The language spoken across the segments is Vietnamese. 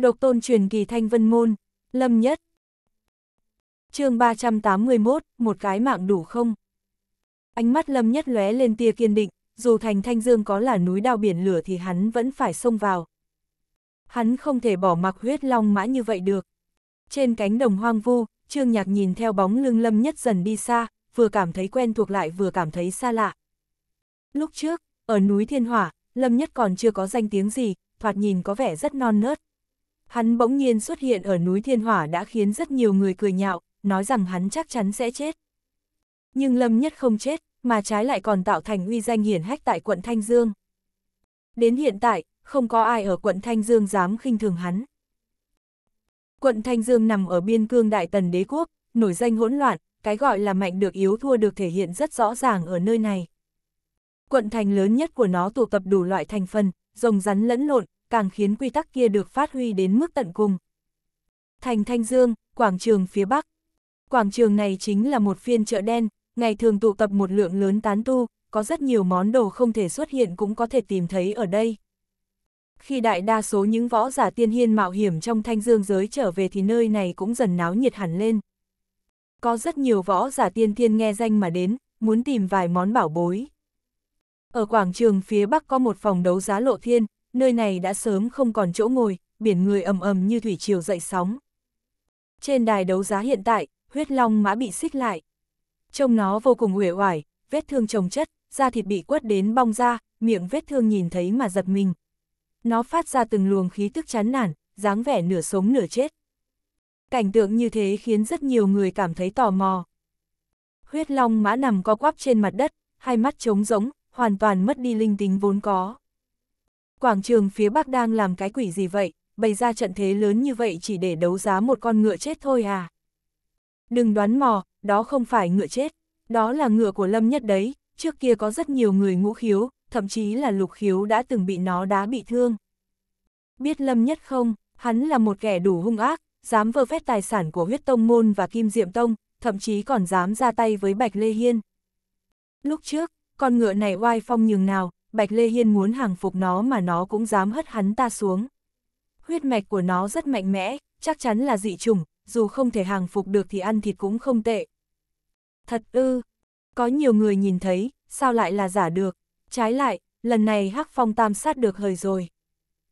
Độc tôn truyền kỳ thanh vân môn, lâm nhất. chương 381, một cái mạng đủ không? Ánh mắt lâm nhất lóe lên tia kiên định, dù thành thanh dương có là núi đao biển lửa thì hắn vẫn phải xông vào. Hắn không thể bỏ mặc huyết long mã như vậy được. Trên cánh đồng hoang vu, Trương Nhạc nhìn theo bóng lưng lâm nhất dần đi xa, vừa cảm thấy quen thuộc lại vừa cảm thấy xa lạ. Lúc trước, ở núi Thiên Hỏa, Lâm Nhất còn chưa có danh tiếng gì, thoạt nhìn có vẻ rất non nớt. Hắn bỗng nhiên xuất hiện ở núi Thiên Hỏa đã khiến rất nhiều người cười nhạo, nói rằng hắn chắc chắn sẽ chết. Nhưng Lâm Nhất không chết, mà trái lại còn tạo thành uy danh hiển hách tại quận Thanh Dương. Đến hiện tại, không có ai ở quận Thanh Dương dám khinh thường hắn. Quận Thanh Dương nằm ở biên cương Đại Tần Đế Quốc, nổi danh hỗn loạn, cái gọi là mạnh được yếu thua được thể hiện rất rõ ràng ở nơi này. Quận thành lớn nhất của nó tụ tập đủ loại thành phần, rồng rắn lẫn lộn, càng khiến quy tắc kia được phát huy đến mức tận cùng. Thành Thanh Dương, quảng trường phía Bắc. Quảng trường này chính là một phiên chợ đen, ngày thường tụ tập một lượng lớn tán tu, có rất nhiều món đồ không thể xuất hiện cũng có thể tìm thấy ở đây. Khi đại đa số những võ giả tiên hiên mạo hiểm trong thanh dương giới trở về thì nơi này cũng dần náo nhiệt hẳn lên. Có rất nhiều võ giả tiên thiên nghe danh mà đến, muốn tìm vài món bảo bối. Ở quảng trường phía Bắc có một phòng đấu giá lộ thiên, nơi này đã sớm không còn chỗ ngồi, biển người ầm ầm như thủy triều dậy sóng. Trên đài đấu giá hiện tại, huyết long mã bị xích lại. Trông nó vô cùng uể oải, vết thương trồng chất, da thịt bị quất đến bong ra, miệng vết thương nhìn thấy mà giật mình. Nó phát ra từng luồng khí tức chán nản, dáng vẻ nửa sống nửa chết. Cảnh tượng như thế khiến rất nhiều người cảm thấy tò mò. Huyết long mã nằm co quắp trên mặt đất, hai mắt trống rỗng, hoàn toàn mất đi linh tính vốn có quảng trường phía Bắc đang làm cái quỷ gì vậy, bày ra trận thế lớn như vậy chỉ để đấu giá một con ngựa chết thôi à. Đừng đoán mò, đó không phải ngựa chết, đó là ngựa của Lâm Nhất đấy, trước kia có rất nhiều người ngũ khiếu, thậm chí là lục khiếu đã từng bị nó đá bị thương. Biết Lâm Nhất không, hắn là một kẻ đủ hung ác, dám vơ vét tài sản của huyết tông môn và kim diệm tông, thậm chí còn dám ra tay với Bạch Lê Hiên. Lúc trước, con ngựa này oai phong nhường nào, Bạch Lê Hiên muốn hàng phục nó mà nó cũng dám hất hắn ta xuống. Huyết mạch của nó rất mạnh mẽ, chắc chắn là dị chủng, dù không thể hàng phục được thì ăn thịt cũng không tệ. Thật ư, có nhiều người nhìn thấy, sao lại là giả được, trái lại, lần này Hắc Phong Tam sát được hời rồi.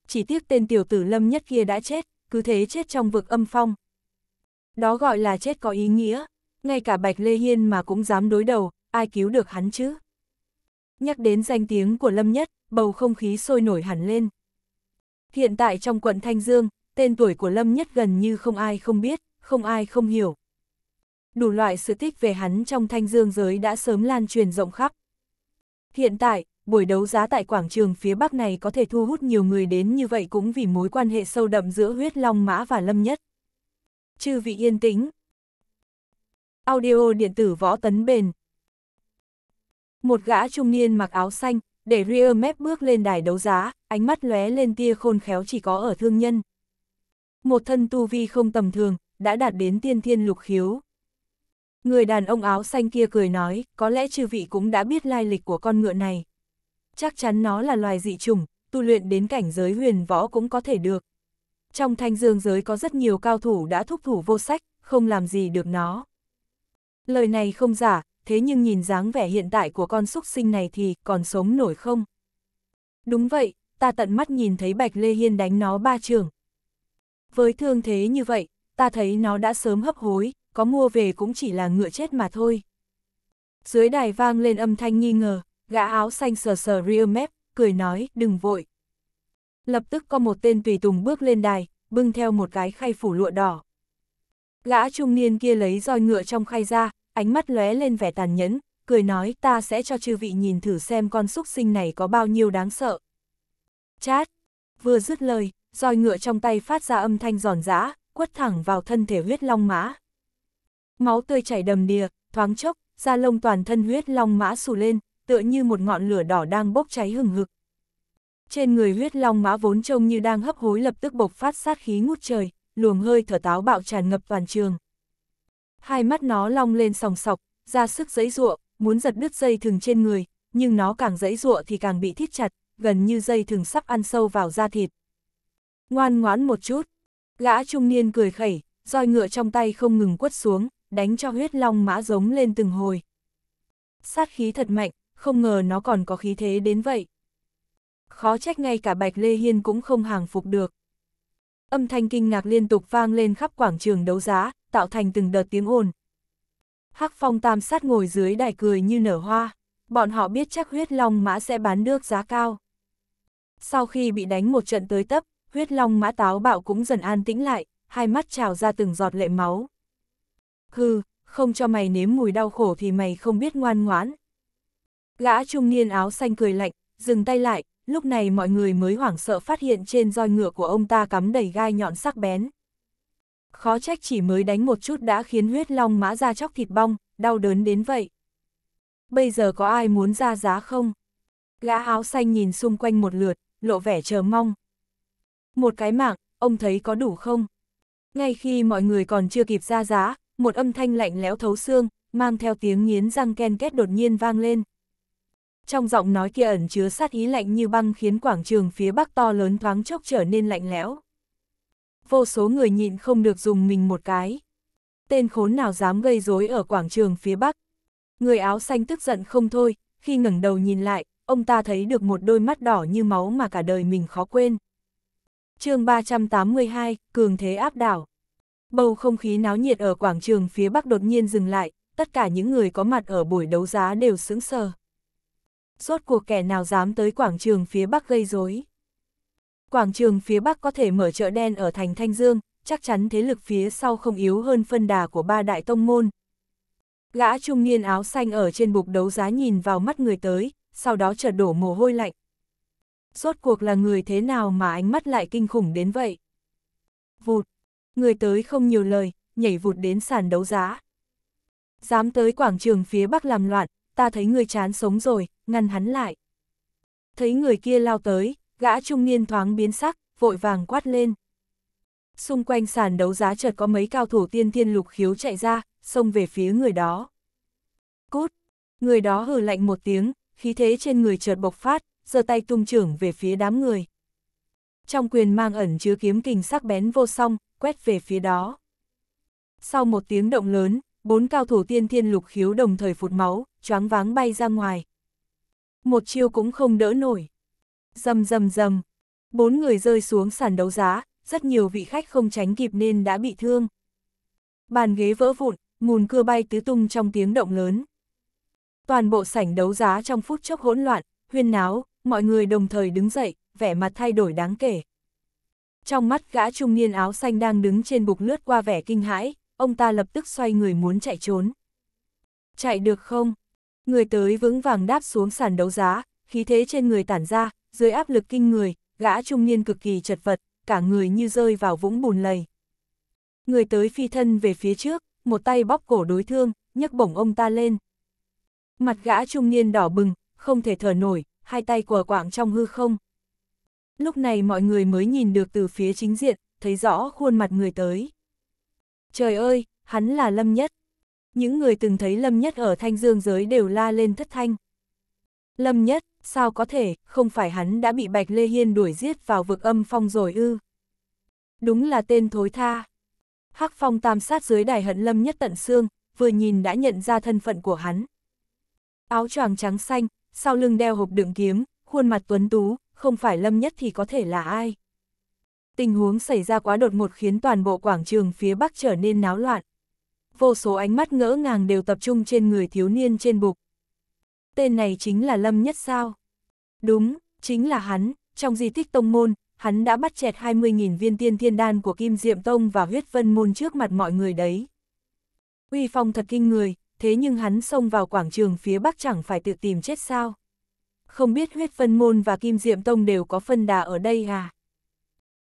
Chỉ tiếc tên tiểu tử lâm nhất kia đã chết, cứ thế chết trong vực âm phong. Đó gọi là chết có ý nghĩa, ngay cả Bạch Lê Hiên mà cũng dám đối đầu, ai cứu được hắn chứ? nhắc đến danh tiếng của Lâm Nhất, bầu không khí sôi nổi hẳn lên. Hiện tại trong quận Thanh Dương, tên tuổi của Lâm Nhất gần như không ai không biết, không ai không hiểu. Đủ loại sự tích về hắn trong Thanh Dương giới đã sớm lan truyền rộng khắp. Hiện tại, buổi đấu giá tại quảng trường phía Bắc này có thể thu hút nhiều người đến như vậy cũng vì mối quan hệ sâu đậm giữa huyết long mã và Lâm Nhất. Chư vị yên tĩnh. Audio điện tử võ tấn bền, một gã trung niên mặc áo xanh, để rear mép bước lên đài đấu giá, ánh mắt lóe lên tia khôn khéo chỉ có ở thương nhân. Một thân tu vi không tầm thường, đã đạt đến tiên thiên lục khiếu. Người đàn ông áo xanh kia cười nói, có lẽ chư vị cũng đã biết lai lịch của con ngựa này. Chắc chắn nó là loài dị trùng tu luyện đến cảnh giới huyền võ cũng có thể được. Trong thanh dương giới có rất nhiều cao thủ đã thúc thủ vô sách, không làm gì được nó. Lời này không giả, thế nhưng nhìn dáng vẻ hiện tại của con súc sinh này thì còn sống nổi không? Đúng vậy, ta tận mắt nhìn thấy Bạch Lê Hiên đánh nó ba trường. Với thương thế như vậy, ta thấy nó đã sớm hấp hối, có mua về cũng chỉ là ngựa chết mà thôi. Dưới đài vang lên âm thanh nghi ngờ, gã áo xanh sờ sờ rear map, cười nói, đừng vội. Lập tức có một tên tùy tùng bước lên đài, bưng theo một cái khay phủ lụa đỏ. Gã trung niên kia lấy roi ngựa trong khay ra, ánh mắt lóe lên vẻ tàn nhẫn, cười nói ta sẽ cho chư vị nhìn thử xem con xúc sinh này có bao nhiêu đáng sợ. Chát! Vừa dứt lời, roi ngựa trong tay phát ra âm thanh giòn giã, quất thẳng vào thân thể huyết long mã. Máu tươi chảy đầm đìa, thoáng chốc, da lông toàn thân huyết long mã sù lên, tựa như một ngọn lửa đỏ đang bốc cháy hừng hực. Trên người huyết long mã vốn trông như đang hấp hối lập tức bộc phát sát khí ngút trời, luồng hơi thở táo bạo tràn ngập toàn trường. Hai mắt nó long lên sòng sọc, ra sức giấy ruộng, muốn giật đứt dây thừng trên người, nhưng nó càng giấy ruộng thì càng bị thiết chặt, gần như dây thừng sắp ăn sâu vào da thịt. Ngoan ngoãn một chút, gã trung niên cười khẩy, roi ngựa trong tay không ngừng quất xuống, đánh cho huyết long mã giống lên từng hồi. Sát khí thật mạnh, không ngờ nó còn có khí thế đến vậy. Khó trách ngay cả Bạch Lê Hiên cũng không hàng phục được. Âm thanh kinh ngạc liên tục vang lên khắp quảng trường đấu giá, tạo thành từng đợt tiếng ồn. Hắc Phong tam sát ngồi dưới đài cười như nở hoa, bọn họ biết chắc huyết long mã sẽ bán được giá cao. Sau khi bị đánh một trận tới tấp, huyết long mã táo bạo cũng dần an tĩnh lại, hai mắt trào ra từng giọt lệ máu. Hừ, không cho mày nếm mùi đau khổ thì mày không biết ngoan ngoãn. Gã trung niên áo xanh cười lạnh, dừng tay lại, lúc này mọi người mới hoảng sợ phát hiện trên roi ngựa của ông ta cắm đầy gai nhọn sắc bén. Khó trách chỉ mới đánh một chút đã khiến huyết long mã ra chóc thịt bong, đau đớn đến vậy. Bây giờ có ai muốn ra giá không? Gã áo xanh nhìn xung quanh một lượt, lộ vẻ chờ mong. Một cái mạng, ông thấy có đủ không? Ngay khi mọi người còn chưa kịp ra giá, một âm thanh lạnh lẽo thấu xương, mang theo tiếng nghiến răng ken kết đột nhiên vang lên trong giọng nói kia ẩn chứa sát ý lạnh như băng khiến quảng trường phía bắc to lớn thoáng chốc trở nên lạnh lẽo. Vô số người nhịn không được dùng mình một cái. Tên khốn nào dám gây rối ở quảng trường phía bắc. Người áo xanh tức giận không thôi, khi ngẩng đầu nhìn lại, ông ta thấy được một đôi mắt đỏ như máu mà cả đời mình khó quên. chương 382, Cường Thế Áp Đảo Bầu không khí náo nhiệt ở quảng trường phía Bắc đột nhiên dừng lại, tất cả những người có mặt ở buổi đấu giá đều sững sờ rốt cuộc kẻ nào dám tới quảng trường phía Bắc gây rối. Quảng trường phía Bắc có thể mở chợ đen ở thành Thanh Dương, chắc chắn thế lực phía sau không yếu hơn phân đà của ba đại tông môn. Gã trung niên áo xanh ở trên bục đấu giá nhìn vào mắt người tới, sau đó chợt đổ mồ hôi lạnh. Rốt cuộc là người thế nào mà ánh mắt lại kinh khủng đến vậy? Vụt, người tới không nhiều lời, nhảy vụt đến sàn đấu giá. Dám tới quảng trường phía Bắc làm loạn, ta thấy người chán sống rồi, ngăn hắn lại. Thấy người kia lao tới, gã trung niên thoáng biến sắc, vội vàng quát lên. Xung quanh sàn đấu giá chợt có mấy cao thủ tiên thiên lục khiếu chạy ra, xông về phía người đó. Cút! Người đó hừ lạnh một tiếng, khí thế trên người chợt bộc phát, giơ tay tung trưởng về phía đám người. Trong quyền mang ẩn chứa kiếm kình sắc bén vô song, quét về phía đó. Sau một tiếng động lớn, bốn cao thủ tiên thiên lục khiếu đồng thời phụt máu, choáng váng bay ra ngoài. Một chiêu cũng không đỡ nổi. Dầm dầm dầm, bốn người rơi xuống sàn đấu giá, rất nhiều vị khách không tránh kịp nên đã bị thương. Bàn ghế vỡ vụn, mùn cưa bay tứ tung trong tiếng động lớn. Toàn bộ sảnh đấu giá trong phút chốc hỗn loạn, huyên náo, mọi người đồng thời đứng dậy, vẻ mặt thay đổi đáng kể. Trong mắt gã trung niên áo xanh đang đứng trên bục lướt qua vẻ kinh hãi, ông ta lập tức xoay người muốn chạy trốn. Chạy được không? Người tới vững vàng đáp xuống sàn đấu giá, khí thế trên người tản ra, dưới áp lực kinh người, gã trung niên cực kỳ chật vật, cả người như rơi vào vũng bùn lầy. Người tới phi thân về phía trước, một tay bóp cổ đối thương, nhấc bổng ông ta lên. Mặt gã trung niên đỏ bừng, không thể thở nổi, hai tay quờ quạng trong hư không. Lúc này mọi người mới nhìn được từ phía chính diện, thấy rõ khuôn mặt người tới. Trời ơi, hắn là Lâm Nhất. Những người từng thấy Lâm Nhất ở thanh dương giới đều la lên thất thanh. Lâm Nhất, sao có thể, không phải hắn đã bị Bạch Lê Hiên đuổi giết vào vực âm phong rồi ư. Đúng là tên thối tha. Hắc phong tam sát dưới đài hận Lâm Nhất tận xương, vừa nhìn đã nhận ra thân phận của hắn. Áo choàng trắng xanh, sau lưng đeo hộp đựng kiếm, khuôn mặt tuấn tú, không phải Lâm Nhất thì có thể là ai. Tình huống xảy ra quá đột ngột khiến toàn bộ quảng trường phía Bắc trở nên náo loạn. Vô số ánh mắt ngỡ ngàng đều tập trung trên người thiếu niên trên bục. Tên này chính là Lâm Nhất sao? Đúng, chính là hắn, trong di tích tông môn, hắn đã bắt chẹt 20.000 viên tiên thiên đan của Kim Diệm Tông và huyết vân môn trước mặt mọi người đấy. Uy phong thật kinh người, thế nhưng hắn xông vào quảng trường phía Bắc chẳng phải tự tìm chết sao? Không biết huyết vân môn và Kim Diệm Tông đều có phân đà ở đây à?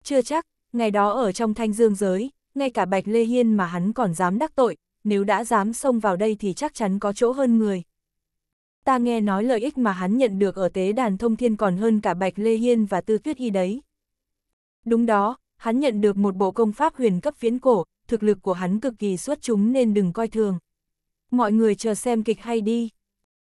Chưa chắc, ngày đó ở trong thanh dương giới, ngay cả Bạch Lê Hiên mà hắn còn dám đắc tội, nếu đã dám xông vào đây thì chắc chắn có chỗ hơn người. Ta nghe nói lợi ích mà hắn nhận được ở tế đàn thông thiên còn hơn cả Bạch Lê Hiên và Tư Tuyết Y đấy. Đúng đó, hắn nhận được một bộ công pháp huyền cấp phiến cổ, thực lực của hắn cực kỳ xuất chúng nên đừng coi thường. Mọi người chờ xem kịch hay đi.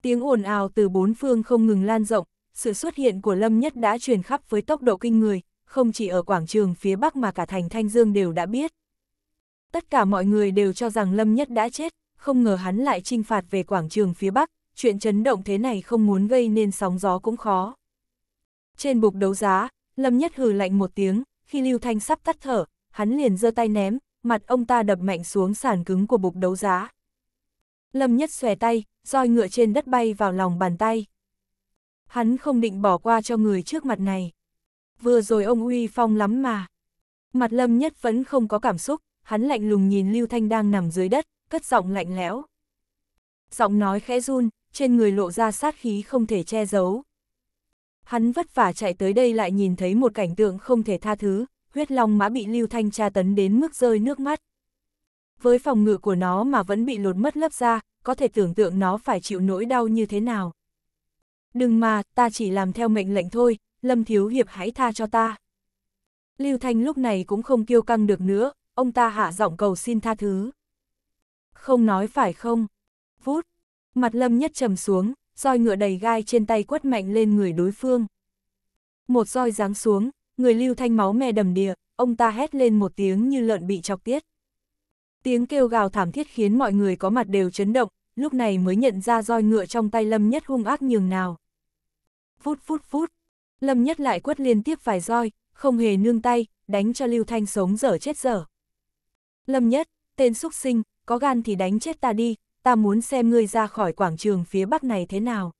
Tiếng ồn ào từ bốn phương không ngừng lan rộng, sự xuất hiện của Lâm Nhất đã truyền khắp với tốc độ kinh người, không chỉ ở quảng trường phía Bắc mà cả thành Thanh Dương đều đã biết. Tất cả mọi người đều cho rằng Lâm Nhất đã chết, không ngờ hắn lại trinh phạt về quảng trường phía Bắc, chuyện chấn động thế này không muốn gây nên sóng gió cũng khó. Trên bục đấu giá, Lâm Nhất hừ lạnh một tiếng, khi Lưu Thanh sắp tắt thở, hắn liền giơ tay ném, mặt ông ta đập mạnh xuống sàn cứng của bục đấu giá. Lâm Nhất xòe tay, roi ngựa trên đất bay vào lòng bàn tay. Hắn không định bỏ qua cho người trước mặt này vừa rồi ông uy phong lắm mà. Mặt Lâm Nhất vẫn không có cảm xúc, hắn lạnh lùng nhìn Lưu Thanh đang nằm dưới đất, cất giọng lạnh lẽo. Giọng nói khẽ run, trên người lộ ra sát khí không thể che giấu. Hắn vất vả chạy tới đây lại nhìn thấy một cảnh tượng không thể tha thứ, huyết long mã bị Lưu Thanh tra tấn đến mức rơi nước mắt. Với phòng ngự của nó mà vẫn bị lột mất lớp da, có thể tưởng tượng nó phải chịu nỗi đau như thế nào. Đừng mà, ta chỉ làm theo mệnh lệnh thôi, Lâm Thiếu Hiệp hãy tha cho ta. Lưu Thanh lúc này cũng không kiêu căng được nữa, ông ta hạ giọng cầu xin tha thứ. Không nói phải không? Vút! Mặt Lâm Nhất trầm xuống, roi ngựa đầy gai trên tay quất mạnh lên người đối phương. Một roi giáng xuống, người Lưu Thanh máu me đầm đìa, ông ta hét lên một tiếng như lợn bị chọc tiết. Tiếng kêu gào thảm thiết khiến mọi người có mặt đều chấn động, lúc này mới nhận ra roi ngựa trong tay Lâm Nhất hung ác nhường nào. Phút phút phút, Lâm Nhất lại quất liên tiếp vài roi, không hề nương tay, đánh cho Lưu Thanh sống dở chết dở. Lâm Nhất, tên xúc sinh, có gan thì đánh chết ta đi, ta muốn xem ngươi ra khỏi quảng trường phía bắc này thế nào.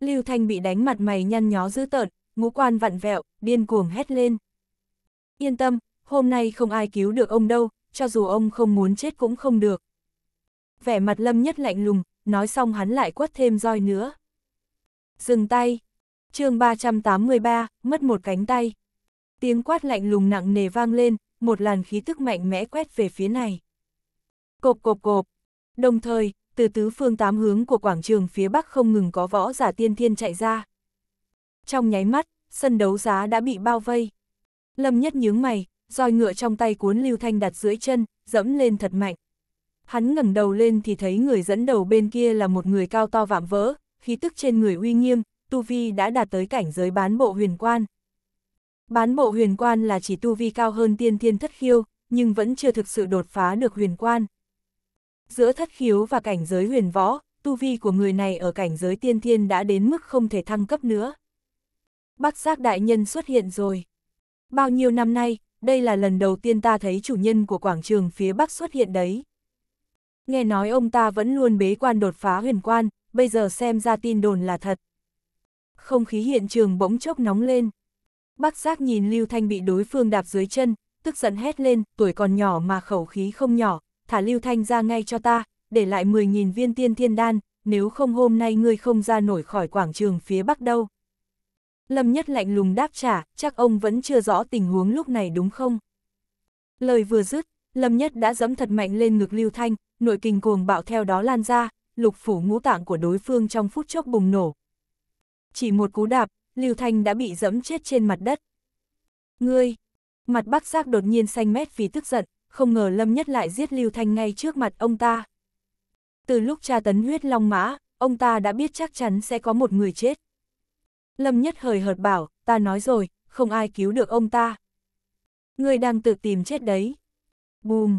Lưu Thanh bị đánh mặt mày nhăn nhó dữ tợn, ngũ quan vặn vẹo, điên cuồng hét lên. Yên tâm, hôm nay không ai cứu được ông đâu, cho dù ông không muốn chết cũng không được. Vẻ mặt Lâm Nhất lạnh lùng, nói xong hắn lại quất thêm roi nữa. Dừng tay, chương 383, mất một cánh tay. Tiếng quát lạnh lùng nặng nề vang lên, một làn khí tức mạnh mẽ quét về phía này. Cộp cộp cộp. Đồng thời, từ tứ phương tám hướng của quảng trường phía bắc không ngừng có võ giả tiên thiên chạy ra. Trong nháy mắt, sân đấu giá đã bị bao vây. Lâm nhất nhướng mày, roi ngựa trong tay cuốn lưu thanh đặt dưới chân, dẫm lên thật mạnh. Hắn ngẩng đầu lên thì thấy người dẫn đầu bên kia là một người cao to vạm vỡ, khí tức trên người uy nghiêm, tu vi đã đạt tới cảnh giới bán bộ huyền quan. Bán bộ huyền quan là chỉ tu vi cao hơn tiên thiên thất khiếu, nhưng vẫn chưa thực sự đột phá được huyền quan. Giữa thất khiếu và cảnh giới huyền võ, tu vi của người này ở cảnh giới tiên thiên đã đến mức không thể thăng cấp nữa. Bác giác đại nhân xuất hiện rồi. Bao nhiêu năm nay, đây là lần đầu tiên ta thấy chủ nhân của quảng trường phía Bắc xuất hiện đấy. Nghe nói ông ta vẫn luôn bế quan đột phá huyền quan, bây giờ xem ra tin đồn là thật không khí hiện trường bỗng chốc nóng lên. Bác giác nhìn Lưu Thanh bị đối phương đạp dưới chân, tức giận hét lên, tuổi còn nhỏ mà khẩu khí không nhỏ, thả Lưu Thanh ra ngay cho ta, để lại 10.000 viên tiên thiên đan, nếu không hôm nay ngươi không ra nổi khỏi quảng trường phía bắc đâu. Lâm Nhất lạnh lùng đáp trả, chắc ông vẫn chưa rõ tình huống lúc này đúng không? Lời vừa dứt, Lâm Nhất đã dẫm thật mạnh lên ngực Lưu Thanh, nội kinh cuồng bạo theo đó lan ra, lục phủ ngũ tạng của đối phương trong phút chốc bùng nổ, chỉ một cú đạp, Lưu Thanh đã bị dẫm chết trên mặt đất. Ngươi! Mặt bác giác đột nhiên xanh mét vì tức giận, không ngờ Lâm Nhất lại giết Lưu Thanh ngay trước mặt ông ta. Từ lúc tra tấn huyết long mã, ông ta đã biết chắc chắn sẽ có một người chết. Lâm Nhất hời hợt bảo, ta nói rồi, không ai cứu được ông ta. Ngươi đang tự tìm chết đấy. Bùm!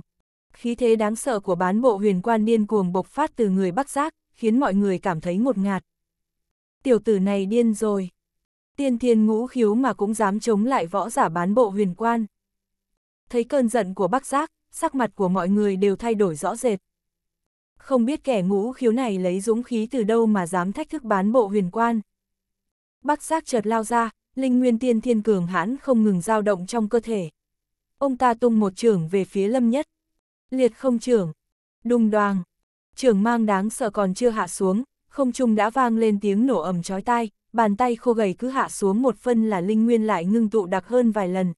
Khí thế đáng sợ của bán bộ huyền quan điên cuồng bộc phát từ người bắc giác, khiến mọi người cảm thấy ngột ngạt tiểu tử này điên rồi. Tiên thiên ngũ khiếu mà cũng dám chống lại võ giả bán bộ huyền quan. Thấy cơn giận của bác giác, sắc mặt của mọi người đều thay đổi rõ rệt. Không biết kẻ ngũ khiếu này lấy dũng khí từ đâu mà dám thách thức bán bộ huyền quan. Bác giác chợt lao ra, linh nguyên tiên thiên cường hãn không ngừng dao động trong cơ thể. Ông ta tung một trường về phía lâm nhất. Liệt không trưởng, đung đoàng, trường mang đáng sợ còn chưa hạ xuống, không trung đã vang lên tiếng nổ ầm chói tai, bàn tay khô gầy cứ hạ xuống một phân là linh nguyên lại ngưng tụ đặc hơn vài lần.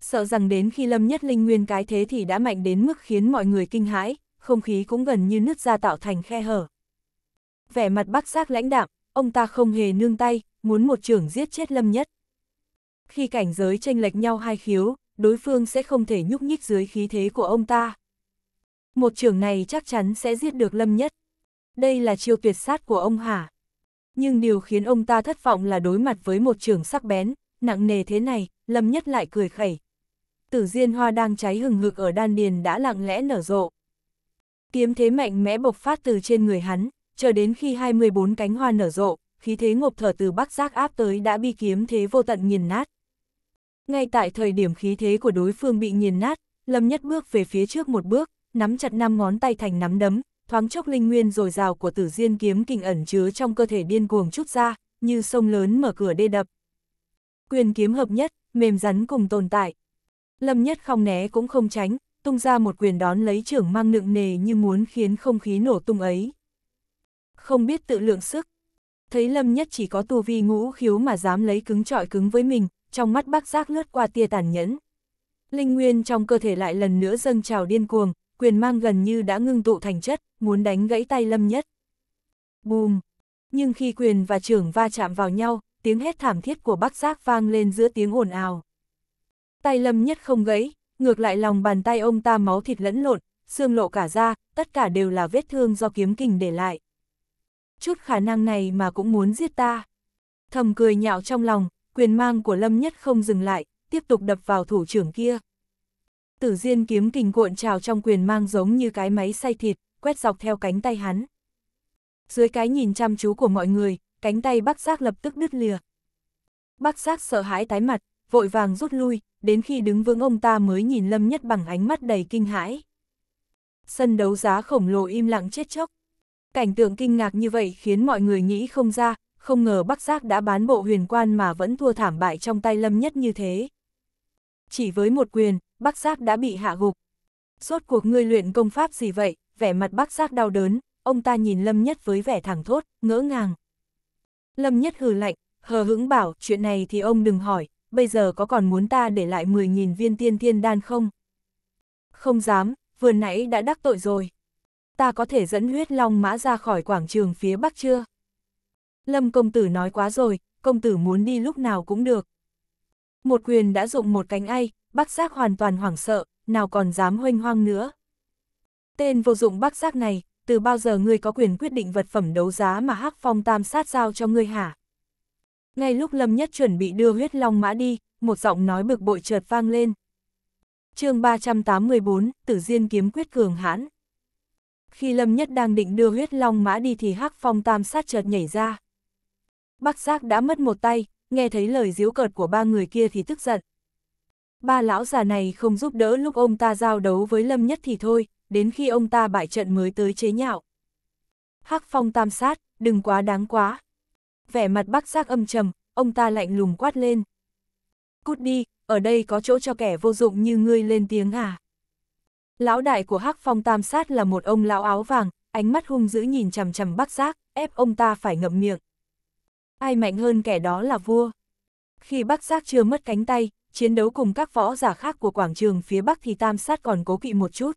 Sợ rằng đến khi lâm nhất linh nguyên cái thế thì đã mạnh đến mức khiến mọi người kinh hãi, không khí cũng gần như nứt ra tạo thành khe hở. Vẻ mặt bác giác lãnh đạm, ông ta không hề nương tay, muốn một trưởng giết chết lâm nhất. Khi cảnh giới tranh lệch nhau hai khiếu, đối phương sẽ không thể nhúc nhích dưới khí thế của ông ta. Một trưởng này chắc chắn sẽ giết được lâm nhất, đây là chiêu tuyệt sát của ông hả? Nhưng điều khiến ông ta thất vọng là đối mặt với một trường sắc bén, nặng nề thế này, Lâm Nhất lại cười khẩy. Tử diên hoa đang cháy hừng hực ở đan điền đã lặng lẽ nở rộ. Kiếm thế mạnh mẽ bộc phát từ trên người hắn, chờ đến khi 24 cánh hoa nở rộ, khí thế ngộp thở từ bắc giác áp tới đã bị kiếm thế vô tận nghiền nát. Ngay tại thời điểm khí thế của đối phương bị nghiền nát, Lâm Nhất bước về phía trước một bước, nắm chặt năm ngón tay thành nắm đấm, thoáng chốc linh nguyên rồi rào của tử diên kiếm kình ẩn chứa trong cơ thể điên cuồng chút ra, như sông lớn mở cửa đê đập. Quyền kiếm hợp nhất, mềm rắn cùng tồn tại. Lâm nhất không né cũng không tránh, tung ra một quyền đón lấy trưởng mang nựng nề như muốn khiến không khí nổ tung ấy. Không biết tự lượng sức. Thấy Lâm nhất chỉ có tu vi ngũ khiếu mà dám lấy cứng trọi cứng với mình, trong mắt bác giác lướt qua tia tàn nhẫn. Linh nguyên trong cơ thể lại lần nữa dâng trào điên cuồng, quyền mang gần như đã ngưng tụ thành chất, muốn đánh gãy tay Lâm Nhất. Bùm! Nhưng khi quyền và trưởng va chạm vào nhau, tiếng hét thảm thiết của bác giác vang lên giữa tiếng ồn ào. Tay Lâm Nhất không gãy, ngược lại lòng bàn tay ông ta máu thịt lẫn lộn, xương lộ cả ra, tất cả đều là vết thương do kiếm kình để lại. Chút khả năng này mà cũng muốn giết ta. Thầm cười nhạo trong lòng, quyền mang của Lâm Nhất không dừng lại, tiếp tục đập vào thủ trưởng kia. Tử diên kiếm kình cuộn trào trong quyền mang giống như cái máy xay thịt, quét dọc theo cánh tay hắn. Dưới cái nhìn chăm chú của mọi người, cánh tay bác giác lập tức đứt lìa. Bác giác sợ hãi tái mặt, vội vàng rút lui, đến khi đứng vững ông ta mới nhìn Lâm Nhất bằng ánh mắt đầy kinh hãi. Sân đấu giá khổng lồ im lặng chết chóc. Cảnh tượng kinh ngạc như vậy khiến mọi người nghĩ không ra, không ngờ Bác Giác đã bán bộ huyền quan mà vẫn thua thảm bại trong tay Lâm Nhất như thế. Chỉ với một quyền, bác giác đã bị hạ gục. Rốt cuộc ngươi luyện công pháp gì vậy, vẻ mặt bác giác đau đớn, ông ta nhìn Lâm Nhất với vẻ thẳng thốt, ngỡ ngàng. Lâm Nhất hừ lạnh, hờ hững bảo, chuyện này thì ông đừng hỏi, bây giờ có còn muốn ta để lại 10.000 viên tiên thiên đan không? Không dám, vừa nãy đã đắc tội rồi. Ta có thể dẫn huyết long mã ra khỏi quảng trường phía bắc chưa? Lâm công tử nói quá rồi, công tử muốn đi lúc nào cũng được. Một quyền đã dụng một cánh ai, bác giác hoàn toàn hoảng sợ, nào còn dám hoanh hoang nữa. Tên vô dụng bác giác này, từ bao giờ ngươi có quyền quyết định vật phẩm đấu giá mà hắc phong tam sát giao cho ngươi hả? Ngay lúc Lâm Nhất chuẩn bị đưa huyết long mã đi, một giọng nói bực bội chợt vang lên. chương 384, Tử Diên kiếm quyết cường hãn. Khi Lâm Nhất đang định đưa huyết long mã đi thì hắc phong tam sát chợt nhảy ra. Bác giác đã mất một tay, nghe thấy lời díu cợt của ba người kia thì tức giận, Ba lão già này không giúp đỡ lúc ông ta giao đấu với Lâm Nhất thì thôi, đến khi ông ta bại trận mới tới chế nhạo. Hắc phong tam sát, đừng quá đáng quá. Vẻ mặt bác giác âm trầm, ông ta lạnh lùng quát lên. Cút đi, ở đây có chỗ cho kẻ vô dụng như ngươi lên tiếng à. Lão đại của Hắc phong tam sát là một ông lão áo vàng, ánh mắt hung dữ nhìn chằm chằm bác giác, ép ông ta phải ngậm miệng. Ai mạnh hơn kẻ đó là vua. Khi bác giác chưa mất cánh tay, chiến đấu cùng các võ giả khác của quảng trường phía Bắc thì tam sát còn cố kỵ một chút.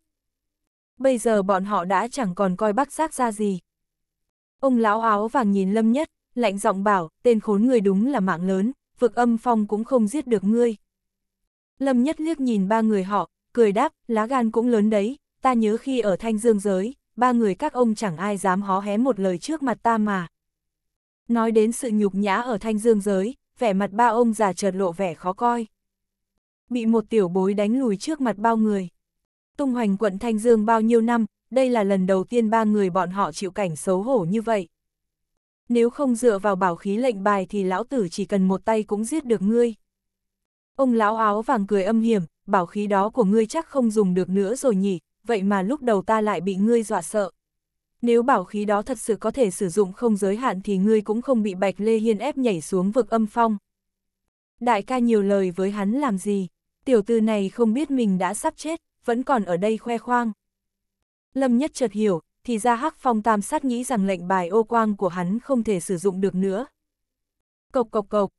Bây giờ bọn họ đã chẳng còn coi bác sát ra gì. Ông lão áo vàng nhìn lâm nhất, lạnh giọng bảo, tên khốn người đúng là mạng lớn, vực âm phong cũng không giết được ngươi. Lâm nhất liếc nhìn ba người họ, cười đáp, lá gan cũng lớn đấy, ta nhớ khi ở thanh dương giới, ba người các ông chẳng ai dám hó hé một lời trước mặt ta mà. Nói đến sự nhục nhã ở thanh dương giới, vẻ mặt ba ông già chợt lộ vẻ khó coi bị một tiểu bối đánh lùi trước mặt bao người. Tung hoành quận Thanh Dương bao nhiêu năm, đây là lần đầu tiên ba người bọn họ chịu cảnh xấu hổ như vậy. Nếu không dựa vào bảo khí lệnh bài thì lão tử chỉ cần một tay cũng giết được ngươi. Ông lão áo vàng cười âm hiểm, bảo khí đó của ngươi chắc không dùng được nữa rồi nhỉ, vậy mà lúc đầu ta lại bị ngươi dọa sợ. Nếu bảo khí đó thật sự có thể sử dụng không giới hạn thì ngươi cũng không bị Bạch Lê Hiên ép nhảy xuống vực âm phong đại ca nhiều lời với hắn làm gì, tiểu tư này không biết mình đã sắp chết, vẫn còn ở đây khoe khoang. Lâm Nhất chợt hiểu, thì ra Hắc Phong Tam Sát nghĩ rằng lệnh bài ô quang của hắn không thể sử dụng được nữa. Cộc cộc cộc,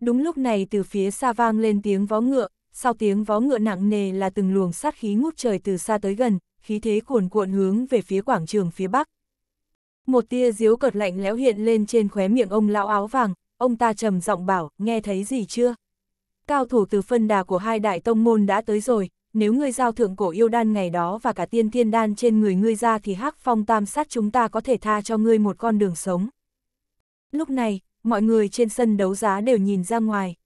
đúng lúc này từ phía xa vang lên tiếng vó ngựa, sau tiếng vó ngựa nặng nề là từng luồng sát khí ngút trời từ xa tới gần, khí thế cuồn cuộn hướng về phía quảng trường phía bắc. Một tia diếu cợt lạnh lẽo hiện lên trên khóe miệng ông lão áo vàng, ông ta trầm giọng bảo, nghe thấy gì chưa? Cao thủ từ phân đà của hai đại tông môn đã tới rồi, nếu ngươi giao thượng cổ yêu đan ngày đó và cả tiên thiên đan trên người ngươi ra thì hắc phong tam sát chúng ta có thể tha cho ngươi một con đường sống. Lúc này, mọi người trên sân đấu giá đều nhìn ra ngoài.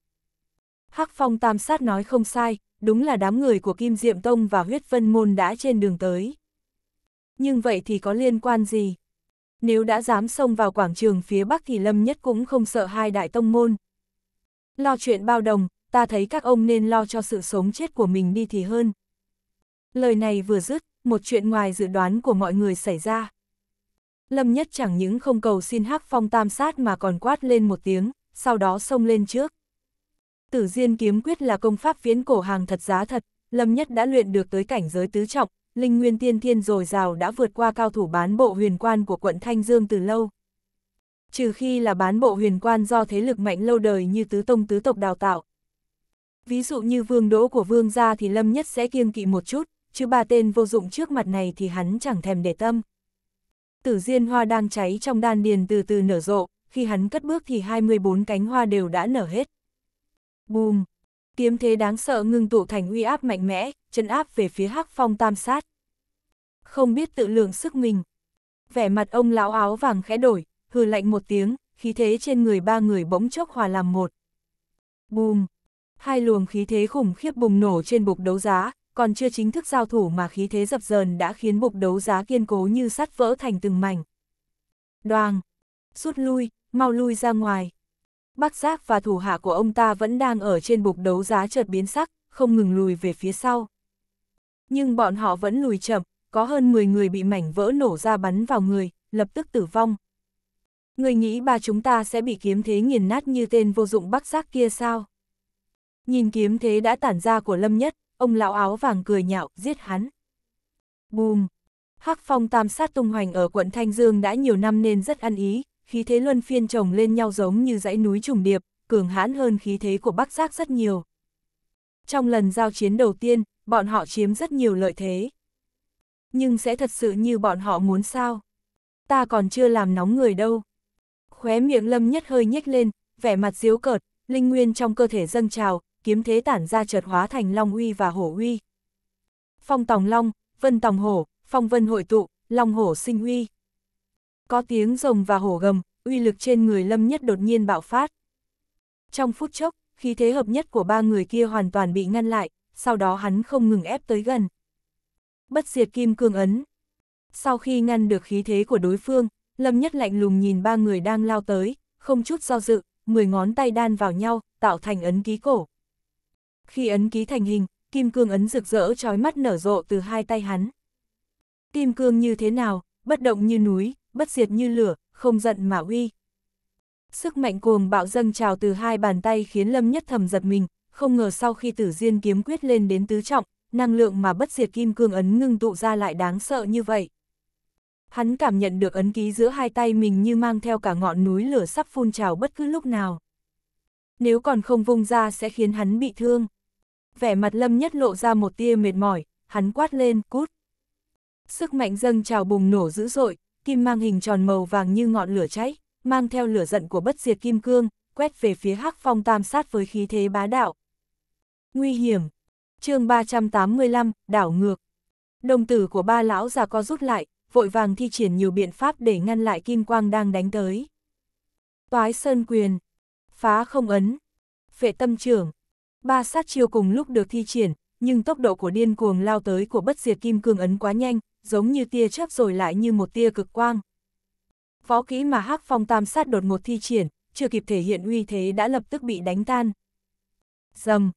hắc phong tam sát nói không sai, đúng là đám người của Kim Diệm Tông và huyết vân môn đã trên đường tới. Nhưng vậy thì có liên quan gì? nếu đã dám xông vào quảng trường phía Bắc thì Lâm Nhất cũng không sợ hai đại tông môn. Lo chuyện bao đồng, ta thấy các ông nên lo cho sự sống chết của mình đi thì hơn. Lời này vừa dứt, một chuyện ngoài dự đoán của mọi người xảy ra. Lâm Nhất chẳng những không cầu xin Hắc Phong tam sát mà còn quát lên một tiếng, sau đó xông lên trước. Tử Diên kiếm quyết là công pháp viễn cổ hàng thật giá thật, Lâm Nhất đã luyện được tới cảnh giới tứ trọng, linh nguyên tiên thiên dồi dào đã vượt qua cao thủ bán bộ huyền quan của quận Thanh Dương từ lâu. Trừ khi là bán bộ huyền quan do thế lực mạnh lâu đời như tứ tông tứ tộc đào tạo. Ví dụ như vương đỗ của vương gia thì lâm nhất sẽ kiêng kỵ một chút, chứ ba tên vô dụng trước mặt này thì hắn chẳng thèm để tâm. Tử diên hoa đang cháy trong đan điền từ từ nở rộ, khi hắn cất bước thì 24 cánh hoa đều đã nở hết. Bùm! Kiếm thế đáng sợ ngưng tụ thành uy áp mạnh mẽ, chân áp về phía hắc phong tam sát. Không biết tự lượng sức mình. Vẻ mặt ông lão áo vàng khẽ đổi, hừ lạnh một tiếng, khí thế trên người ba người bỗng chốc hòa làm một. Bùm! Hai luồng khí thế khủng khiếp bùng nổ trên bục đấu giá, còn chưa chính thức giao thủ mà khí thế dập dờn đã khiến bục đấu giá kiên cố như sắt vỡ thành từng mảnh. Đoàn! Rút lui, mau lui ra ngoài. Bác giác và thủ hạ của ông ta vẫn đang ở trên bục đấu giá chợt biến sắc, không ngừng lùi về phía sau. Nhưng bọn họ vẫn lùi chậm, có hơn 10 người bị mảnh vỡ nổ ra bắn vào người, lập tức tử vong. Người nghĩ ba chúng ta sẽ bị kiếm thế nghiền nát như tên vô dụng bắc giác kia sao? Nhìn kiếm thế đã tản ra của Lâm Nhất, ông lão áo vàng cười nhạo, giết hắn. Bùm! Hắc phong tam sát tung hoành ở quận Thanh Dương đã nhiều năm nên rất ăn ý, khí thế luân phiên chồng lên nhau giống như dãy núi trùng điệp, cường hãn hơn khí thế của Bắc Giác rất nhiều. Trong lần giao chiến đầu tiên, bọn họ chiếm rất nhiều lợi thế. Nhưng sẽ thật sự như bọn họ muốn sao? Ta còn chưa làm nóng người đâu. Khóe miệng lâm nhất hơi nhếch lên, vẻ mặt diếu cợt, linh nguyên trong cơ thể dâng trào, kiếm thế tản ra chợt hóa thành long uy và hổ uy. Phong tòng long, vân tòng hổ, phong vân hội tụ, long hổ sinh uy. Có tiếng rồng và hổ gầm, uy lực trên người lâm nhất đột nhiên bạo phát. Trong phút chốc, khí thế hợp nhất của ba người kia hoàn toàn bị ngăn lại, sau đó hắn không ngừng ép tới gần. Bất diệt kim cương ấn. Sau khi ngăn được khí thế của đối phương, Lâm Nhất lạnh lùng nhìn ba người đang lao tới, không chút do dự, mười ngón tay đan vào nhau, tạo thành ấn ký cổ. Khi ấn ký thành hình, kim cương ấn rực rỡ trói mắt nở rộ từ hai tay hắn. Kim cương như thế nào, bất động như núi, bất diệt như lửa, không giận mà uy. Sức mạnh cuồng bạo dâng trào từ hai bàn tay khiến Lâm Nhất thầm giật mình, không ngờ sau khi tử diên kiếm quyết lên đến tứ trọng, năng lượng mà bất diệt kim cương ấn ngưng tụ ra lại đáng sợ như vậy. Hắn cảm nhận được ấn ký giữa hai tay mình như mang theo cả ngọn núi lửa sắp phun trào bất cứ lúc nào. Nếu còn không vung ra sẽ khiến hắn bị thương. Vẻ mặt lâm nhất lộ ra một tia mệt mỏi, hắn quát lên, cút. Sức mạnh dâng trào bùng nổ dữ dội, kim mang hình tròn màu vàng như ngọn lửa cháy, mang theo lửa giận của bất diệt kim cương, quét về phía hắc phong tam sát với khí thế bá đạo, Nguy hiểm. chương 385, đảo ngược. Đồng tử của ba lão già co rút lại, vội vàng thi triển nhiều biện pháp để ngăn lại kim quang đang đánh tới. Toái sơn quyền. Phá không ấn. Phệ tâm trưởng. Ba sát chiêu cùng lúc được thi triển, nhưng tốc độ của điên cuồng lao tới của bất diệt kim cương ấn quá nhanh, giống như tia chớp rồi lại như một tia cực quang. Võ kỹ mà hắc phong tam sát đột ngột thi triển, chưa kịp thể hiện uy thế đã lập tức bị đánh tan. Dầm,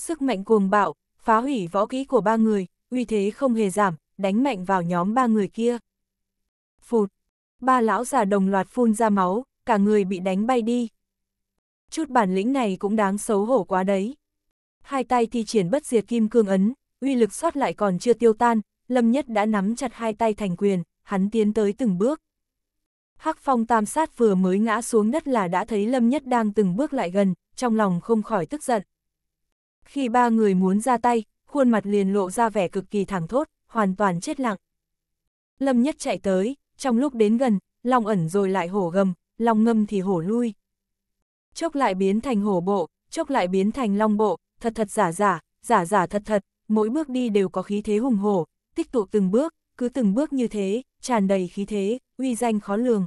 sức mạnh cuồng bạo, phá hủy võ kỹ của ba người, uy thế không hề giảm, đánh mạnh vào nhóm ba người kia. Phụt, ba lão già đồng loạt phun ra máu, cả người bị đánh bay đi. Chút bản lĩnh này cũng đáng xấu hổ quá đấy. Hai tay thi triển bất diệt kim cương ấn, uy lực sót lại còn chưa tiêu tan, Lâm Nhất đã nắm chặt hai tay thành quyền, hắn tiến tới từng bước. Hắc Phong Tam Sát vừa mới ngã xuống đất là đã thấy Lâm Nhất đang từng bước lại gần, trong lòng không khỏi tức giận. Khi ba người muốn ra tay, khuôn mặt liền lộ ra vẻ cực kỳ thẳng thốt, hoàn toàn chết lặng. Lâm Nhất chạy tới, trong lúc đến gần, lòng ẩn rồi lại hổ gầm, lòng ngâm thì hổ lui. Chốc lại biến thành hổ bộ, chốc lại biến thành long bộ, thật thật giả giả, giả giả thật thật, mỗi bước đi đều có khí thế hùng hổ, tích tụ từng bước, cứ từng bước như thế, tràn đầy khí thế, uy danh khó lường.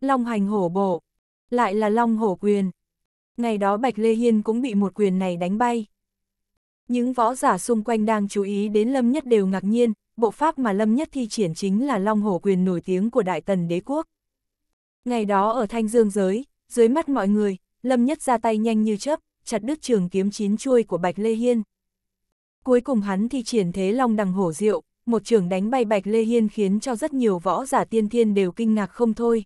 Long hành hổ bộ, lại là long hổ quyền ngày đó Bạch Lê Hiên cũng bị một quyền này đánh bay. Những võ giả xung quanh đang chú ý đến Lâm Nhất đều ngạc nhiên, bộ pháp mà Lâm Nhất thi triển chính là Long Hổ quyền nổi tiếng của Đại Tần Đế Quốc. Ngày đó ở Thanh Dương giới, dưới mắt mọi người, Lâm Nhất ra tay nhanh như chớp, chặt đứt trường kiếm chín chuôi của Bạch Lê Hiên. Cuối cùng hắn thi triển thế Long Đằng Hổ Diệu, một trường đánh bay Bạch Lê Hiên khiến cho rất nhiều võ giả tiên thiên đều kinh ngạc không thôi.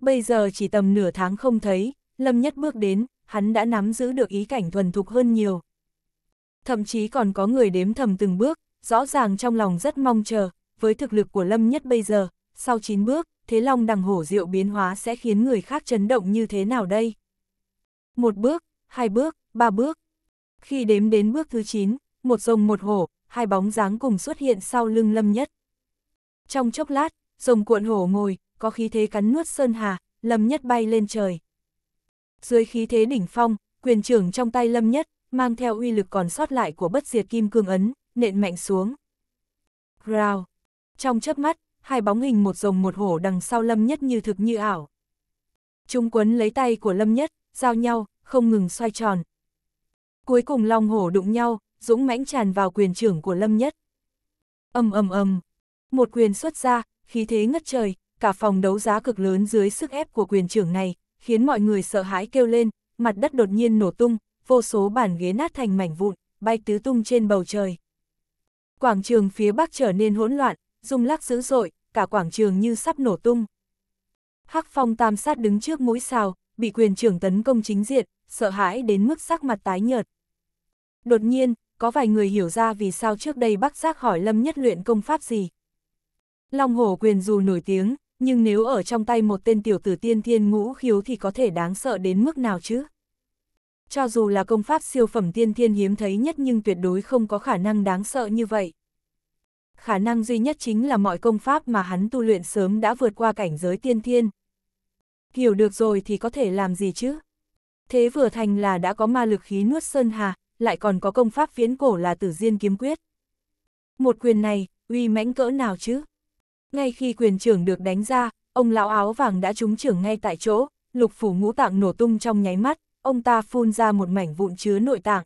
Bây giờ chỉ tầm nửa tháng không thấy, Lâm Nhất bước đến, hắn đã nắm giữ được ý cảnh thuần thục hơn nhiều. Thậm chí còn có người đếm thầm từng bước, rõ ràng trong lòng rất mong chờ, với thực lực của Lâm Nhất bây giờ, sau 9 bước, thế long đằng hổ diệu biến hóa sẽ khiến người khác chấn động như thế nào đây? Một bước, hai bước, ba bước. Khi đếm đến bước thứ 9, một rồng một hổ, hai bóng dáng cùng xuất hiện sau lưng Lâm Nhất. Trong chốc lát, rồng cuộn hổ ngồi, có khí thế cắn nuốt sơn hà, Lâm Nhất bay lên trời. Dưới khí thế đỉnh phong, quyền trưởng trong tay lâm nhất, mang theo uy lực còn sót lại của bất diệt kim cương ấn, nện mạnh xuống. Rào! Trong chớp mắt, hai bóng hình một rồng một hổ đằng sau lâm nhất như thực như ảo. Trung quấn lấy tay của lâm nhất, giao nhau, không ngừng xoay tròn. Cuối cùng long hổ đụng nhau, dũng mãnh tràn vào quyền trưởng của lâm nhất. ầm ầm ầm Một quyền xuất ra, khí thế ngất trời, cả phòng đấu giá cực lớn dưới sức ép của quyền trưởng này, khiến mọi người sợ hãi kêu lên, mặt đất đột nhiên nổ tung, vô số bàn ghế nát thành mảnh vụn, bay tứ tung trên bầu trời. Quảng trường phía bắc trở nên hỗn loạn, rung lắc dữ dội, cả quảng trường như sắp nổ tung. Hắc Phong tam sát đứng trước mũi sao, bị quyền trưởng tấn công chính diện, sợ hãi đến mức sắc mặt tái nhợt. Đột nhiên, có vài người hiểu ra vì sao trước đây Bắc Giác hỏi Lâm Nhất luyện công pháp gì. Long hổ quyền dù nổi tiếng, nhưng nếu ở trong tay một tên tiểu tử tiên thiên ngũ khiếu thì có thể đáng sợ đến mức nào chứ? Cho dù là công pháp siêu phẩm tiên thiên hiếm thấy nhất nhưng tuyệt đối không có khả năng đáng sợ như vậy. Khả năng duy nhất chính là mọi công pháp mà hắn tu luyện sớm đã vượt qua cảnh giới tiên thiên. Hiểu được rồi thì có thể làm gì chứ? Thế vừa thành là đã có ma lực khí nuốt sơn hà, lại còn có công pháp viễn cổ là tử diên kiếm quyết. Một quyền này, uy mãnh cỡ nào chứ? Ngay khi quyền trưởng được đánh ra, ông lão áo vàng đã trúng trưởng ngay tại chỗ, lục phủ ngũ tạng nổ tung trong nháy mắt, ông ta phun ra một mảnh vụn chứa nội tạng.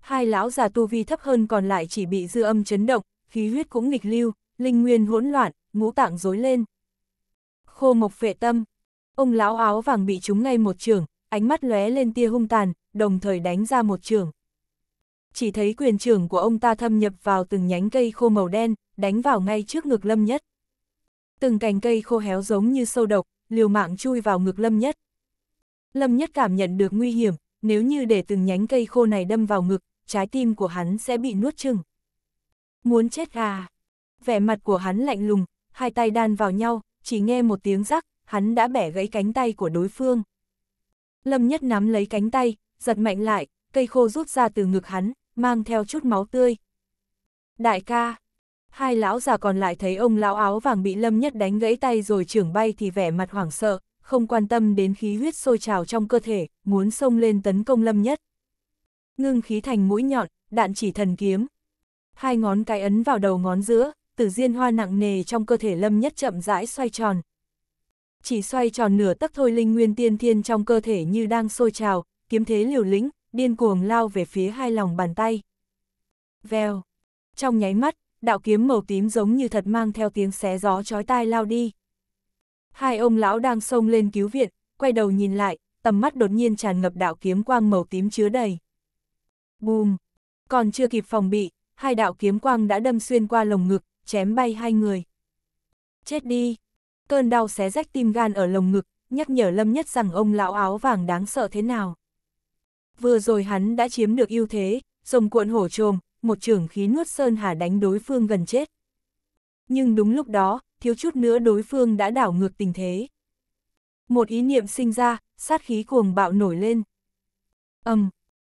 Hai lão già tu vi thấp hơn còn lại chỉ bị dư âm chấn động, khí huyết cũng nghịch lưu, linh nguyên hỗn loạn, ngũ tạng rối lên. Khô mộc vệ tâm, ông lão áo vàng bị trúng ngay một trưởng, ánh mắt lóe lên tia hung tàn, đồng thời đánh ra một trưởng. Chỉ thấy quyền trưởng của ông ta thâm nhập vào từng nhánh cây khô màu đen, đánh vào ngay trước ngực lâm nhất. Từng cành cây khô héo giống như sâu độc, liều mạng chui vào ngực lâm nhất. Lâm nhất cảm nhận được nguy hiểm, nếu như để từng nhánh cây khô này đâm vào ngực, trái tim của hắn sẽ bị nuốt chừng. Muốn chết à? Vẻ mặt của hắn lạnh lùng, hai tay đan vào nhau, chỉ nghe một tiếng rắc, hắn đã bẻ gãy cánh tay của đối phương. Lâm Nhất nắm lấy cánh tay, giật mạnh lại, cây khô rút ra từ ngực hắn, mang theo chút máu tươi. Đại ca, Hai lão già còn lại thấy ông lão áo vàng bị Lâm Nhất đánh gãy tay rồi trưởng bay thì vẻ mặt hoảng sợ, không quan tâm đến khí huyết sôi trào trong cơ thể, muốn xông lên tấn công Lâm Nhất. Ngưng khí thành mũi nhọn, đạn chỉ thần kiếm. Hai ngón cái ấn vào đầu ngón giữa, tử diên hoa nặng nề trong cơ thể Lâm Nhất chậm rãi xoay tròn. Chỉ xoay tròn nửa tấc thôi linh nguyên tiên thiên trong cơ thể như đang sôi trào, kiếm thế liều lĩnh, điên cuồng lao về phía hai lòng bàn tay. Vèo. Trong nháy mắt, đạo kiếm màu tím giống như thật mang theo tiếng xé gió chói tai lao đi. Hai ông lão đang xông lên cứu viện, quay đầu nhìn lại, tầm mắt đột nhiên tràn ngập đạo kiếm quang màu tím chứa đầy. Bùm! Còn chưa kịp phòng bị, hai đạo kiếm quang đã đâm xuyên qua lồng ngực, chém bay hai người. Chết đi! Cơn đau xé rách tim gan ở lồng ngực, nhắc nhở Lâm Nhất rằng ông lão áo vàng đáng sợ thế nào. Vừa rồi hắn đã chiếm được ưu thế, rồng cuộn hổ trồm, một trường khí nuốt Sơn Hà đánh đối phương gần chết. Nhưng đúng lúc đó, thiếu chút nữa đối phương đã đảo ngược tình thế. Một ý niệm sinh ra, sát khí cuồng bạo nổi lên. Âm, um,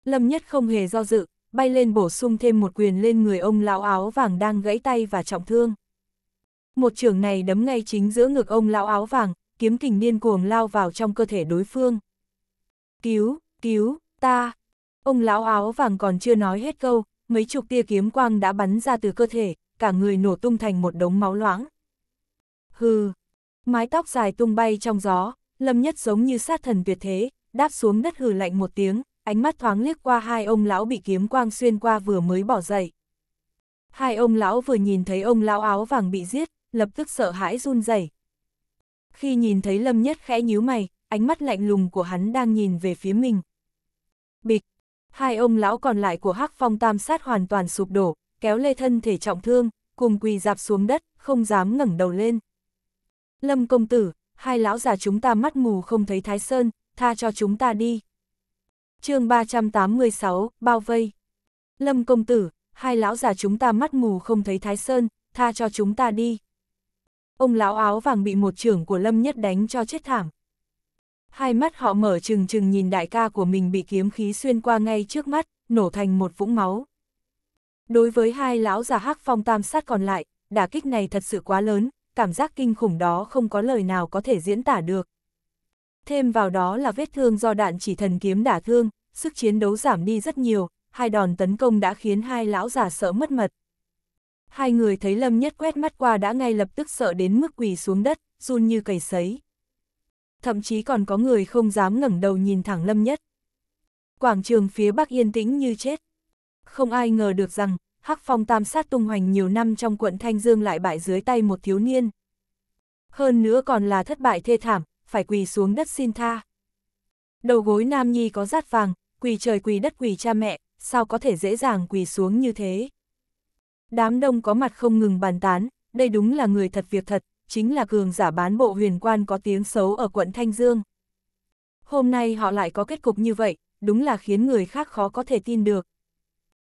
Lâm Nhất không hề do dự, bay lên bổ sung thêm một quyền lên người ông lão áo vàng đang gãy tay và trọng thương. Một trường này đấm ngay chính giữa ngực ông lão áo vàng, kiếm kình điên cuồng lao vào trong cơ thể đối phương. Cứu, cứu, ta. Ông lão áo vàng còn chưa nói hết câu, mấy chục tia kiếm quang đã bắn ra từ cơ thể, cả người nổ tung thành một đống máu loãng. Hừ, mái tóc dài tung bay trong gió, Lâm Nhất giống như sát thần tuyệt thế, đáp xuống đất hừ lạnh một tiếng, ánh mắt thoáng liếc qua hai ông lão bị kiếm quang xuyên qua vừa mới bỏ dậy. Hai ông lão vừa nhìn thấy ông lão áo vàng bị giết, lập tức sợ hãi run rẩy. Khi nhìn thấy Lâm Nhất khẽ nhíu mày, ánh mắt lạnh lùng của hắn đang nhìn về phía mình. Bịch, hai ông lão còn lại của Hắc Phong Tam Sát hoàn toàn sụp đổ, kéo lê thân thể trọng thương, cùng quỳ dạp xuống đất, không dám ngẩng đầu lên. Lâm công tử, hai lão già chúng ta mắt mù không thấy Thái Sơn, tha cho chúng ta đi. chương 386, bao vây. Lâm công tử, hai lão già chúng ta mắt mù không thấy Thái Sơn, tha cho chúng ta đi. Ông lão áo vàng bị một trưởng của Lâm nhất đánh cho chết thảm. Hai mắt họ mở trừng trừng nhìn đại ca của mình bị kiếm khí xuyên qua ngay trước mắt, nổ thành một vũng máu. Đối với hai lão già hắc phong tam sát còn lại, đả kích này thật sự quá lớn, cảm giác kinh khủng đó không có lời nào có thể diễn tả được. Thêm vào đó là vết thương do đạn chỉ thần kiếm đả thương, sức chiến đấu giảm đi rất nhiều, hai đòn tấn công đã khiến hai lão già sợ mất mật. Hai người thấy Lâm Nhất quét mắt qua đã ngay lập tức sợ đến mức quỳ xuống đất, run như cầy sấy thậm chí còn có người không dám ngẩng đầu nhìn thẳng Lâm Nhất. Quảng trường phía Bắc yên tĩnh như chết. Không ai ngờ được rằng, Hắc Phong tam sát tung hoành nhiều năm trong quận Thanh Dương lại bại dưới tay một thiếu niên. Hơn nữa còn là thất bại thê thảm, phải quỳ xuống đất xin tha. Đầu gối Nam Nhi có rát vàng, quỳ trời quỳ đất quỳ cha mẹ, sao có thể dễ dàng quỳ xuống như thế. Đám đông có mặt không ngừng bàn tán, đây đúng là người thật việc thật, chính là cường giả bán bộ huyền quan có tiếng xấu ở quận Thanh Dương. Hôm nay họ lại có kết cục như vậy, đúng là khiến người khác khó có thể tin được.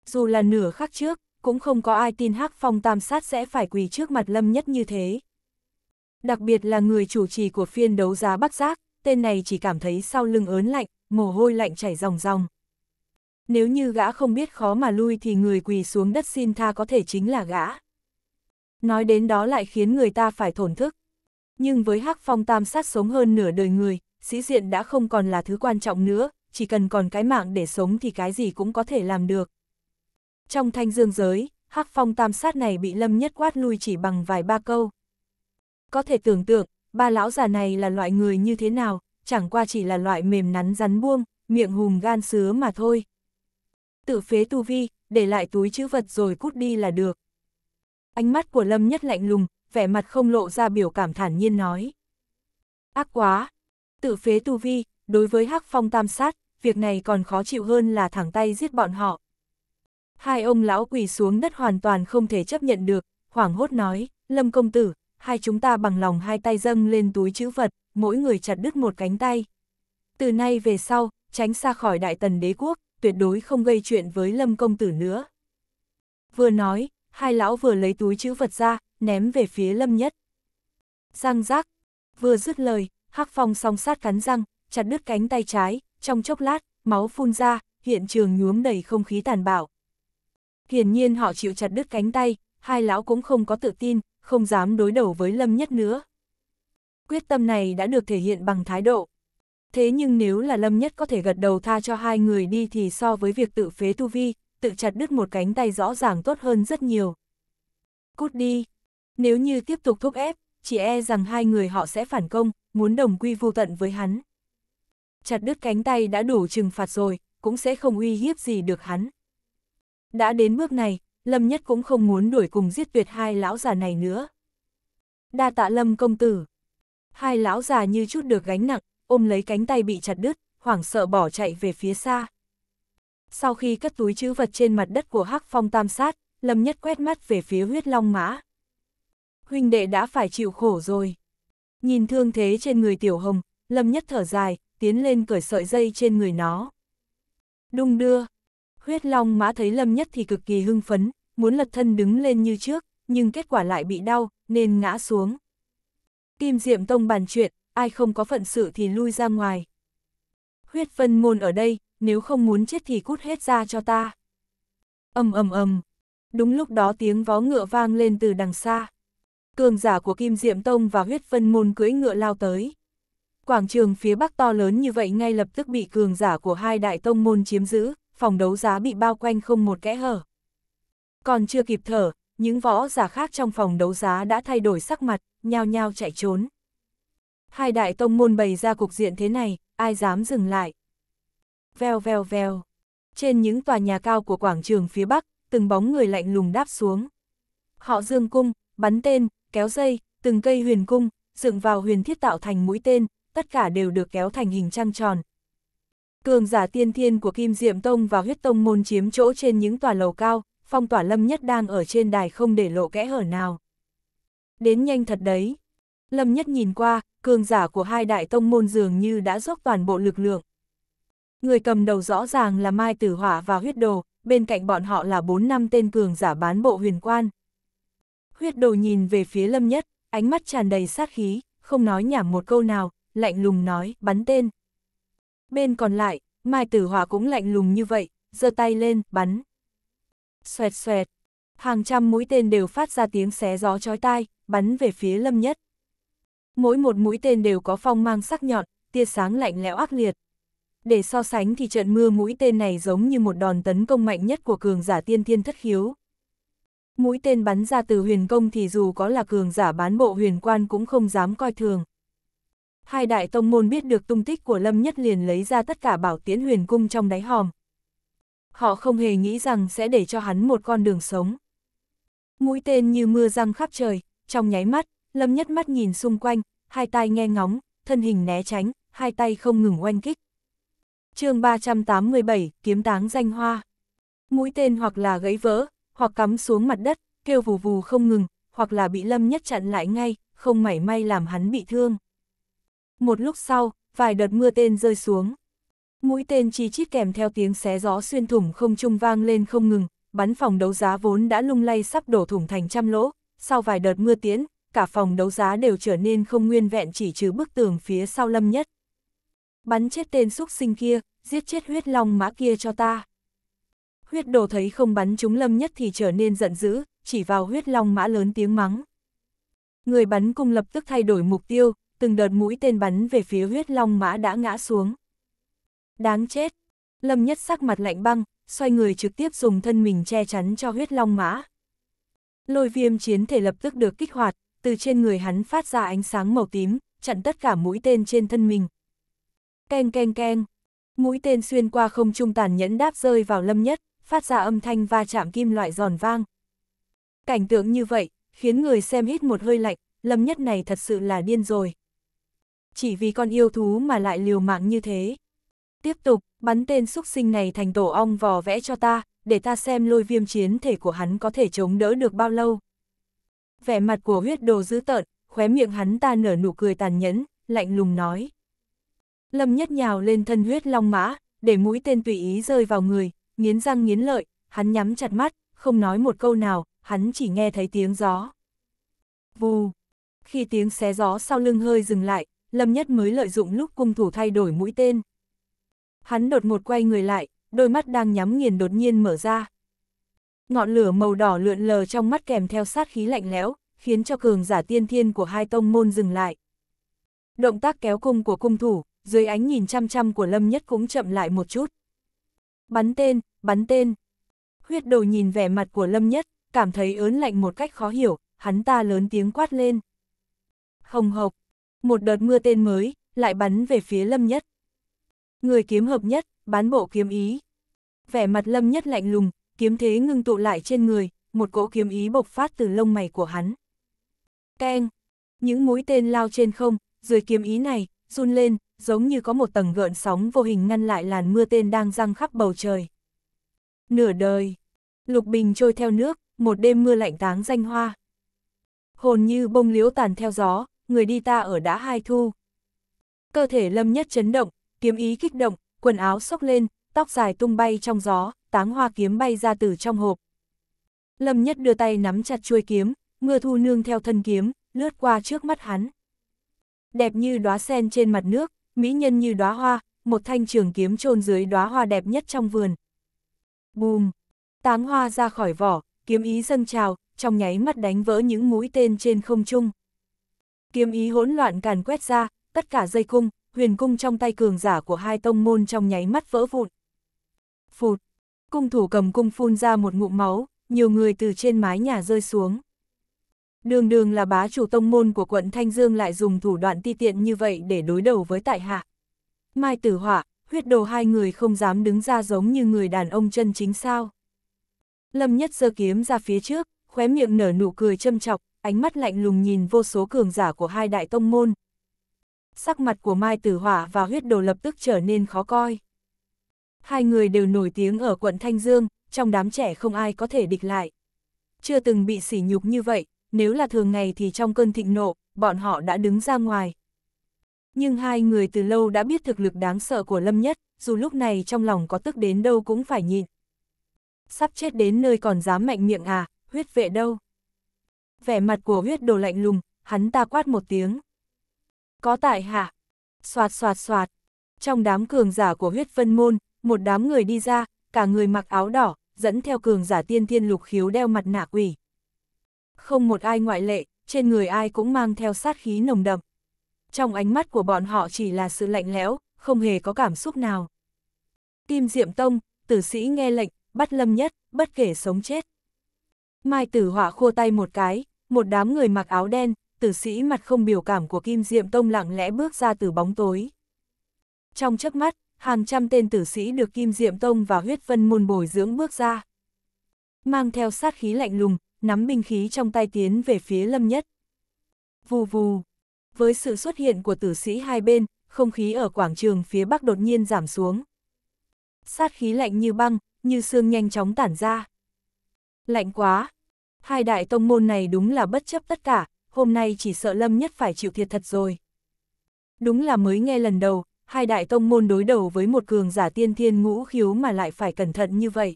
Dù là nửa khắc trước, cũng không có ai tin Hắc Phong Tam Sát sẽ phải quỳ trước mặt Lâm Nhất như thế. Đặc biệt là người chủ trì của phiên đấu giá Bắc Giác, tên này chỉ cảm thấy sau lưng ớn lạnh, mồ hôi lạnh chảy ròng ròng. Nếu như gã không biết khó mà lui thì người quỳ xuống đất xin tha có thể chính là gã. Nói đến đó lại khiến người ta phải thổn thức. Nhưng với Hắc Phong tam sát sống hơn nửa đời người, sĩ diện đã không còn là thứ quan trọng nữa, chỉ cần còn cái mạng để sống thì cái gì cũng có thể làm được. Trong thanh dương giới, Hắc Phong tam sát này bị Lâm Nhất quát lui chỉ bằng vài ba câu. Có thể tưởng tượng, ba lão già này là loại người như thế nào, chẳng qua chỉ là loại mềm nắn rắn buông, miệng hùm gan sứa mà thôi. Tự phế tu vi, để lại túi chữ vật rồi cút đi là được. Ánh mắt của Lâm Nhất lạnh lùng, vẻ mặt không lộ ra biểu cảm thản nhiên nói. Ác quá! Tự phế tu vi, đối với Hắc Phong tam sát, việc này còn khó chịu hơn là thẳng tay giết bọn họ. Hai ông lão quỳ xuống đất hoàn toàn không thể chấp nhận được, hoảng hốt nói, Lâm công tử, hai chúng ta bằng lòng hai tay dâng lên túi chữ vật, mỗi người chặt đứt một cánh tay. Từ nay về sau, tránh xa khỏi đại tần đế quốc, tuyệt đối không gây chuyện với Lâm công tử nữa. Vừa nói, hai lão vừa lấy túi chữ vật ra, ném về phía lâm nhất. Răng rác, vừa dứt lời, hắc phong song sát cắn răng, chặt đứt cánh tay trái, trong chốc lát, máu phun ra, hiện trường nhuốm đầy không khí tàn bạo. Hiển nhiên họ chịu chặt đứt cánh tay, hai lão cũng không có tự tin, không dám đối đầu với lâm nhất nữa. Quyết tâm này đã được thể hiện bằng thái độ. Thế nhưng nếu là Lâm Nhất có thể gật đầu tha cho hai người đi thì so với việc tự phế tu vi, tự chặt đứt một cánh tay rõ ràng tốt hơn rất nhiều. Cút đi! Nếu như tiếp tục thúc ép, chỉ e rằng hai người họ sẽ phản công, muốn đồng quy vô tận với hắn. Chặt đứt cánh tay đã đủ trừng phạt rồi, cũng sẽ không uy hiếp gì được hắn. Đã đến bước này, Lâm Nhất cũng không muốn đuổi cùng giết tuyệt hai lão già này nữa. Đa tạ Lâm công tử. Hai lão già như chút được gánh nặng, ôm lấy cánh tay bị chặt đứt, hoảng sợ bỏ chạy về phía xa. Sau khi cất túi chữ vật trên mặt đất của Hắc Phong Tam Sát, Lâm Nhất quét mắt về phía huyết long mã. Huynh đệ đã phải chịu khổ rồi. Nhìn thương thế trên người Tiểu Hồng, Lâm Nhất thở dài, tiến lên cởi sợi dây trên người nó. Đung đưa. Huyết long mã thấy Lâm Nhất thì cực kỳ hưng phấn, muốn lật thân đứng lên như trước, nhưng kết quả lại bị đau, nên ngã xuống. Kim Diệm Tông bàn chuyện, ai không có phận sự thì lui ra ngoài. Huyết vân môn ở đây, nếu không muốn chết thì cút hết ra cho ta. ầm ầm ầm. Đúng lúc đó tiếng vó ngựa vang lên từ đằng xa. Cường giả của Kim Diệm Tông và huyết phân môn cưỡi ngựa lao tới. Quảng trường phía bắc to lớn như vậy ngay lập tức bị cường giả của hai đại tông môn chiếm giữ, phòng đấu giá bị bao quanh không một kẽ hở. Còn chưa kịp thở, những võ giả khác trong phòng đấu giá đã thay đổi sắc mặt, nhao nhao chạy trốn. Hai đại tông môn bày ra cục diện thế này, ai dám dừng lại veo veo veo. Trên những tòa nhà cao của quảng trường phía Bắc, từng bóng người lạnh lùng đáp xuống. Họ dương cung, bắn tên, kéo dây, từng cây huyền cung, dựng vào huyền thiết tạo thành mũi tên, tất cả đều được kéo thành hình trăng tròn. Cường giả tiên thiên của Kim Diệm Tông và huyết tông môn chiếm chỗ trên những tòa lầu cao, phong tỏa lâm nhất đang ở trên đài không để lộ kẽ hở nào. Đến nhanh thật đấy. Lâm nhất nhìn qua, cường giả của hai đại tông môn dường như đã dốc toàn bộ lực lượng, Người cầm đầu rõ ràng là Mai Tử Hỏa và huyết đồ, bên cạnh bọn họ là 4 năm tên cường giả bán bộ huyền quan. Huyết đồ nhìn về phía lâm nhất, ánh mắt tràn đầy sát khí, không nói nhảm một câu nào, lạnh lùng nói, bắn tên. Bên còn lại, Mai Tử Hỏa cũng lạnh lùng như vậy, giơ tay lên, bắn. Xoẹt xoẹt, hàng trăm mũi tên đều phát ra tiếng xé gió chói tai, bắn về phía lâm nhất. Mỗi một mũi tên đều có phong mang sắc nhọn, tia sáng lạnh lẽo ác liệt để so sánh thì trận mưa mũi tên này giống như một đòn tấn công mạnh nhất của cường giả tiên thiên thất khiếu. Mũi tên bắn ra từ huyền công thì dù có là cường giả bán bộ huyền quan cũng không dám coi thường. Hai đại tông môn biết được tung tích của Lâm Nhất liền lấy ra tất cả bảo tiễn huyền cung trong đáy hòm. Họ không hề nghĩ rằng sẽ để cho hắn một con đường sống. Mũi tên như mưa răng khắp trời, trong nháy mắt, Lâm Nhất mắt nhìn xung quanh, hai tay nghe ngóng, thân hình né tránh, hai tay không ngừng oanh kích chương 387, kiếm táng danh hoa. Mũi tên hoặc là gãy vỡ, hoặc cắm xuống mặt đất, kêu vù vù không ngừng, hoặc là bị Lâm Nhất chặn lại ngay, không mảy may làm hắn bị thương. Một lúc sau, vài đợt mưa tên rơi xuống. Mũi tên chi chít kèm theo tiếng xé gió xuyên thủng không trung vang lên không ngừng, bắn phòng đấu giá vốn đã lung lay sắp đổ thủng thành trăm lỗ, sau vài đợt mưa tiến, cả phòng đấu giá đều trở nên không nguyên vẹn chỉ trừ bức tường phía sau Lâm Nhất bắn chết tên xúc sinh kia, giết chết huyết long mã kia cho ta. Huyết đồ thấy không bắn chúng lâm nhất thì trở nên giận dữ, chỉ vào huyết long mã lớn tiếng mắng. Người bắn cung lập tức thay đổi mục tiêu, từng đợt mũi tên bắn về phía huyết long mã đã ngã xuống. Đáng chết! Lâm nhất sắc mặt lạnh băng, xoay người trực tiếp dùng thân mình che chắn cho huyết long mã. Lôi viêm chiến thể lập tức được kích hoạt, từ trên người hắn phát ra ánh sáng màu tím, chặn tất cả mũi tên trên thân mình, Keng keng keng. Mũi tên xuyên qua không trung tàn nhẫn đáp rơi vào lâm nhất, phát ra âm thanh va chạm kim loại giòn vang. Cảnh tượng như vậy, khiến người xem hít một hơi lạnh, lâm nhất này thật sự là điên rồi. Chỉ vì con yêu thú mà lại liều mạng như thế. Tiếp tục, bắn tên xúc sinh này thành tổ ong vò vẽ cho ta, để ta xem lôi viêm chiến thể của hắn có thể chống đỡ được bao lâu. Vẻ mặt của huyết đồ dữ tợn, khóe miệng hắn ta nở nụ cười tàn nhẫn, lạnh lùng nói. Lâm Nhất nhào lên thân huyết long mã, để mũi tên tùy ý rơi vào người, nghiến răng nghiến lợi, hắn nhắm chặt mắt, không nói một câu nào, hắn chỉ nghe thấy tiếng gió. Vù! Khi tiếng xé gió sau lưng hơi dừng lại, Lâm Nhất mới lợi dụng lúc cung thủ thay đổi mũi tên. Hắn đột một quay người lại, đôi mắt đang nhắm nghiền đột nhiên mở ra. Ngọn lửa màu đỏ lượn lờ trong mắt kèm theo sát khí lạnh lẽo, khiến cho cường giả tiên thiên của hai tông môn dừng lại. Động tác kéo cung của cung thủ, dưới ánh nhìn chăm chăm của Lâm Nhất cũng chậm lại một chút. Bắn tên, bắn tên. Huyết đầu nhìn vẻ mặt của Lâm Nhất, cảm thấy ớn lạnh một cách khó hiểu, hắn ta lớn tiếng quát lên. Hồng hộc, một đợt mưa tên mới, lại bắn về phía Lâm Nhất. Người kiếm hợp nhất, bán bộ kiếm ý. Vẻ mặt Lâm Nhất lạnh lùng, kiếm thế ngưng tụ lại trên người, một cỗ kiếm ý bộc phát từ lông mày của hắn. Keng! Những mũi tên lao trên không, dưới kiếm ý này, run lên, giống như có một tầng gợn sóng vô hình ngăn lại làn mưa tên đang răng khắp bầu trời. Nửa đời, lục bình trôi theo nước, một đêm mưa lạnh táng danh hoa. Hồn như bông liễu tàn theo gió, người đi ta ở đã hai thu. Cơ thể lâm nhất chấn động, kiếm ý kích động, quần áo sốc lên, tóc dài tung bay trong gió, táng hoa kiếm bay ra từ trong hộp. Lâm nhất đưa tay nắm chặt chuôi kiếm, mưa thu nương theo thân kiếm, lướt qua trước mắt hắn. Đẹp như đóa sen trên mặt nước, mỹ nhân như đóa hoa, một thanh trường kiếm chôn dưới đóa hoa đẹp nhất trong vườn. Bùm! Táng hoa ra khỏi vỏ, kiếm ý dâng trào, trong nháy mắt đánh vỡ những mũi tên trên không trung. Kiếm ý hỗn loạn càn quét ra, tất cả dây cung, huyền cung trong tay cường giả của hai tông môn trong nháy mắt vỡ vụn. Phụt! Cung thủ cầm cung phun ra một ngụm máu, nhiều người từ trên mái nhà rơi xuống đường đường là bá chủ tông môn của quận Thanh Dương lại dùng thủ đoạn ti tiện như vậy để đối đầu với tại hạ. Mai tử hỏa, huyết đồ hai người không dám đứng ra giống như người đàn ông chân chính sao. Lâm nhất giơ kiếm ra phía trước, khóe miệng nở nụ cười châm chọc, ánh mắt lạnh lùng nhìn vô số cường giả của hai đại tông môn. Sắc mặt của Mai Tử Hỏa và huyết đồ lập tức trở nên khó coi. Hai người đều nổi tiếng ở quận Thanh Dương, trong đám trẻ không ai có thể địch lại. Chưa từng bị sỉ nhục như vậy, nếu là thường ngày thì trong cơn thịnh nộ, bọn họ đã đứng ra ngoài. Nhưng hai người từ lâu đã biết thực lực đáng sợ của Lâm Nhất, dù lúc này trong lòng có tức đến đâu cũng phải nhịn. Sắp chết đến nơi còn dám mạnh miệng à, huyết vệ đâu? Vẻ mặt của huyết đồ lạnh lùng, hắn ta quát một tiếng. Có tại hạ. Xoạt xoạt xoạt. Trong đám cường giả của huyết vân môn, một đám người đi ra, cả người mặc áo đỏ, dẫn theo cường giả tiên thiên lục khiếu đeo mặt nạ quỷ không một ai ngoại lệ, trên người ai cũng mang theo sát khí nồng đậm. Trong ánh mắt của bọn họ chỉ là sự lạnh lẽo, không hề có cảm xúc nào. Kim Diệm Tông, tử sĩ nghe lệnh, bắt lâm nhất, bất kể sống chết. Mai tử họa khô tay một cái, một đám người mặc áo đen, tử sĩ mặt không biểu cảm của Kim Diệm Tông lặng lẽ bước ra từ bóng tối. Trong chớp mắt, hàng trăm tên tử sĩ được Kim Diệm Tông và huyết vân môn bồi dưỡng bước ra. Mang theo sát khí lạnh lùng, nắm binh khí trong tay tiến về phía Lâm Nhất. Vù vù. Với sự xuất hiện của tử sĩ hai bên, không khí ở quảng trường phía bắc đột nhiên giảm xuống. Sát khí lạnh như băng, như xương nhanh chóng tản ra. Lạnh quá. Hai đại tông môn này đúng là bất chấp tất cả, hôm nay chỉ sợ Lâm Nhất phải chịu thiệt thật rồi. Đúng là mới nghe lần đầu, hai đại tông môn đối đầu với một cường giả tiên thiên ngũ khiếu mà lại phải cẩn thận như vậy.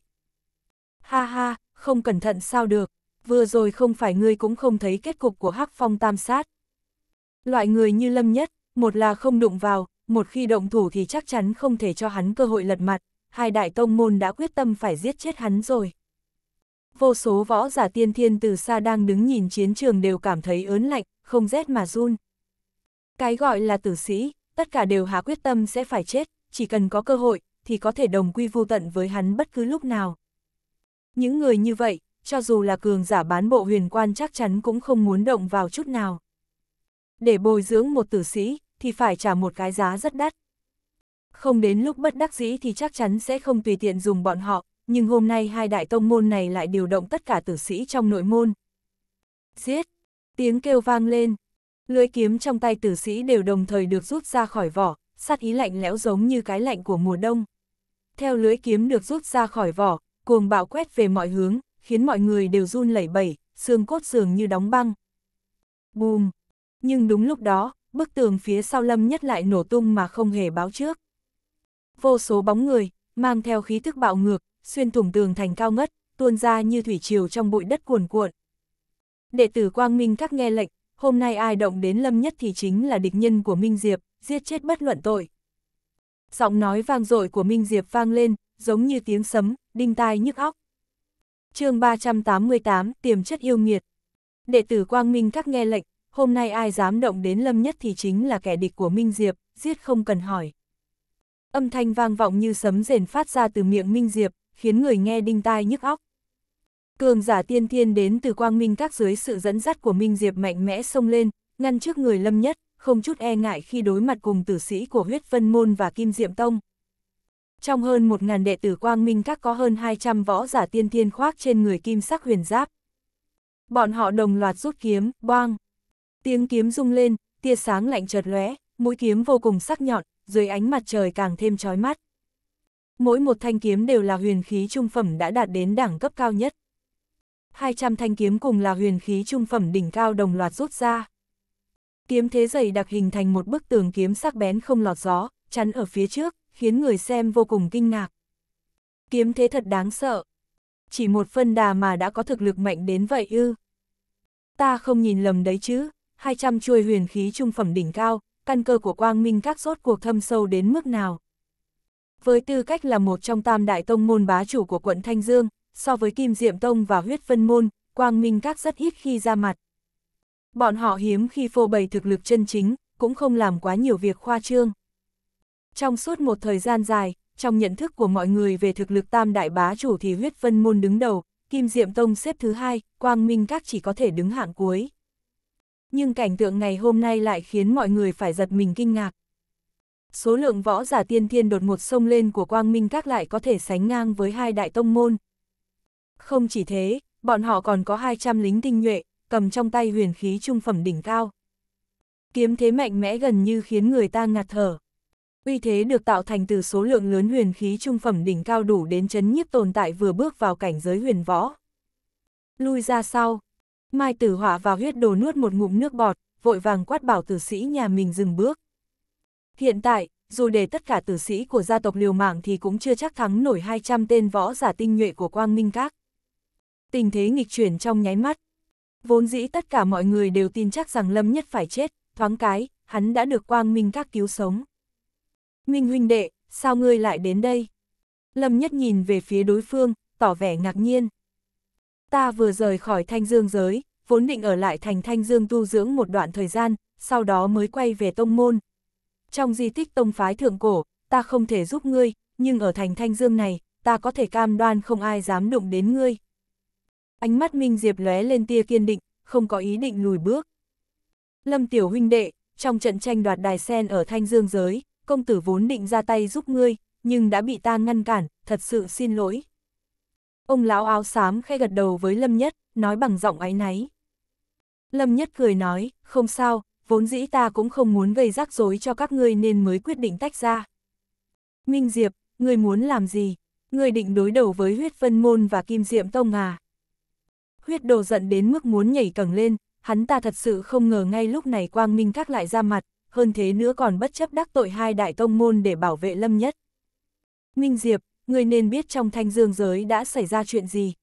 Ha ha, không cẩn thận sao được vừa rồi không phải ngươi cũng không thấy kết cục của hắc phong tam sát. Loại người như lâm nhất, một là không đụng vào, một khi động thủ thì chắc chắn không thể cho hắn cơ hội lật mặt, hai đại tông môn đã quyết tâm phải giết chết hắn rồi. Vô số võ giả tiên thiên từ xa đang đứng nhìn chiến trường đều cảm thấy ớn lạnh, không rét mà run. Cái gọi là tử sĩ, tất cả đều há quyết tâm sẽ phải chết, chỉ cần có cơ hội, thì có thể đồng quy vô tận với hắn bất cứ lúc nào. Những người như vậy, cho dù là cường giả bán bộ huyền quan chắc chắn cũng không muốn động vào chút nào. Để bồi dưỡng một tử sĩ, thì phải trả một cái giá rất đắt. Không đến lúc bất đắc dĩ thì chắc chắn sẽ không tùy tiện dùng bọn họ, nhưng hôm nay hai đại tông môn này lại điều động tất cả tử sĩ trong nội môn. Giết! Tiếng kêu vang lên. Lưỡi kiếm trong tay tử sĩ đều đồng thời được rút ra khỏi vỏ, sát ý lạnh lẽo giống như cái lạnh của mùa đông. Theo lưỡi kiếm được rút ra khỏi vỏ, cuồng bạo quét về mọi hướng, khiến mọi người đều run lẩy bẩy, xương cốt dường như đóng băng. Bùm! Nhưng đúng lúc đó, bức tường phía sau Lâm Nhất lại nổ tung mà không hề báo trước. Vô số bóng người, mang theo khí thức bạo ngược, xuyên thủng tường thành cao ngất, tuôn ra như thủy triều trong bụi đất cuồn cuộn. Đệ tử Quang Minh các nghe lệnh, hôm nay ai động đến Lâm Nhất thì chính là địch nhân của Minh Diệp, giết chết bất luận tội. Giọng nói vang dội của Minh Diệp vang lên, giống như tiếng sấm, đinh tai nhức óc chương 388, tiềm chất yêu nghiệt. Đệ tử Quang Minh các nghe lệnh, hôm nay ai dám động đến Lâm Nhất thì chính là kẻ địch của Minh Diệp, giết không cần hỏi. Âm thanh vang vọng như sấm rền phát ra từ miệng Minh Diệp, khiến người nghe đinh tai nhức óc. Cường giả tiên thiên đến từ Quang Minh các dưới sự dẫn dắt của Minh Diệp mạnh mẽ xông lên, ngăn trước người Lâm Nhất, không chút e ngại khi đối mặt cùng tử sĩ của huyết vân môn và kim diệm tông. Trong hơn 1.000 đệ tử Quang Minh các có hơn 200 võ giả tiên thiên khoác trên người kim sắc huyền giáp. Bọn họ đồng loạt rút kiếm, boang. Tiếng kiếm rung lên, tia sáng lạnh chợt lóe, mũi kiếm vô cùng sắc nhọn, dưới ánh mặt trời càng thêm chói mắt. Mỗi một thanh kiếm đều là huyền khí trung phẩm đã đạt đến đẳng cấp cao nhất. 200 thanh kiếm cùng là huyền khí trung phẩm đỉnh cao đồng loạt rút ra. Kiếm thế dày đặc hình thành một bức tường kiếm sắc bén không lọt gió, chắn ở phía trước khiến người xem vô cùng kinh ngạc. Kiếm thế thật đáng sợ. Chỉ một phân đà mà đã có thực lực mạnh đến vậy ư. Ta không nhìn lầm đấy chứ, 200 chuôi huyền khí trung phẩm đỉnh cao, căn cơ của quang minh các rốt cuộc thâm sâu đến mức nào. Với tư cách là một trong tam đại tông môn bá chủ của quận Thanh Dương, so với Kim Diệm Tông và huyết phân môn, quang minh các rất ít khi ra mặt. Bọn họ hiếm khi phô bày thực lực chân chính, cũng không làm quá nhiều việc khoa trương. Trong suốt một thời gian dài, trong nhận thức của mọi người về thực lực tam đại bá chủ thì huyết vân môn đứng đầu, Kim Diệm Tông xếp thứ hai, Quang Minh Các chỉ có thể đứng hạng cuối. Nhưng cảnh tượng ngày hôm nay lại khiến mọi người phải giật mình kinh ngạc. Số lượng võ giả tiên thiên đột ngột sông lên của Quang Minh Các lại có thể sánh ngang với hai đại tông môn. Không chỉ thế, bọn họ còn có 200 lính tinh nhuệ, cầm trong tay huyền khí trung phẩm đỉnh cao. Kiếm thế mạnh mẽ gần như khiến người ta ngạt thở. Uy thế được tạo thành từ số lượng lớn huyền khí trung phẩm đỉnh cao đủ đến chấn nhiếp tồn tại vừa bước vào cảnh giới huyền võ. Lui ra sau, Mai Tử Hỏa vào huyết đồ nuốt một ngụm nước bọt, vội vàng quát bảo tử sĩ nhà mình dừng bước. Hiện tại, dù để tất cả tử sĩ của gia tộc liều mạng thì cũng chưa chắc thắng nổi 200 tên võ giả tinh nhuệ của Quang Minh Các. Tình thế nghịch chuyển trong nháy mắt. Vốn dĩ tất cả mọi người đều tin chắc rằng Lâm Nhất phải chết, thoáng cái, hắn đã được Quang Minh Các cứu sống. Minh huynh đệ, sao ngươi lại đến đây? Lâm Nhất nhìn về phía đối phương, tỏ vẻ ngạc nhiên. Ta vừa rời khỏi thanh dương giới, vốn định ở lại thành thanh dương tu dưỡng một đoạn thời gian, sau đó mới quay về tông môn. Trong di tích tông phái thượng cổ, ta không thể giúp ngươi, nhưng ở thành thanh dương này, ta có thể cam đoan không ai dám đụng đến ngươi. Ánh mắt Minh Diệp lóe lên tia kiên định, không có ý định lùi bước. Lâm Tiểu huynh đệ, trong trận tranh đoạt đài sen ở thanh dương giới, công tử vốn định ra tay giúp ngươi, nhưng đã bị ta ngăn cản, thật sự xin lỗi. Ông lão áo xám khẽ gật đầu với Lâm Nhất, nói bằng giọng áy náy. Lâm Nhất cười nói, không sao, vốn dĩ ta cũng không muốn gây rắc rối cho các ngươi nên mới quyết định tách ra. Minh Diệp, ngươi muốn làm gì? Ngươi định đối đầu với huyết vân môn và kim diệm tông à? Huyết đồ giận đến mức muốn nhảy cẳng lên, hắn ta thật sự không ngờ ngay lúc này quang minh các lại ra mặt, hơn thế nữa còn bất chấp đắc tội hai đại tông môn để bảo vệ Lâm Nhất. Minh Diệp, người nên biết trong thanh dương giới đã xảy ra chuyện gì.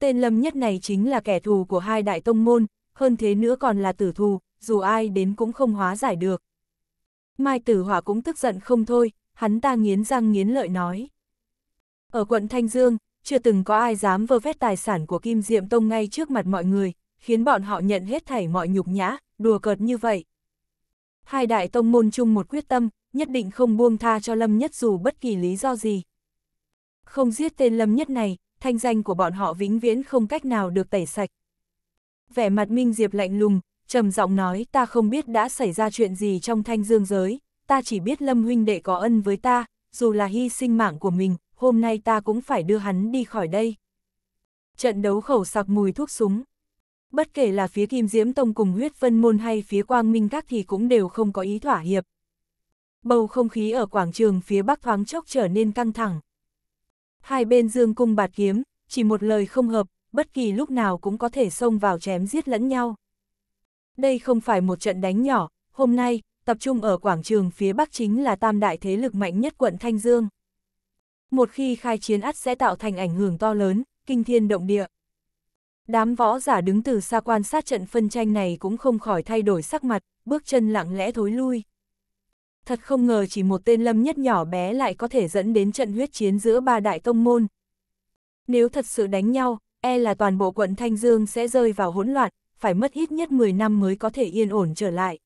Tên Lâm Nhất này chính là kẻ thù của hai đại tông môn, hơn thế nữa còn là tử thù, dù ai đến cũng không hóa giải được. Mai Tử Hỏa cũng tức giận không thôi, hắn ta nghiến răng nghiến lợi nói. Ở quận Thanh Dương, chưa từng có ai dám vơ vét tài sản của Kim Diệm Tông ngay trước mặt mọi người, khiến bọn họ nhận hết thảy mọi nhục nhã, đùa cợt như vậy. Hai đại tông môn chung một quyết tâm, nhất định không buông tha cho Lâm Nhất dù bất kỳ lý do gì. Không giết tên Lâm Nhất này, thanh danh của bọn họ vĩnh viễn không cách nào được tẩy sạch. Vẻ mặt Minh Diệp lạnh lùng, trầm giọng nói ta không biết đã xảy ra chuyện gì trong thanh dương giới, ta chỉ biết Lâm huynh đệ có ân với ta, dù là hy sinh mạng của mình, hôm nay ta cũng phải đưa hắn đi khỏi đây. Trận đấu khẩu sạc mùi thuốc súng, bất kể là phía Kim Diễm Tông cùng huyết vân môn hay phía Quang Minh Các thì cũng đều không có ý thỏa hiệp. Bầu không khí ở quảng trường phía Bắc thoáng chốc trở nên căng thẳng. Hai bên dương cung bạt kiếm, chỉ một lời không hợp, bất kỳ lúc nào cũng có thể xông vào chém giết lẫn nhau. Đây không phải một trận đánh nhỏ, hôm nay, tập trung ở quảng trường phía Bắc chính là tam đại thế lực mạnh nhất quận Thanh Dương. Một khi khai chiến ắt sẽ tạo thành ảnh hưởng to lớn, kinh thiên động địa. Đám võ giả đứng từ xa quan sát trận phân tranh này cũng không khỏi thay đổi sắc mặt, bước chân lặng lẽ thối lui. Thật không ngờ chỉ một tên lâm nhất nhỏ bé lại có thể dẫn đến trận huyết chiến giữa ba đại tông môn. Nếu thật sự đánh nhau, e là toàn bộ quận Thanh Dương sẽ rơi vào hỗn loạn, phải mất ít nhất 10 năm mới có thể yên ổn trở lại.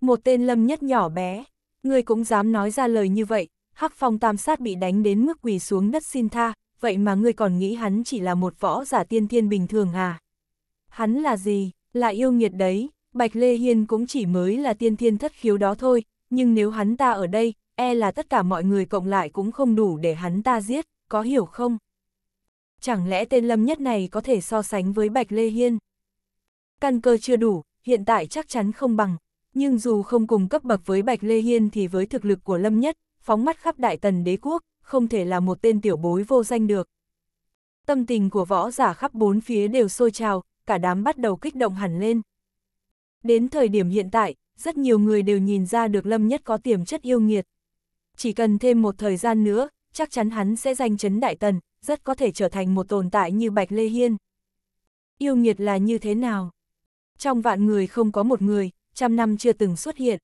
Một tên lâm nhất nhỏ bé, người cũng dám nói ra lời như vậy, Hắc Phong Tam Sát bị đánh đến mức quỳ xuống đất xin tha, vậy mà ngươi còn nghĩ hắn chỉ là một võ giả tiên thiên bình thường à? Hắn là gì? Là yêu nghiệt đấy, Bạch Lê Hiên cũng chỉ mới là tiên thiên thất khiếu đó thôi, nhưng nếu hắn ta ở đây, e là tất cả mọi người cộng lại cũng không đủ để hắn ta giết, có hiểu không? Chẳng lẽ tên lâm nhất này có thể so sánh với Bạch Lê Hiên? Căn cơ chưa đủ, hiện tại chắc chắn không bằng, nhưng dù không cùng cấp bậc với Bạch Lê Hiên thì với thực lực của lâm nhất, phóng mắt khắp đại tần đế quốc, không thể là một tên tiểu bối vô danh được. Tâm tình của võ giả khắp bốn phía đều sôi trào, cả đám bắt đầu kích động hẳn lên. Đến thời điểm hiện tại, rất nhiều người đều nhìn ra được Lâm Nhất có tiềm chất yêu nghiệt. Chỉ cần thêm một thời gian nữa, chắc chắn hắn sẽ danh chấn đại tần, rất có thể trở thành một tồn tại như Bạch Lê Hiên. Yêu nghiệt là như thế nào? Trong vạn người không có một người, trăm năm chưa từng xuất hiện.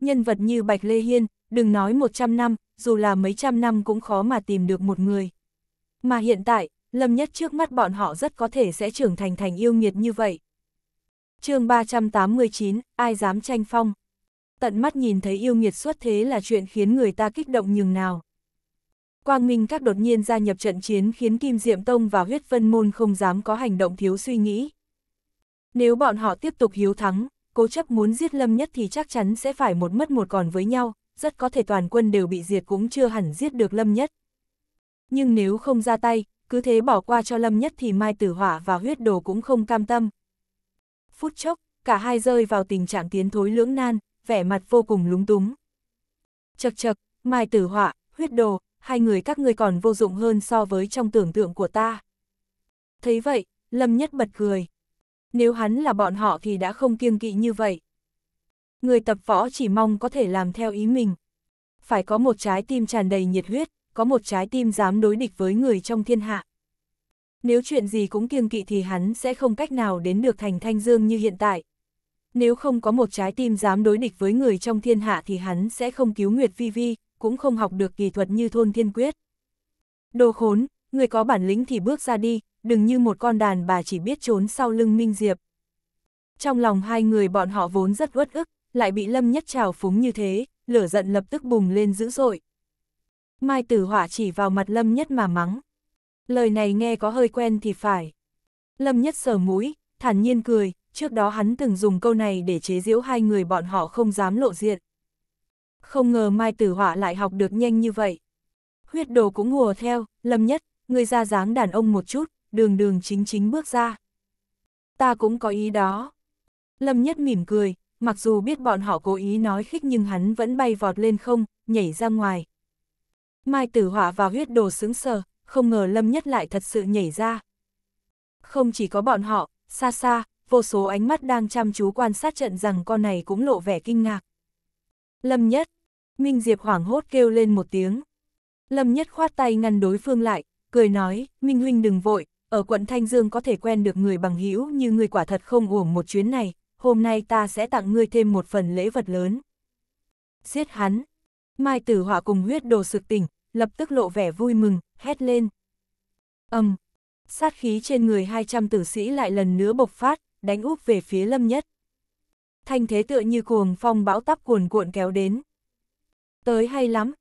Nhân vật như Bạch Lê Hiên, đừng nói 100 năm, dù là mấy trăm năm cũng khó mà tìm được một người. Mà hiện tại, Lâm Nhất trước mắt bọn họ rất có thể sẽ trưởng thành thành yêu nghiệt như vậy. chương 389, ai dám tranh phong? Tận mắt nhìn thấy yêu nghiệt xuất thế là chuyện khiến người ta kích động nhường nào. Quang Minh các đột nhiên gia nhập trận chiến khiến Kim Diệm Tông và huyết vân môn không dám có hành động thiếu suy nghĩ. Nếu bọn họ tiếp tục hiếu thắng, cố chấp muốn giết Lâm Nhất thì chắc chắn sẽ phải một mất một còn với nhau, rất có thể toàn quân đều bị diệt cũng chưa hẳn giết được Lâm Nhất. Nhưng nếu không ra tay, cứ thế bỏ qua cho Lâm Nhất thì Mai Tử Hỏa và huyết đồ cũng không cam tâm. Phút chốc, cả hai rơi vào tình trạng tiến thối lưỡng nan, vẻ mặt vô cùng lúng túng. Chật chật, Mai Tử Hỏa, huyết đồ, hai người các ngươi còn vô dụng hơn so với trong tưởng tượng của ta. Thấy vậy, Lâm Nhất bật cười. Nếu hắn là bọn họ thì đã không kiêng kỵ như vậy. Người tập võ chỉ mong có thể làm theo ý mình. Phải có một trái tim tràn đầy nhiệt huyết, có một trái tim dám đối địch với người trong thiên hạ. Nếu chuyện gì cũng kiêng kỵ thì hắn sẽ không cách nào đến được thành thanh dương như hiện tại. Nếu không có một trái tim dám đối địch với người trong thiên hạ thì hắn sẽ không cứu Nguyệt Vi Vi, cũng không học được kỳ thuật như thôn thiên quyết. Đồ khốn, người có bản lĩnh thì bước ra đi, đừng như một con đàn bà chỉ biết trốn sau lưng Minh Diệp. Trong lòng hai người bọn họ vốn rất uất ức, lại bị Lâm Nhất trào phúng như thế, lửa giận lập tức bùng lên dữ dội. Mai Tử Hỏa chỉ vào mặt Lâm Nhất mà mắng. Lời này nghe có hơi quen thì phải. Lâm Nhất sờ mũi, thản nhiên cười, trước đó hắn từng dùng câu này để chế giễu hai người bọn họ không dám lộ diện. Không ngờ Mai Tử Hỏa lại học được nhanh như vậy. Huyết đồ cũng ngùa theo, Lâm Nhất, người ra dáng đàn ông một chút, đường đường chính chính bước ra. Ta cũng có ý đó. Lâm Nhất mỉm cười, mặc dù biết bọn họ cố ý nói khích nhưng hắn vẫn bay vọt lên không, nhảy ra ngoài. Mai tử họa và huyết đồ sướng sờ, không ngờ lâm nhất lại thật sự nhảy ra. Không chỉ có bọn họ, xa xa, vô số ánh mắt đang chăm chú quan sát trận rằng con này cũng lộ vẻ kinh ngạc. Lâm nhất, Minh Diệp hoảng hốt kêu lên một tiếng. Lâm nhất khoát tay ngăn đối phương lại, cười nói, Minh Huynh đừng vội, ở quận Thanh Dương có thể quen được người bằng hữu như người quả thật không uổng một chuyến này, hôm nay ta sẽ tặng ngươi thêm một phần lễ vật lớn. Giết hắn. Mai tử họa cùng huyết đồ sực tỉnh, lập tức lộ vẻ vui mừng, hét lên. Âm. sát khí trên người 200 tử sĩ lại lần nữa bộc phát, đánh úp về phía lâm nhất. Thanh thế tựa như cuồng phong bão táp cuồn cuộn kéo đến. Tới hay lắm.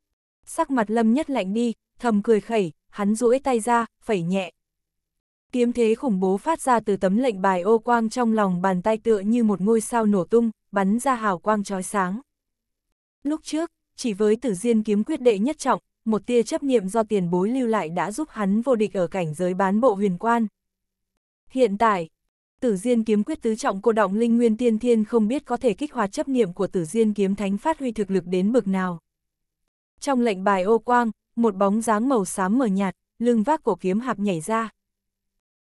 Sắc mặt lâm nhất lạnh đi, thầm cười khẩy, hắn duỗi tay ra, phẩy nhẹ, kiếm thế khủng bố phát ra từ tấm lệnh bài ô quang trong lòng bàn tay tựa như một ngôi sao nổ tung, bắn ra hào quang trói sáng. Lúc trước, chỉ với tử diên kiếm quyết đệ nhất trọng, một tia chấp niệm do tiền bối lưu lại đã giúp hắn vô địch ở cảnh giới bán bộ huyền quan. Hiện tại, tử diên kiếm quyết tứ trọng cô động linh nguyên tiên thiên không biết có thể kích hoạt chấp niệm của tử diên kiếm thánh phát huy thực lực đến bực nào. Trong lệnh bài ô quang, một bóng dáng màu xám mờ nhạt, lưng vác cổ kiếm hạp nhảy ra.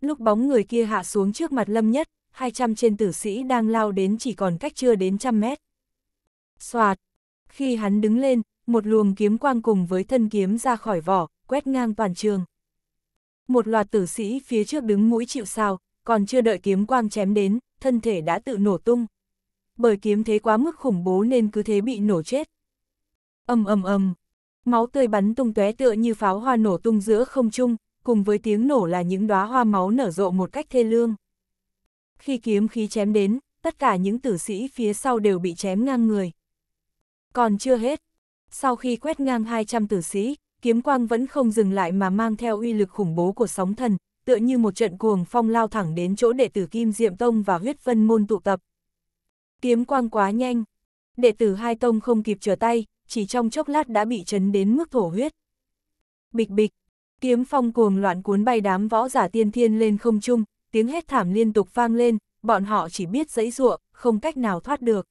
Lúc bóng người kia hạ xuống trước mặt lâm nhất, 200 trên tử sĩ đang lao đến chỉ còn cách chưa đến trăm mét. Xoạt! Khi hắn đứng lên, một luồng kiếm quang cùng với thân kiếm ra khỏi vỏ, quét ngang toàn trường. Một loạt tử sĩ phía trước đứng mũi chịu sao, còn chưa đợi kiếm quang chém đến, thân thể đã tự nổ tung. Bởi kiếm thế quá mức khủng bố nên cứ thế bị nổ chết. Âm âm âm, máu tươi bắn tung tóe tựa như pháo hoa nổ tung giữa không trung, cùng với tiếng nổ là những đóa hoa máu nở rộ một cách thê lương. Khi kiếm khí chém đến, tất cả những tử sĩ phía sau đều bị chém ngang người. Còn chưa hết, sau khi quét ngang 200 tử sĩ, kiếm quang vẫn không dừng lại mà mang theo uy lực khủng bố của sóng thần, tựa như một trận cuồng phong lao thẳng đến chỗ đệ tử Kim Diệm Tông và huyết vân môn tụ tập. Kiếm quang quá nhanh, đệ tử hai tông không kịp trở tay, chỉ trong chốc lát đã bị chấn đến mức thổ huyết. Bịch bịch, Kiếm phong cuồng loạn cuốn bay đám võ giả tiên thiên lên không trung, tiếng hét thảm liên tục vang lên, bọn họ chỉ biết giãy giụa, không cách nào thoát được.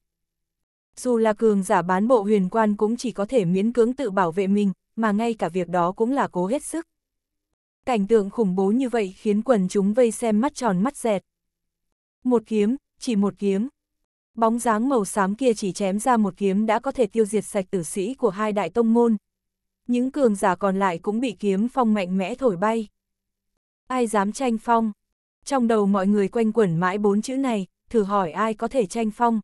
Dù là cường giả bán bộ huyền quan cũng chỉ có thể miễn cưỡng tự bảo vệ mình, mà ngay cả việc đó cũng là cố hết sức. Cảnh tượng khủng bố như vậy khiến quần chúng vây xem mắt tròn mắt dẹt. Một kiếm, chỉ một kiếm. Bóng dáng màu xám kia chỉ chém ra một kiếm đã có thể tiêu diệt sạch tử sĩ của hai đại tông môn, những cường giả còn lại cũng bị kiếm phong mạnh mẽ thổi bay. Ai dám tranh phong? Trong đầu mọi người quanh quẩn mãi bốn chữ này, thử hỏi ai có thể tranh phong.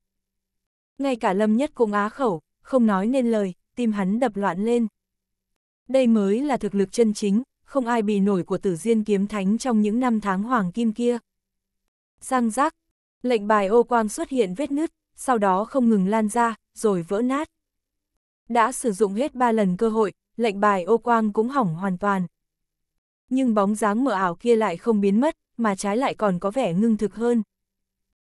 Ngay cả Lâm Nhất cũng á khẩu, không nói nên lời, tim hắn đập loạn lên. Đây mới là thực lực chân chính, không ai bị nổi của tử diên kiếm thánh trong những năm tháng hoàng kim kia. Giang giác, lệnh bài ô quang xuất hiện vết nứt, sau đó không ngừng lan ra, rồi vỡ nát. Đã sử dụng hết ba lần cơ hội, lệnh bài ô quang cũng hỏng hoàn toàn. Nhưng bóng dáng mờ ảo kia lại không biến mất, mà trái lại còn có vẻ ngưng thực hơn.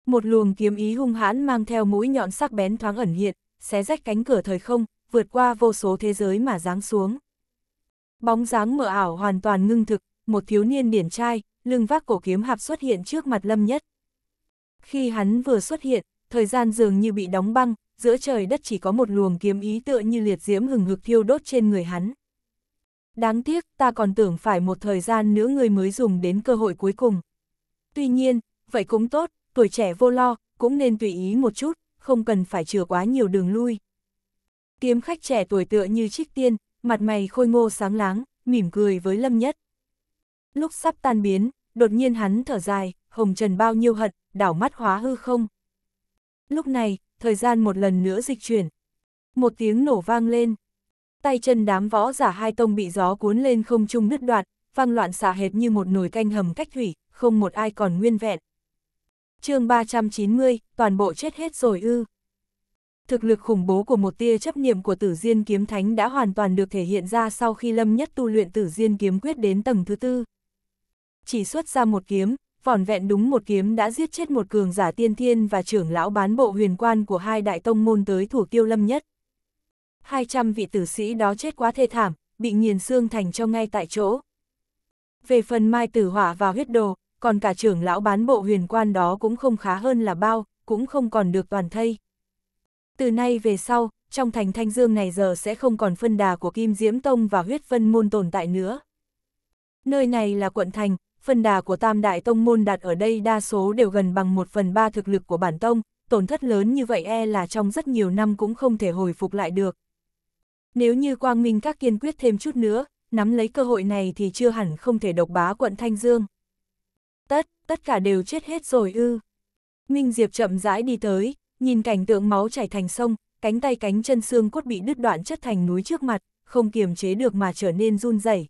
Một luồng kiếm ý hung hãn mang theo mũi nhọn sắc bén thoáng ẩn hiện, xé rách cánh cửa thời không, vượt qua vô số thế giới mà giáng xuống. Bóng dáng mờ ảo hoàn toàn ngưng thực, một thiếu niên điển trai, lưng vác cổ kiếm hạp xuất hiện trước mặt Lâm Nhất. Khi hắn vừa xuất hiện, thời gian dường như bị đóng băng, giữa trời đất chỉ có một luồng kiếm ý tựa như liệt diễm hừng hực thiêu đốt trên người hắn. Đáng tiếc, ta còn tưởng phải một thời gian nữa người mới dùng đến cơ hội cuối cùng. Tuy nhiên, vậy cũng tốt, tuổi trẻ vô lo, cũng nên tùy ý một chút, không cần phải chừa quá nhiều đường lui. Kiếm khách trẻ tuổi tựa như trích tiên, mặt mày khôi ngô sáng láng, mỉm cười với Lâm Nhất. Lúc sắp tan biến, đột nhiên hắn thở dài, hồng trần bao nhiêu hận, đảo mắt hóa hư không. Lúc này, thời gian một lần nữa dịch chuyển. Một tiếng nổ vang lên. Tay chân đám võ giả hai tông bị gió cuốn lên không trung nứt đoạn vang loạn xả hệt như một nồi canh hầm cách thủy, không một ai còn nguyên vẹn. chương 390, toàn bộ chết hết rồi ư. Thực lực khủng bố của một tia chấp niệm của tử diên kiếm thánh đã hoàn toàn được thể hiện ra sau khi lâm nhất tu luyện tử diên kiếm quyết đến tầng thứ tư. Chỉ xuất ra một kiếm, vỏn vẹn đúng một kiếm đã giết chết một cường giả tiên thiên và trưởng lão bán bộ huyền quan của hai đại tông môn tới thủ tiêu lâm nhất. 200 vị tử sĩ đó chết quá thê thảm, bị nghiền xương thành cho ngay tại chỗ. Về phần mai tử hỏa và huyết đồ, còn cả trưởng lão bán bộ huyền quan đó cũng không khá hơn là bao, cũng không còn được toàn thây. Từ nay về sau, trong thành Thanh Dương này giờ sẽ không còn phân đà của Kim Diễm Tông và huyết vân môn tồn tại nữa. Nơi này là quận thành, phân đà của tam đại tông môn đạt ở đây đa số đều gần bằng một phần ba thực lực của bản tông, tổn thất lớn như vậy e là trong rất nhiều năm cũng không thể hồi phục lại được. Nếu như Quang Minh các kiên quyết thêm chút nữa, nắm lấy cơ hội này thì chưa hẳn không thể độc bá quận Thanh Dương. Tất, tất cả đều chết hết rồi ư. Minh Diệp chậm rãi đi tới, nhìn cảnh tượng máu chảy thành sông, cánh tay cánh chân xương cốt bị đứt đoạn chất thành núi trước mặt, không kiềm chế được mà trở nên run rẩy.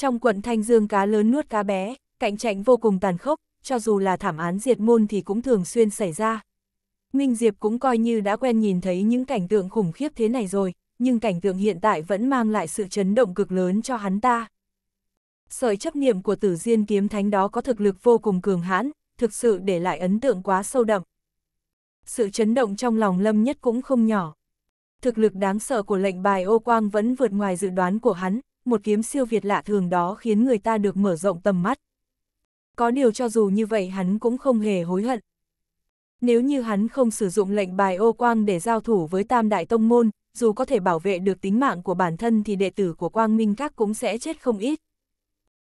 Trong quận Thanh Dương cá lớn nuốt cá bé, cạnh tranh vô cùng tàn khốc, cho dù là thảm án diệt môn thì cũng thường xuyên xảy ra. Minh Diệp cũng coi như đã quen nhìn thấy những cảnh tượng khủng khiếp thế này rồi, nhưng cảnh tượng hiện tại vẫn mang lại sự chấn động cực lớn cho hắn ta. Sợi chấp niệm của tử diên kiếm thánh đó có thực lực vô cùng cường hãn, thực sự để lại ấn tượng quá sâu đậm. Sự chấn động trong lòng lâm nhất cũng không nhỏ. Thực lực đáng sợ của lệnh bài ô quang vẫn vượt ngoài dự đoán của hắn, một kiếm siêu việt lạ thường đó khiến người ta được mở rộng tầm mắt. Có điều cho dù như vậy hắn cũng không hề hối hận. Nếu như hắn không sử dụng lệnh bài ô quang để giao thủ với tam đại tông môn, dù có thể bảo vệ được tính mạng của bản thân thì đệ tử của quang minh các cũng sẽ chết không ít.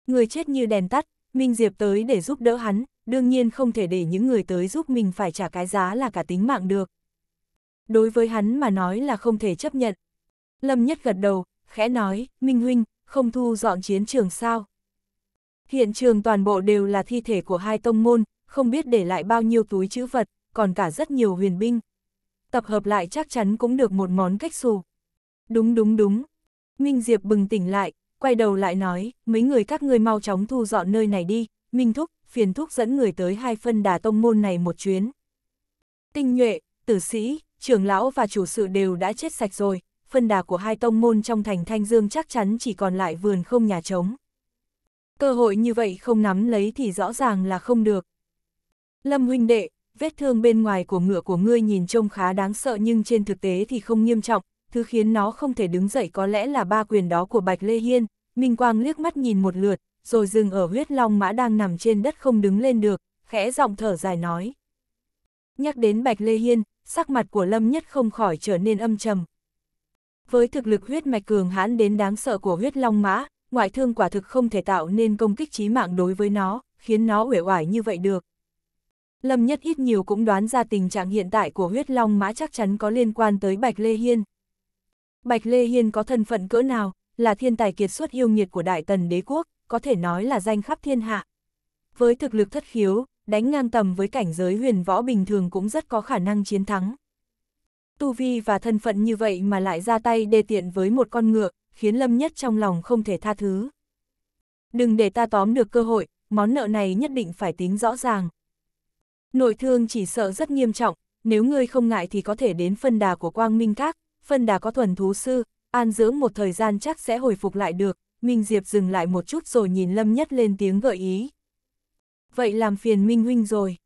Người chết như đèn tắt, Minh Diệp tới để giúp đỡ hắn, đương nhiên không thể để những người tới giúp mình phải trả cái giá là cả tính mạng được. Đối với hắn mà nói là không thể chấp nhận. Lâm Nhất gật đầu, khẽ nói, Minh Huynh, không thu dọn chiến trường sao. Hiện trường toàn bộ đều là thi thể của hai tông môn, không biết để lại bao nhiêu túi chữ vật, còn cả rất nhiều huyền binh. Tập hợp lại chắc chắn cũng được một món cách xù. Đúng đúng đúng. Minh Diệp bừng tỉnh lại, quay đầu lại nói, mấy người các ngươi mau chóng thu dọn nơi này đi, Minh Thúc, phiền Thúc dẫn người tới hai phân đà tông môn này một chuyến. Tinh nhuệ, tử sĩ, trưởng lão và chủ sự đều đã chết sạch rồi, phân đà của hai tông môn trong thành Thanh Dương chắc chắn chỉ còn lại vườn không nhà trống. Cơ hội như vậy không nắm lấy thì rõ ràng là không được. Lâm huynh đệ, vết thương bên ngoài của ngựa của ngươi nhìn trông khá đáng sợ nhưng trên thực tế thì không nghiêm trọng, thứ khiến nó không thể đứng dậy có lẽ là ba quyền đó của Bạch Lê Hiên. Minh Quang liếc mắt nhìn một lượt, rồi dừng ở huyết long mã đang nằm trên đất không đứng lên được, khẽ giọng thở dài nói. Nhắc đến Bạch Lê Hiên, sắc mặt của Lâm Nhất không khỏi trở nên âm trầm, với thực lực huyết mạch cường hãn đến đáng sợ của huyết long mã, ngoại thương quả thực không thể tạo nên công kích chí mạng đối với nó, khiến nó uể oải như vậy được. Lâm Nhất ít nhiều cũng đoán ra tình trạng hiện tại của huyết long mã chắc chắn có liên quan tới Bạch Lê Hiên. Bạch Lê Hiên có thân phận cỡ nào, là thiên tài kiệt xuất yêu nghiệt của Đại Tần Đế Quốc, có thể nói là danh khắp thiên hạ. Với thực lực thất khiếu, đánh ngang tầm với cảnh giới huyền võ bình thường cũng rất có khả năng chiến thắng tu vi và thân phận như vậy mà lại ra tay đê tiện với một con ngựa, khiến Lâm Nhất trong lòng không thể tha thứ. Đừng để ta tóm được cơ hội, món nợ này nhất định phải tính rõ ràng. Nội thương chỉ sợ rất nghiêm trọng, nếu ngươi không ngại thì có thể đến phân đà của Quang Minh Các, phân đà có thuần thú sư, an dưỡng một thời gian chắc sẽ hồi phục lại được. Minh Diệp dừng lại một chút rồi nhìn Lâm Nhất lên tiếng gợi ý. Vậy làm phiền Minh Huynh rồi.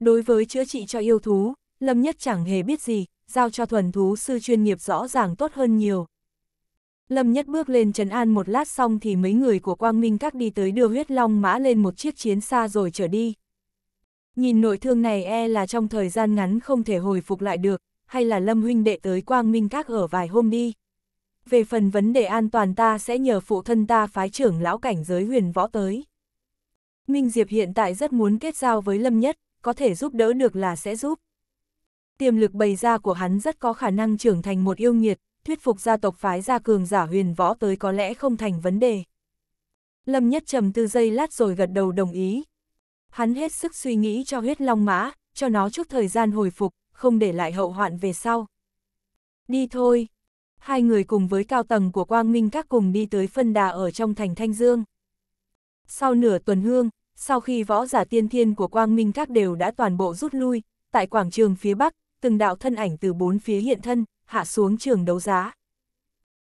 Đối với chữa trị cho yêu thú, Lâm Nhất chẳng hề biết gì, giao cho thuần thú sư chuyên nghiệp rõ ràng tốt hơn nhiều. Lâm Nhất bước lên trấn an một lát xong thì mấy người của Quang Minh Các đi tới đưa huyết long mã lên một chiếc chiến xa rồi trở đi. Nhìn nội thương này e là trong thời gian ngắn không thể hồi phục lại được, hay là Lâm Huynh đệ tới Quang Minh Các ở vài hôm đi. Về phần vấn đề an toàn ta sẽ nhờ phụ thân ta phái trưởng lão cảnh giới huyền võ tới. Minh Diệp hiện tại rất muốn kết giao với Lâm Nhất, có thể giúp đỡ được là sẽ giúp tiềm lực bày ra của hắn rất có khả năng trưởng thành một yêu nghiệt, thuyết phục gia tộc phái gia cường giả huyền võ tới có lẽ không thành vấn đề. Lâm Nhất trầm tư giây lát rồi gật đầu đồng ý. Hắn hết sức suy nghĩ cho huyết long mã, cho nó chút thời gian hồi phục, không để lại hậu hoạn về sau. Đi thôi. Hai người cùng với cao tầng của Quang Minh các cùng đi tới phân đà ở trong thành Thanh Dương. Sau nửa tuần hương, sau khi võ giả tiên thiên của Quang Minh các đều đã toàn bộ rút lui, tại quảng trường phía Bắc, từng đạo thân ảnh từ bốn phía hiện thân, hạ xuống trường đấu giá.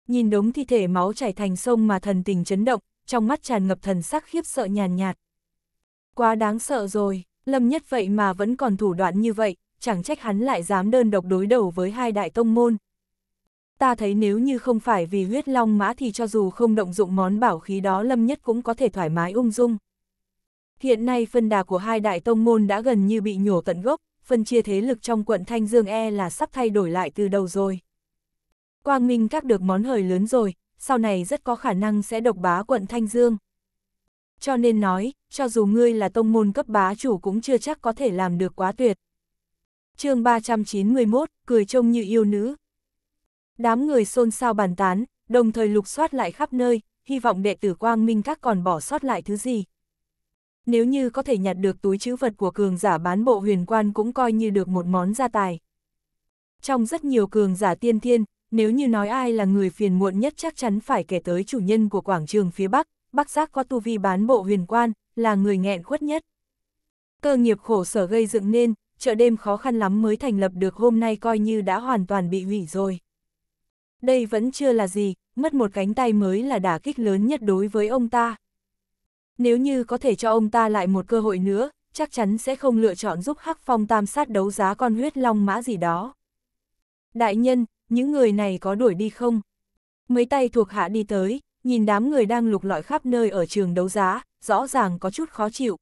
Nhìn đống thi thể máu chảy thành sông mà thần tình chấn động, trong mắt tràn ngập thần sắc khiếp sợ nhàn nhạt. Quá đáng sợ rồi, Lâm Nhất vậy mà vẫn còn thủ đoạn như vậy, chẳng trách hắn lại dám đơn độc đối đầu với hai đại tông môn. Ta thấy nếu như không phải vì huyết long mã thì cho dù không động dụng món bảo khí đó Lâm Nhất cũng có thể thoải mái ung dung. Hiện nay phân đà của hai đại tông môn đã gần như bị nhổ tận gốc, phân chia thế lực trong quận Thanh Dương e là sắp thay đổi lại từ đầu rồi. Quang Minh các được món hời lớn rồi, sau này rất có khả năng sẽ độc bá quận Thanh Dương. Cho nên nói, cho dù ngươi là tông môn cấp bá chủ cũng chưa chắc có thể làm được quá tuyệt. chương 391, cười trông như yêu nữ. Đám người xôn xao bàn tán, đồng thời lục soát lại khắp nơi, hy vọng đệ tử Quang Minh các còn bỏ sót lại thứ gì, nếu như có thể nhặt được túi chữ vật của cường giả bán bộ huyền quan cũng coi như được một món gia tài. Trong rất nhiều cường giả tiên thiên, nếu như nói ai là người phiền muộn nhất chắc chắn phải kể tới chủ nhân của quảng trường phía Bắc, Bắc Giác có tu vi bán bộ huyền quan, là người nghẹn khuất nhất. Cơ nghiệp khổ sở gây dựng nên, chợ đêm khó khăn lắm mới thành lập được hôm nay coi như đã hoàn toàn bị hủy rồi. Đây vẫn chưa là gì, mất một cánh tay mới là đả kích lớn nhất đối với ông ta. Nếu như có thể cho ông ta lại một cơ hội nữa, chắc chắn sẽ không lựa chọn giúp Hắc Phong Tam sát đấu giá con huyết long mã gì đó. Đại nhân, những người này có đuổi đi không? Mấy tay thuộc hạ đi tới, nhìn đám người đang lục lọi khắp nơi ở trường đấu giá, rõ ràng có chút khó chịu.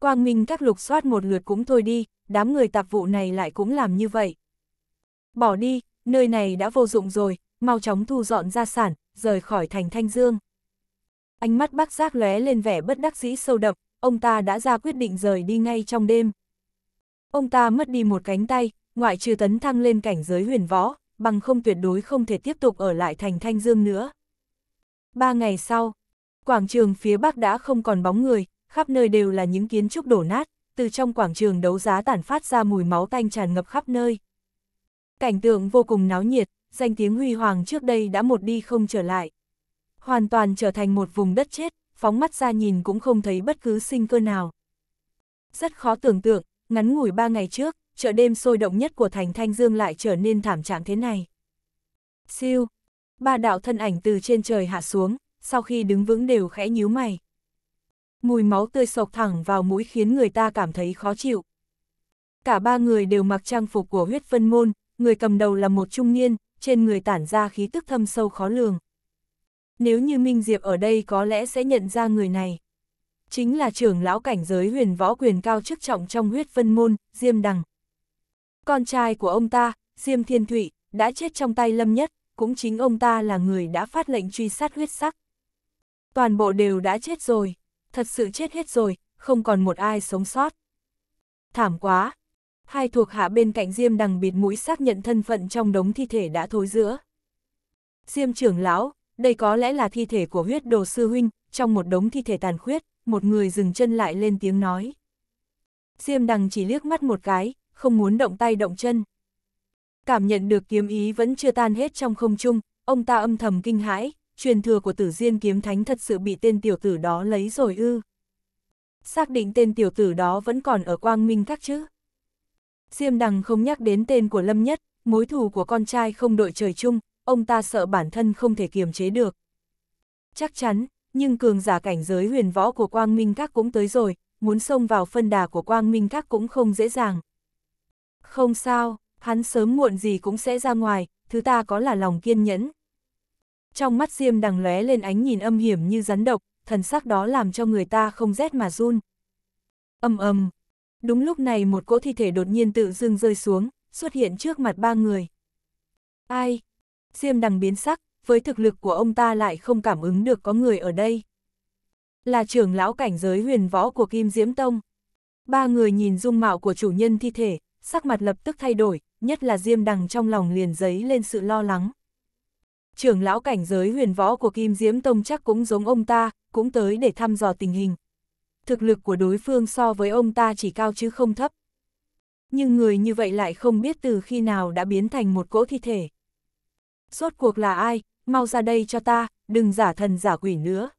Quang Minh các lục soát một lượt cũng thôi đi, đám người tạp vụ này lại cũng làm như vậy. Bỏ đi, nơi này đã vô dụng rồi, mau chóng thu dọn gia sản, rời khỏi thành Thanh Dương. Ánh mắt bác giác lóe lên vẻ bất đắc dĩ sâu đậm, ông ta đã ra quyết định rời đi ngay trong đêm. Ông ta mất đi một cánh tay, ngoại trừ tấn thăng lên cảnh giới huyền võ, bằng không tuyệt đối không thể tiếp tục ở lại thành Thanh Dương nữa. Ba ngày sau, quảng trường phía Bắc đã không còn bóng người, khắp nơi đều là những kiến trúc đổ nát, từ trong quảng trường đấu giá tản phát ra mùi máu tanh tràn ngập khắp nơi. Cảnh tượng vô cùng náo nhiệt, danh tiếng huy hoàng trước đây đã một đi không trở lại hoàn toàn trở thành một vùng đất chết, phóng mắt ra nhìn cũng không thấy bất cứ sinh cơ nào. Rất khó tưởng tượng, ngắn ngủi ba ngày trước, chợ đêm sôi động nhất của thành Thanh Dương lại trở nên thảm trạng thế này. Siêu, ba đạo thân ảnh từ trên trời hạ xuống, sau khi đứng vững đều khẽ nhíu mày. Mùi máu tươi sộc thẳng vào mũi khiến người ta cảm thấy khó chịu. Cả ba người đều mặc trang phục của huyết phân môn, người cầm đầu là một trung niên, trên người tản ra khí tức thâm sâu khó lường. Nếu như Minh Diệp ở đây có lẽ sẽ nhận ra người này. Chính là trưởng lão cảnh giới huyền võ quyền cao chức trọng trong huyết vân môn, Diêm Đằng. Con trai của ông ta, Diêm Thiên Thụy, đã chết trong tay Lâm Nhất, cũng chính ông ta là người đã phát lệnh truy sát huyết sắc. Toàn bộ đều đã chết rồi, thật sự chết hết rồi, không còn một ai sống sót. Thảm quá! Hai thuộc hạ bên cạnh Diêm Đằng bịt mũi xác nhận thân phận trong đống thi thể đã thối giữa. Diêm trưởng lão, đây có lẽ là thi thể của huyết đồ sư huynh, trong một đống thi thể tàn khuyết, một người dừng chân lại lên tiếng nói. Diêm đằng chỉ liếc mắt một cái, không muốn động tay động chân. Cảm nhận được kiếm ý vẫn chưa tan hết trong không trung, ông ta âm thầm kinh hãi, truyền thừa của tử diên kiếm thánh thật sự bị tên tiểu tử đó lấy rồi ư. Xác định tên tiểu tử đó vẫn còn ở quang minh các chứ. Diêm đằng không nhắc đến tên của Lâm Nhất, mối thù của con trai không đội trời chung, ông ta sợ bản thân không thể kiềm chế được. Chắc chắn, nhưng cường giả cảnh giới huyền võ của Quang Minh Các cũng tới rồi, muốn xông vào phân đà của Quang Minh Các cũng không dễ dàng. Không sao, hắn sớm muộn gì cũng sẽ ra ngoài, thứ ta có là lòng kiên nhẫn. Trong mắt Diêm đằng lóe lên ánh nhìn âm hiểm như rắn độc, thần sắc đó làm cho người ta không rét mà run. Âm âm, đúng lúc này một cỗ thi thể đột nhiên tự dưng rơi xuống, xuất hiện trước mặt ba người. Ai, Diêm đằng biến sắc, với thực lực của ông ta lại không cảm ứng được có người ở đây. Là trưởng lão cảnh giới huyền võ của Kim Diễm Tông. Ba người nhìn dung mạo của chủ nhân thi thể, sắc mặt lập tức thay đổi, nhất là Diêm đằng trong lòng liền giấy lên sự lo lắng. Trưởng lão cảnh giới huyền võ của Kim Diễm Tông chắc cũng giống ông ta, cũng tới để thăm dò tình hình. Thực lực của đối phương so với ông ta chỉ cao chứ không thấp. Nhưng người như vậy lại không biết từ khi nào đã biến thành một cỗ thi thể. Rốt cuộc là ai, mau ra đây cho ta, đừng giả thần giả quỷ nữa.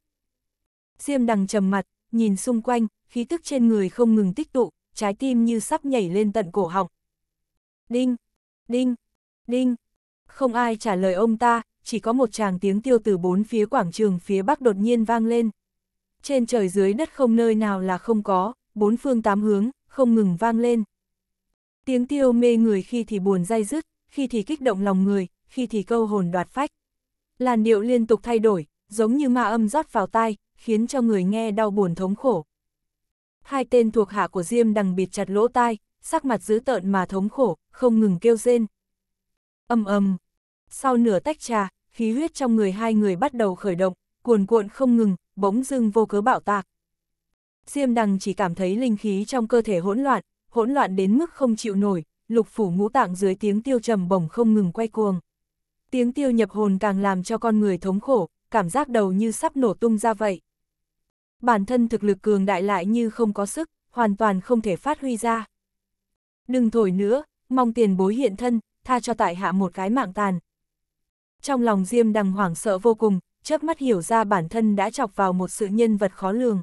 Diêm đằng trầm mặt, nhìn xung quanh, khí tức trên người không ngừng tích tụ, trái tim như sắp nhảy lên tận cổ họng. Đinh, đinh, đinh, không ai trả lời ông ta, chỉ có một chàng tiếng tiêu từ bốn phía quảng trường phía bắc đột nhiên vang lên. Trên trời dưới đất không nơi nào là không có, bốn phương tám hướng, không ngừng vang lên. Tiếng tiêu mê người khi thì buồn dai dứt, khi thì kích động lòng người, khi thì câu hồn đoạt phách. Làn điệu liên tục thay đổi, giống như ma âm rót vào tai, khiến cho người nghe đau buồn thống khổ. Hai tên thuộc hạ của Diêm đằng bịt chặt lỗ tai, sắc mặt dữ tợn mà thống khổ, không ngừng kêu rên. Âm âm. Sau nửa tách trà, khí huyết trong người hai người bắt đầu khởi động, cuồn cuộn không ngừng, bỗng dưng vô cớ bạo tạc. Diêm đằng chỉ cảm thấy linh khí trong cơ thể hỗn loạn, hỗn loạn đến mức không chịu nổi, lục phủ ngũ tạng dưới tiếng tiêu trầm bổng không ngừng quay cuồng. Tiếng tiêu nhập hồn càng làm cho con người thống khổ, cảm giác đầu như sắp nổ tung ra vậy. Bản thân thực lực cường đại lại như không có sức, hoàn toàn không thể phát huy ra. Đừng thổi nữa, mong tiền bối hiện thân, tha cho tại hạ một cái mạng tàn. Trong lòng Diêm Đằng hoảng sợ vô cùng, chớp mắt hiểu ra bản thân đã chọc vào một sự nhân vật khó lường.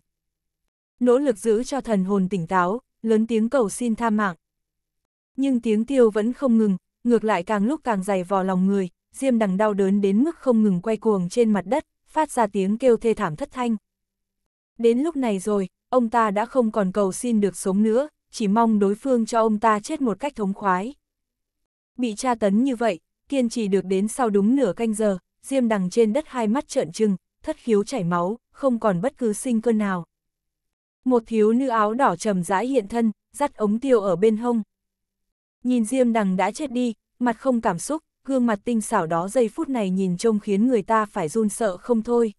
Nỗ lực giữ cho thần hồn tỉnh táo, lớn tiếng cầu xin tha mạng. Nhưng tiếng tiêu vẫn không ngừng, ngược lại càng lúc càng dày vò lòng người, Diêm đằng đau đớn đến mức không ngừng quay cuồng trên mặt đất, phát ra tiếng kêu thê thảm thất thanh. Đến lúc này rồi, ông ta đã không còn cầu xin được sống nữa, chỉ mong đối phương cho ông ta chết một cách thống khoái. Bị tra tấn như vậy, kiên trì được đến sau đúng nửa canh giờ, Diêm đằng trên đất hai mắt trợn trừng, thất khiếu chảy máu, không còn bất cứ sinh cơn nào. Một thiếu nữ áo đỏ trầm rãi hiện thân, dắt ống tiêu ở bên hông. Nhìn Diêm đằng đã chết đi, mặt không cảm xúc, gương mặt tinh xảo đó giây phút này nhìn trông khiến người ta phải run sợ không thôi.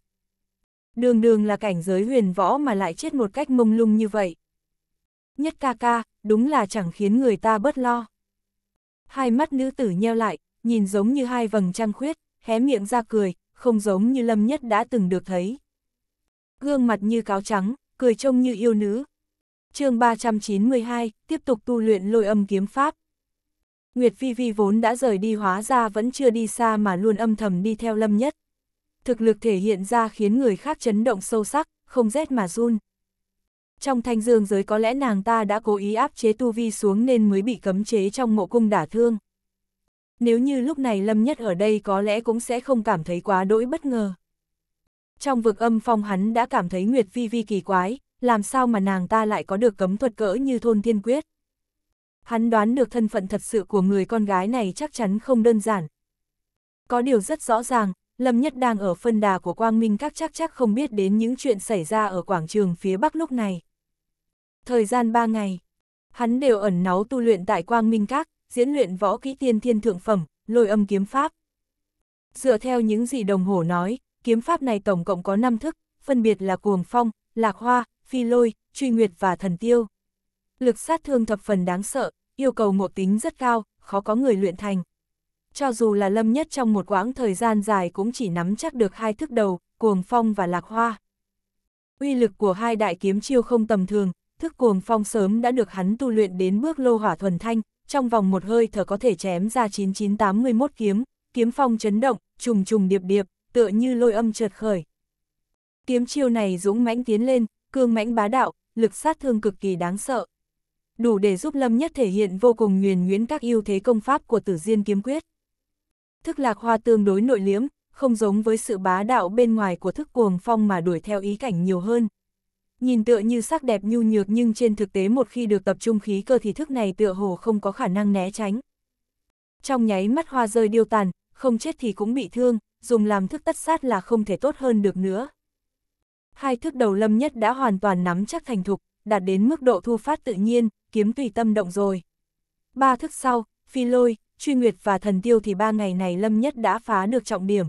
Đường đường là cảnh giới huyền võ mà lại chết một cách mông lung như vậy. Nhất ca ca, đúng là chẳng khiến người ta bớt lo. Hai mắt nữ tử nheo lại, nhìn giống như hai vầng trăng khuyết, hé miệng ra cười, không giống như Lâm Nhất đã từng được thấy. Gương mặt như cáo trắng, cười trông như yêu nữ. chương 392, tiếp tục tu luyện lôi âm kiếm pháp. Nguyệt Vi Vi vốn đã rời đi hóa ra vẫn chưa đi xa mà luôn âm thầm đi theo Lâm Nhất. Thực lực thể hiện ra khiến người khác chấn động sâu sắc, không rét mà run. Trong thanh dương giới có lẽ nàng ta đã cố ý áp chế tu vi xuống nên mới bị cấm chế trong mộ cung đả thương. Nếu như lúc này Lâm Nhất ở đây có lẽ cũng sẽ không cảm thấy quá đỗi bất ngờ. Trong vực âm phong hắn đã cảm thấy Nguyệt Vi Vi kỳ quái, làm sao mà nàng ta lại có được cấm thuật cỡ như thôn thiên quyết hắn đoán được thân phận thật sự của người con gái này chắc chắn không đơn giản. Có điều rất rõ ràng, Lâm Nhất đang ở phân đà của Quang Minh các chắc chắc không biết đến những chuyện xảy ra ở quảng trường phía Bắc lúc này. Thời gian 3 ngày, hắn đều ẩn náu tu luyện tại Quang Minh các, diễn luyện võ kỹ tiên thiên thượng phẩm, lôi âm kiếm pháp. Dựa theo những gì đồng hồ nói, kiếm pháp này tổng cộng có 5 thức, phân biệt là cuồng phong, lạc hoa, phi lôi, truy nguyệt và thần tiêu lực sát thương thập phần đáng sợ, yêu cầu ngộ tính rất cao, khó có người luyện thành. Cho dù là lâm nhất trong một quãng thời gian dài cũng chỉ nắm chắc được hai thức đầu, cuồng phong và lạc hoa. Uy lực của hai đại kiếm chiêu không tầm thường, thức cuồng phong sớm đã được hắn tu luyện đến bước lô hỏa thuần thanh, trong vòng một hơi thở có thể chém ra 9981 kiếm, kiếm phong chấn động, trùng trùng điệp điệp, tựa như lôi âm trượt khởi. Kiếm chiêu này dũng mãnh tiến lên, cương mãnh bá đạo, lực sát thương cực kỳ đáng sợ đủ để giúp Lâm Nhất thể hiện vô cùng nhuyền nhuyễn các ưu thế công pháp của Tử Diên kiếm quyết. Thức Lạc Hoa tương đối nội liếm không giống với sự bá đạo bên ngoài của thức cuồng phong mà đuổi theo ý cảnh nhiều hơn. Nhìn tựa như sắc đẹp nhu nhược nhưng trên thực tế một khi được tập trung khí cơ thì thức này tựa hồ không có khả năng né tránh. Trong nháy mắt hoa rơi điêu tàn, không chết thì cũng bị thương, dùng làm thức tất sát là không thể tốt hơn được nữa. Hai thức đầu lâm nhất đã hoàn toàn nắm chắc thành thục, đạt đến mức độ thu phát tự nhiên, kiếm tùy tâm động rồi. Ba thức sau, phi lôi, truy nguyệt và thần tiêu thì ba ngày này Lâm Nhất đã phá được trọng điểm.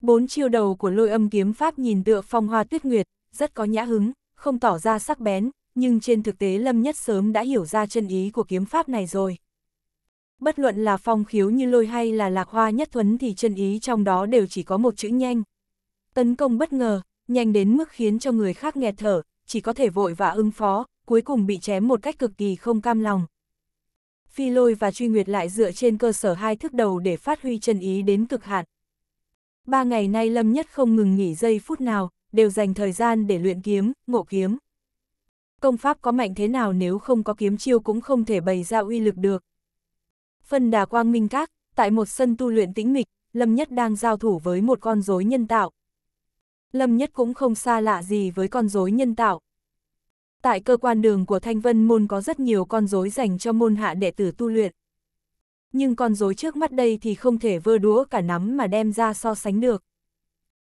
Bốn chiêu đầu của lôi âm kiếm pháp nhìn tựa phong hoa tuyết nguyệt, rất có nhã hứng, không tỏ ra sắc bén, nhưng trên thực tế Lâm Nhất sớm đã hiểu ra chân ý của kiếm pháp này rồi. Bất luận là phong khiếu như lôi hay là lạc hoa nhất thuấn thì chân ý trong đó đều chỉ có một chữ nhanh. Tấn công bất ngờ, nhanh đến mức khiến cho người khác nghẹt thở, chỉ có thể vội và ứng phó, cuối cùng bị chém một cách cực kỳ không cam lòng. Phi lôi và truy nguyệt lại dựa trên cơ sở hai thức đầu để phát huy chân ý đến cực hạn. Ba ngày nay Lâm Nhất không ngừng nghỉ giây phút nào, đều dành thời gian để luyện kiếm, ngộ kiếm. Công pháp có mạnh thế nào nếu không có kiếm chiêu cũng không thể bày ra uy lực được. Phân đà quang minh các, tại một sân tu luyện tĩnh mịch, Lâm Nhất đang giao thủ với một con rối nhân tạo. Lâm Nhất cũng không xa lạ gì với con rối nhân tạo, Tại cơ quan đường của Thanh Vân Môn có rất nhiều con rối dành cho môn hạ đệ tử tu luyện. Nhưng con rối trước mắt đây thì không thể vơ đũa cả nắm mà đem ra so sánh được.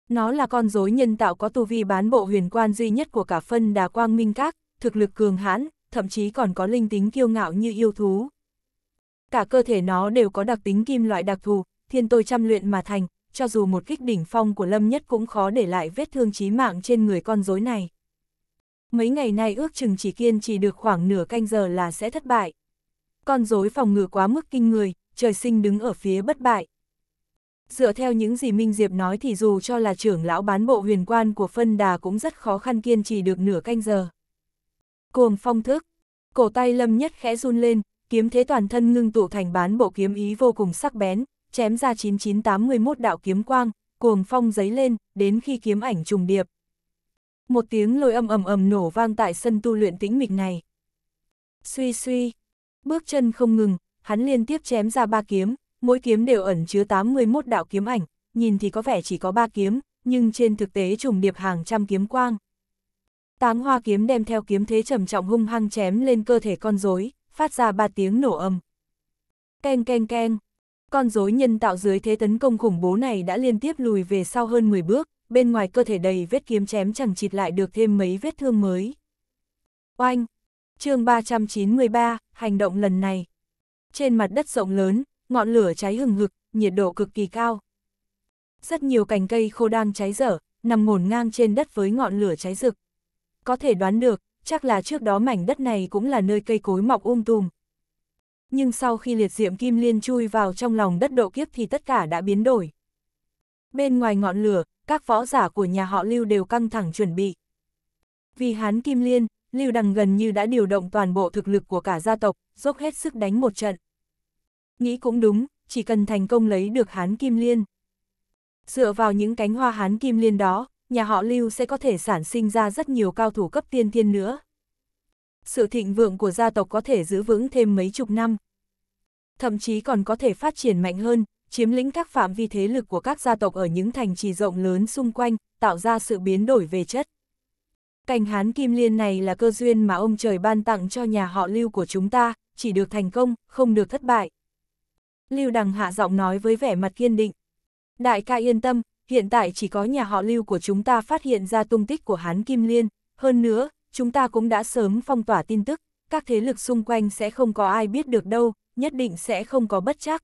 Nó là con rối nhân tạo có tu vi bán bộ huyền quan duy nhất của cả phân đà quang minh các, thực lực cường hãn, thậm chí còn có linh tính kiêu ngạo như yêu thú. Cả cơ thể nó đều có đặc tính kim loại đặc thù, thiên tôi chăm luyện mà thành, cho dù một kích đỉnh phong của Lâm Nhất cũng khó để lại vết thương chí mạng trên người con rối này mấy ngày nay ước chừng chỉ kiên trì được khoảng nửa canh giờ là sẽ thất bại. Con rối phòng ngừa quá mức kinh người, trời sinh đứng ở phía bất bại. Dựa theo những gì Minh Diệp nói thì dù cho là trưởng lão bán bộ huyền quan của phân đà cũng rất khó khăn kiên trì được nửa canh giờ. Cuồng phong thức, cổ tay lâm nhất khẽ run lên, kiếm thế toàn thân ngưng tụ thành bán bộ kiếm ý vô cùng sắc bén, chém ra 9981 đạo kiếm quang, cuồng phong giấy lên, đến khi kiếm ảnh trùng điệp, một tiếng lôi âm ầm ầm nổ vang tại sân tu luyện tĩnh mịch này. Suy suy, bước chân không ngừng, hắn liên tiếp chém ra ba kiếm, mỗi kiếm đều ẩn chứa 81 đạo kiếm ảnh, nhìn thì có vẻ chỉ có ba kiếm, nhưng trên thực tế trùng điệp hàng trăm kiếm quang. Táng hoa kiếm đem theo kiếm thế trầm trọng hung hăng chém lên cơ thể con rối, phát ra ba tiếng nổ âm. Keng keng keng, con rối nhân tạo dưới thế tấn công khủng bố này đã liên tiếp lùi về sau hơn 10 bước, bên ngoài cơ thể đầy vết kiếm chém chẳng chịt lại được thêm mấy vết thương mới. Oanh! chương 393, hành động lần này. Trên mặt đất rộng lớn, ngọn lửa cháy hừng hực, nhiệt độ cực kỳ cao. Rất nhiều cành cây khô đang cháy dở, nằm ngổn ngang trên đất với ngọn lửa cháy rực. Có thể đoán được, chắc là trước đó mảnh đất này cũng là nơi cây cối mọc um tùm. Nhưng sau khi liệt diệm kim liên chui vào trong lòng đất độ kiếp thì tất cả đã biến đổi. Bên ngoài ngọn lửa, các võ giả của nhà họ Lưu đều căng thẳng chuẩn bị. Vì Hán Kim Liên, Lưu Đằng gần như đã điều động toàn bộ thực lực của cả gia tộc, dốc hết sức đánh một trận. Nghĩ cũng đúng, chỉ cần thành công lấy được Hán Kim Liên. Dựa vào những cánh hoa Hán Kim Liên đó, nhà họ Lưu sẽ có thể sản sinh ra rất nhiều cao thủ cấp tiên thiên nữa. Sự thịnh vượng của gia tộc có thể giữ vững thêm mấy chục năm. Thậm chí còn có thể phát triển mạnh hơn, chiếm lĩnh các phạm vi thế lực của các gia tộc ở những thành trì rộng lớn xung quanh, tạo ra sự biến đổi về chất. Cành hán kim liên này là cơ duyên mà ông trời ban tặng cho nhà họ lưu của chúng ta, chỉ được thành công, không được thất bại. Lưu đằng hạ giọng nói với vẻ mặt kiên định. Đại ca yên tâm, hiện tại chỉ có nhà họ lưu của chúng ta phát hiện ra tung tích của hán kim liên, hơn nữa, chúng ta cũng đã sớm phong tỏa tin tức, các thế lực xung quanh sẽ không có ai biết được đâu, nhất định sẽ không có bất chắc.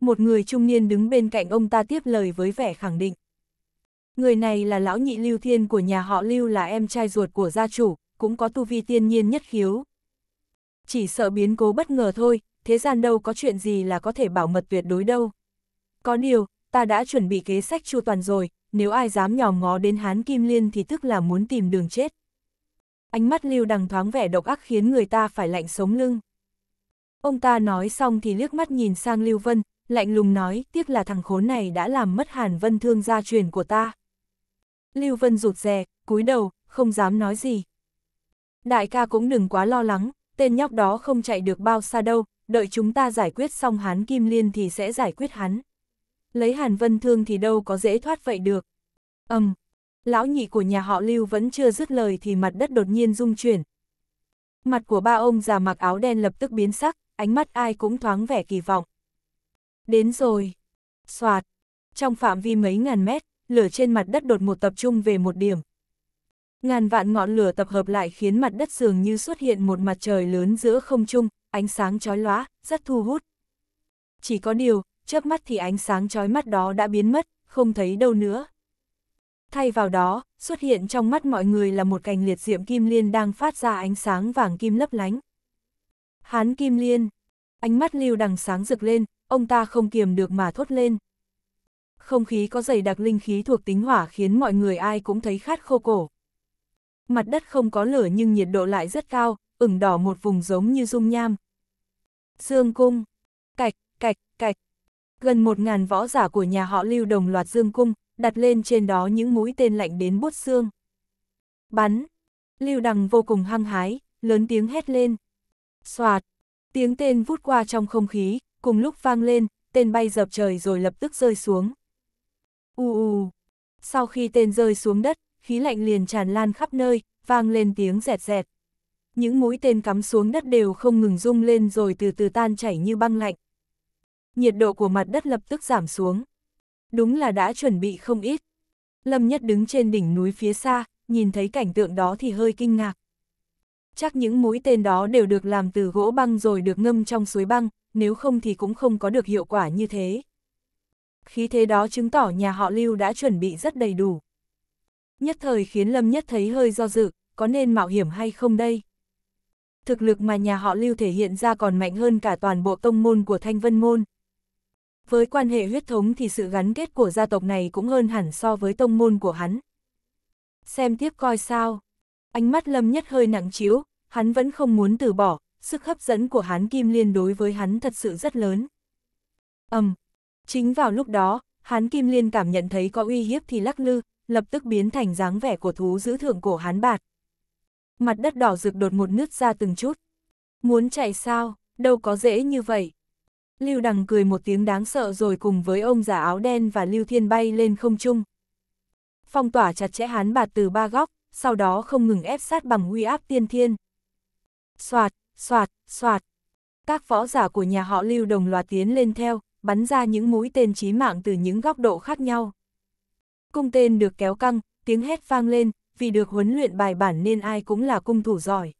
Một người trung niên đứng bên cạnh ông ta tiếp lời với vẻ khẳng định. Người này là lão nhị Lưu Thiên của nhà họ Lưu là em trai ruột của gia chủ, cũng có tu vi tiên nhiên nhất khiếu. Chỉ sợ biến cố bất ngờ thôi, thế gian đâu có chuyện gì là có thể bảo mật tuyệt đối đâu. Có điều, ta đã chuẩn bị kế sách chu toàn rồi, nếu ai dám nhòm ngó đến Hán Kim Liên thì tức là muốn tìm đường chết. Ánh mắt Lưu Đằng thoáng vẻ độc ác khiến người ta phải lạnh sống lưng. Ông ta nói xong thì liếc mắt nhìn sang Lưu Vân, lạnh lùng nói, tiếc là thằng khốn này đã làm mất Hàn Vân Thương gia truyền của ta. Lưu Vân rụt rè, cúi đầu, không dám nói gì. Đại ca cũng đừng quá lo lắng, tên nhóc đó không chạy được bao xa đâu, đợi chúng ta giải quyết xong Hán Kim Liên thì sẽ giải quyết hắn. Lấy Hàn Vân Thương thì đâu có dễ thoát vậy được. Ầm, um, lão nhị của nhà họ Lưu vẫn chưa dứt lời thì mặt đất đột nhiên rung chuyển. Mặt của ba ông già mặc áo đen lập tức biến sắc, ánh mắt ai cũng thoáng vẻ kỳ vọng. Đến rồi. Xoạt. Trong phạm vi mấy ngàn mét, lửa trên mặt đất đột một tập trung về một điểm. Ngàn vạn ngọn lửa tập hợp lại khiến mặt đất dường như xuất hiện một mặt trời lớn giữa không trung, ánh sáng chói lóa, rất thu hút. Chỉ có điều, chớp mắt thì ánh sáng chói mắt đó đã biến mất, không thấy đâu nữa. Thay vào đó, xuất hiện trong mắt mọi người là một cành liệt diệm kim liên đang phát ra ánh sáng vàng kim lấp lánh. Hán kim liên, ánh mắt lưu đằng sáng rực lên, ông ta không kiềm được mà thốt lên. Không khí có dày đặc linh khí thuộc tính hỏa khiến mọi người ai cũng thấy khát khô cổ. Mặt đất không có lửa nhưng nhiệt độ lại rất cao, ửng đỏ một vùng giống như dung nham. Dương cung, cạch, cạch, cạch. Gần một ngàn võ giả của nhà họ lưu đồng loạt dương cung, đặt lên trên đó những mũi tên lạnh đến bút xương. Bắn! Lưu đằng vô cùng hăng hái, lớn tiếng hét lên. Xoạt! Tiếng tên vút qua trong không khí, cùng lúc vang lên, tên bay dập trời rồi lập tức rơi xuống. U u. Sau khi tên rơi xuống đất, khí lạnh liền tràn lan khắp nơi, vang lên tiếng rẹt rẹt. Những mũi tên cắm xuống đất đều không ngừng rung lên rồi từ từ tan chảy như băng lạnh. Nhiệt độ của mặt đất lập tức giảm xuống. Đúng là đã chuẩn bị không ít. Lâm Nhất đứng trên đỉnh núi phía xa, nhìn thấy cảnh tượng đó thì hơi kinh ngạc. Chắc những mũi tên đó đều được làm từ gỗ băng rồi được ngâm trong suối băng, nếu không thì cũng không có được hiệu quả như thế. Khí thế đó chứng tỏ nhà họ Lưu đã chuẩn bị rất đầy đủ. Nhất thời khiến Lâm Nhất thấy hơi do dự, có nên mạo hiểm hay không đây? Thực lực mà nhà họ Lưu thể hiện ra còn mạnh hơn cả toàn bộ tông môn của Thanh Vân Môn. Với quan hệ huyết thống thì sự gắn kết của gia tộc này cũng hơn hẳn so với tông môn của hắn. Xem tiếp coi sao. Ánh mắt Lâm Nhất hơi nặng chiếu, hắn vẫn không muốn từ bỏ, sức hấp dẫn của Hán Kim Liên đối với hắn thật sự rất lớn. Ầm, um, chính vào lúc đó, Hán Kim Liên cảm nhận thấy có uy hiếp thì lắc lư, lập tức biến thành dáng vẻ của thú giữ thượng cổ Hán Bạt. Mặt đất đỏ rực đột một nứt ra từng chút. Muốn chạy sao, đâu có dễ như vậy. Lưu Đằng cười một tiếng đáng sợ rồi cùng với ông giả áo đen và Lưu Thiên bay lên không trung. Phong tỏa chặt chẽ Hán Bạt từ ba góc, sau đó không ngừng ép sát bằng uy áp tiên thiên. Soạt, soạt, soạt. Các võ giả của nhà họ lưu đồng loạt tiến lên theo, bắn ra những mũi tên chí mạng từ những góc độ khác nhau. Cung tên được kéo căng, tiếng hét vang lên, vì được huấn luyện bài bản nên ai cũng là cung thủ giỏi.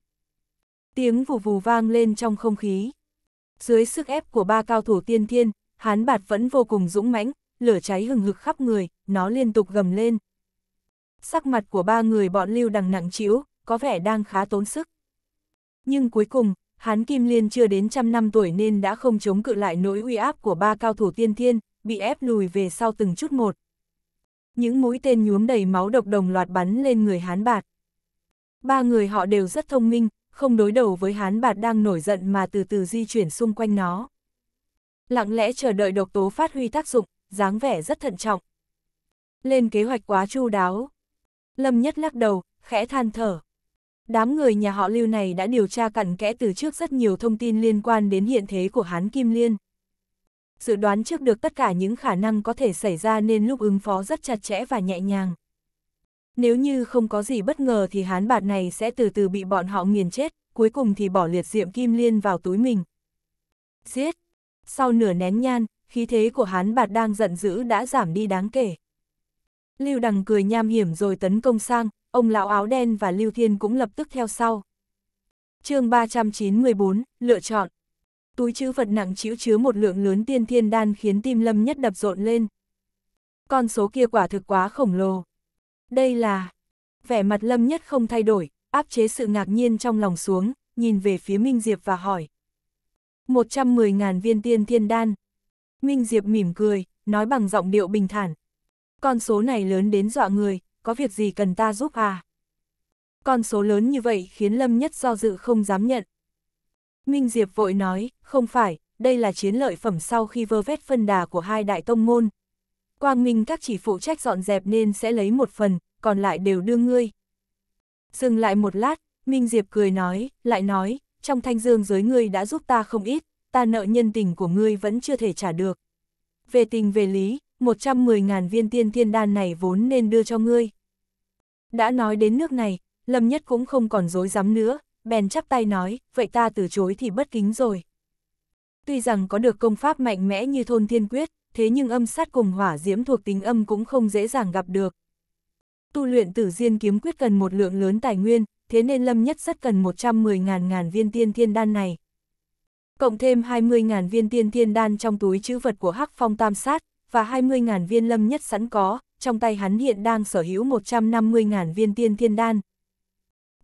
Tiếng vù vù vang lên trong không khí. Dưới sức ép của ba cao thủ tiên thiên, hán bạt vẫn vô cùng dũng mãnh, lửa cháy hừng hực khắp người, nó liên tục gầm lên. Sắc mặt của ba người bọn lưu đằng nặng chiếu, có vẻ đang khá tốn sức nhưng cuối cùng, Hán Kim Liên chưa đến trăm năm tuổi nên đã không chống cự lại nỗi uy áp của ba cao thủ tiên thiên, bị ép lùi về sau từng chút một. Những mũi tên nhuốm đầy máu độc đồng loạt bắn lên người Hán Bạt. Ba người họ đều rất thông minh, không đối đầu với Hán Bạt đang nổi giận mà từ từ di chuyển xung quanh nó. Lặng lẽ chờ đợi độc tố phát huy tác dụng, dáng vẻ rất thận trọng. Lên kế hoạch quá chu đáo. Lâm Nhất lắc đầu, khẽ than thở. Đám người nhà họ Lưu này đã điều tra cặn kẽ từ trước rất nhiều thông tin liên quan đến hiện thế của Hán Kim Liên. Dự đoán trước được tất cả những khả năng có thể xảy ra nên lúc ứng phó rất chặt chẽ và nhẹ nhàng. Nếu như không có gì bất ngờ thì hán bạt này sẽ từ từ bị bọn họ nghiền chết, cuối cùng thì bỏ liệt diệm kim liên vào túi mình. Giết! Sau nửa nén nhan, khí thế của hán bạt đang giận dữ đã giảm đi đáng kể. Lưu đằng cười nham hiểm rồi tấn công sang, ông lão áo đen và Lưu Thiên cũng lập tức theo sau. chương 394, lựa chọn. Túi chữ vật nặng chịu chứa một lượng lớn tiên thiên đan khiến tim lâm nhất đập rộn lên. Con số kia quả thực quá khổng lồ. Đây là... Vẻ mặt lâm nhất không thay đổi, áp chế sự ngạc nhiên trong lòng xuống, nhìn về phía Minh Diệp và hỏi. 110.000 viên tiên thiên đan. Minh Diệp mỉm cười, nói bằng giọng điệu bình thản. Con số này lớn đến dọa người, có việc gì cần ta giúp à? Con số lớn như vậy khiến Lâm Nhất do dự không dám nhận. Minh Diệp vội nói, không phải, đây là chiến lợi phẩm sau khi vơ vét phân đà của hai đại tông môn. Quang Minh các chỉ phụ trách dọn dẹp nên sẽ lấy một phần, còn lại đều đưa ngươi. Dừng lại một lát, Minh Diệp cười nói, lại nói, trong thanh dương giới ngươi đã giúp ta không ít, ta nợ nhân tình của ngươi vẫn chưa thể trả được. Về tình về lý, 110.000 viên tiên thiên đan này vốn nên đưa cho ngươi. Đã nói đến nước này, Lâm Nhất cũng không còn dối dám nữa, bèn chắp tay nói, vậy ta từ chối thì bất kính rồi. Tuy rằng có được công pháp mạnh mẽ như thôn thiên quyết, thế nhưng âm sát cùng hỏa diễm thuộc tính âm cũng không dễ dàng gặp được. Tu luyện tử diên kiếm quyết cần một lượng lớn tài nguyên, thế nên Lâm Nhất rất cần 110.000 ngàn viên tiên thiên đan này. Cộng thêm 20.000 viên tiên thiên đan trong túi chữ vật của Hắc Phong Tam Sát, và 20.000 viên lâm nhất sẵn có, trong tay hắn hiện đang sở hữu 150.000 viên tiên thiên đan.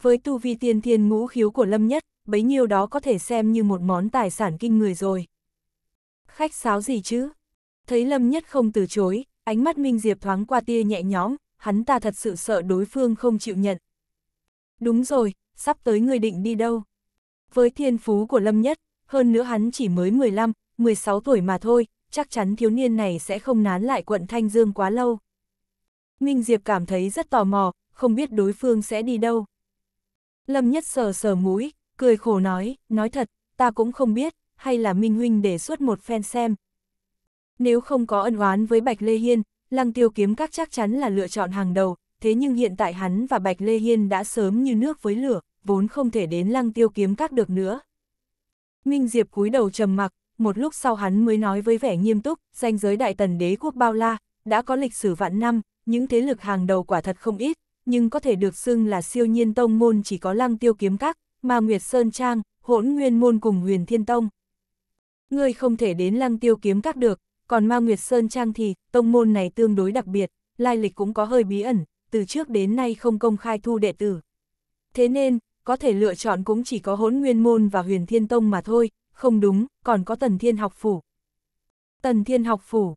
Với tu vi tiên thiên ngũ khiếu của lâm nhất, bấy nhiêu đó có thể xem như một món tài sản kinh người rồi. Khách sáo gì chứ? Thấy lâm nhất không từ chối, ánh mắt Minh Diệp thoáng qua tia nhẹ nhõm, hắn ta thật sự sợ đối phương không chịu nhận. Đúng rồi, sắp tới người định đi đâu? Với thiên phú của Lâm Nhất, hơn nữa hắn chỉ mới 15, 16 tuổi mà thôi, chắc chắn thiếu niên này sẽ không nán lại quận Thanh Dương quá lâu. minh Diệp cảm thấy rất tò mò, không biết đối phương sẽ đi đâu. Lâm Nhất sờ sờ mũi, cười khổ nói, nói thật, ta cũng không biết, hay là Minh Huynh đề xuất một phen xem. Nếu không có ân oán với Bạch Lê Hiên, Lăng Tiêu kiếm các chắc chắn là lựa chọn hàng đầu, thế nhưng hiện tại hắn và Bạch Lê Hiên đã sớm như nước với lửa, vốn không thể đến Lăng Tiêu kiếm các được nữa. Minh Diệp cúi đầu trầm mặc, một lúc sau hắn mới nói với vẻ nghiêm túc, danh giới đại tần đế quốc bao la, đã có lịch sử vạn năm, những thế lực hàng đầu quả thật không ít, nhưng có thể được xưng là siêu nhiên tông môn chỉ có lăng tiêu kiếm các, mà Nguyệt Sơn Trang, hỗn nguyên môn cùng huyền thiên tông. Ngươi không thể đến lăng tiêu kiếm các được, còn ma Nguyệt Sơn Trang thì, tông môn này tương đối đặc biệt, lai lịch cũng có hơi bí ẩn, từ trước đến nay không công khai thu đệ tử. Thế nên, có thể lựa chọn cũng chỉ có hỗn nguyên môn và huyền thiên tông mà thôi, không đúng, còn có Tần Thiên Học Phủ. Tần Thiên Học Phủ.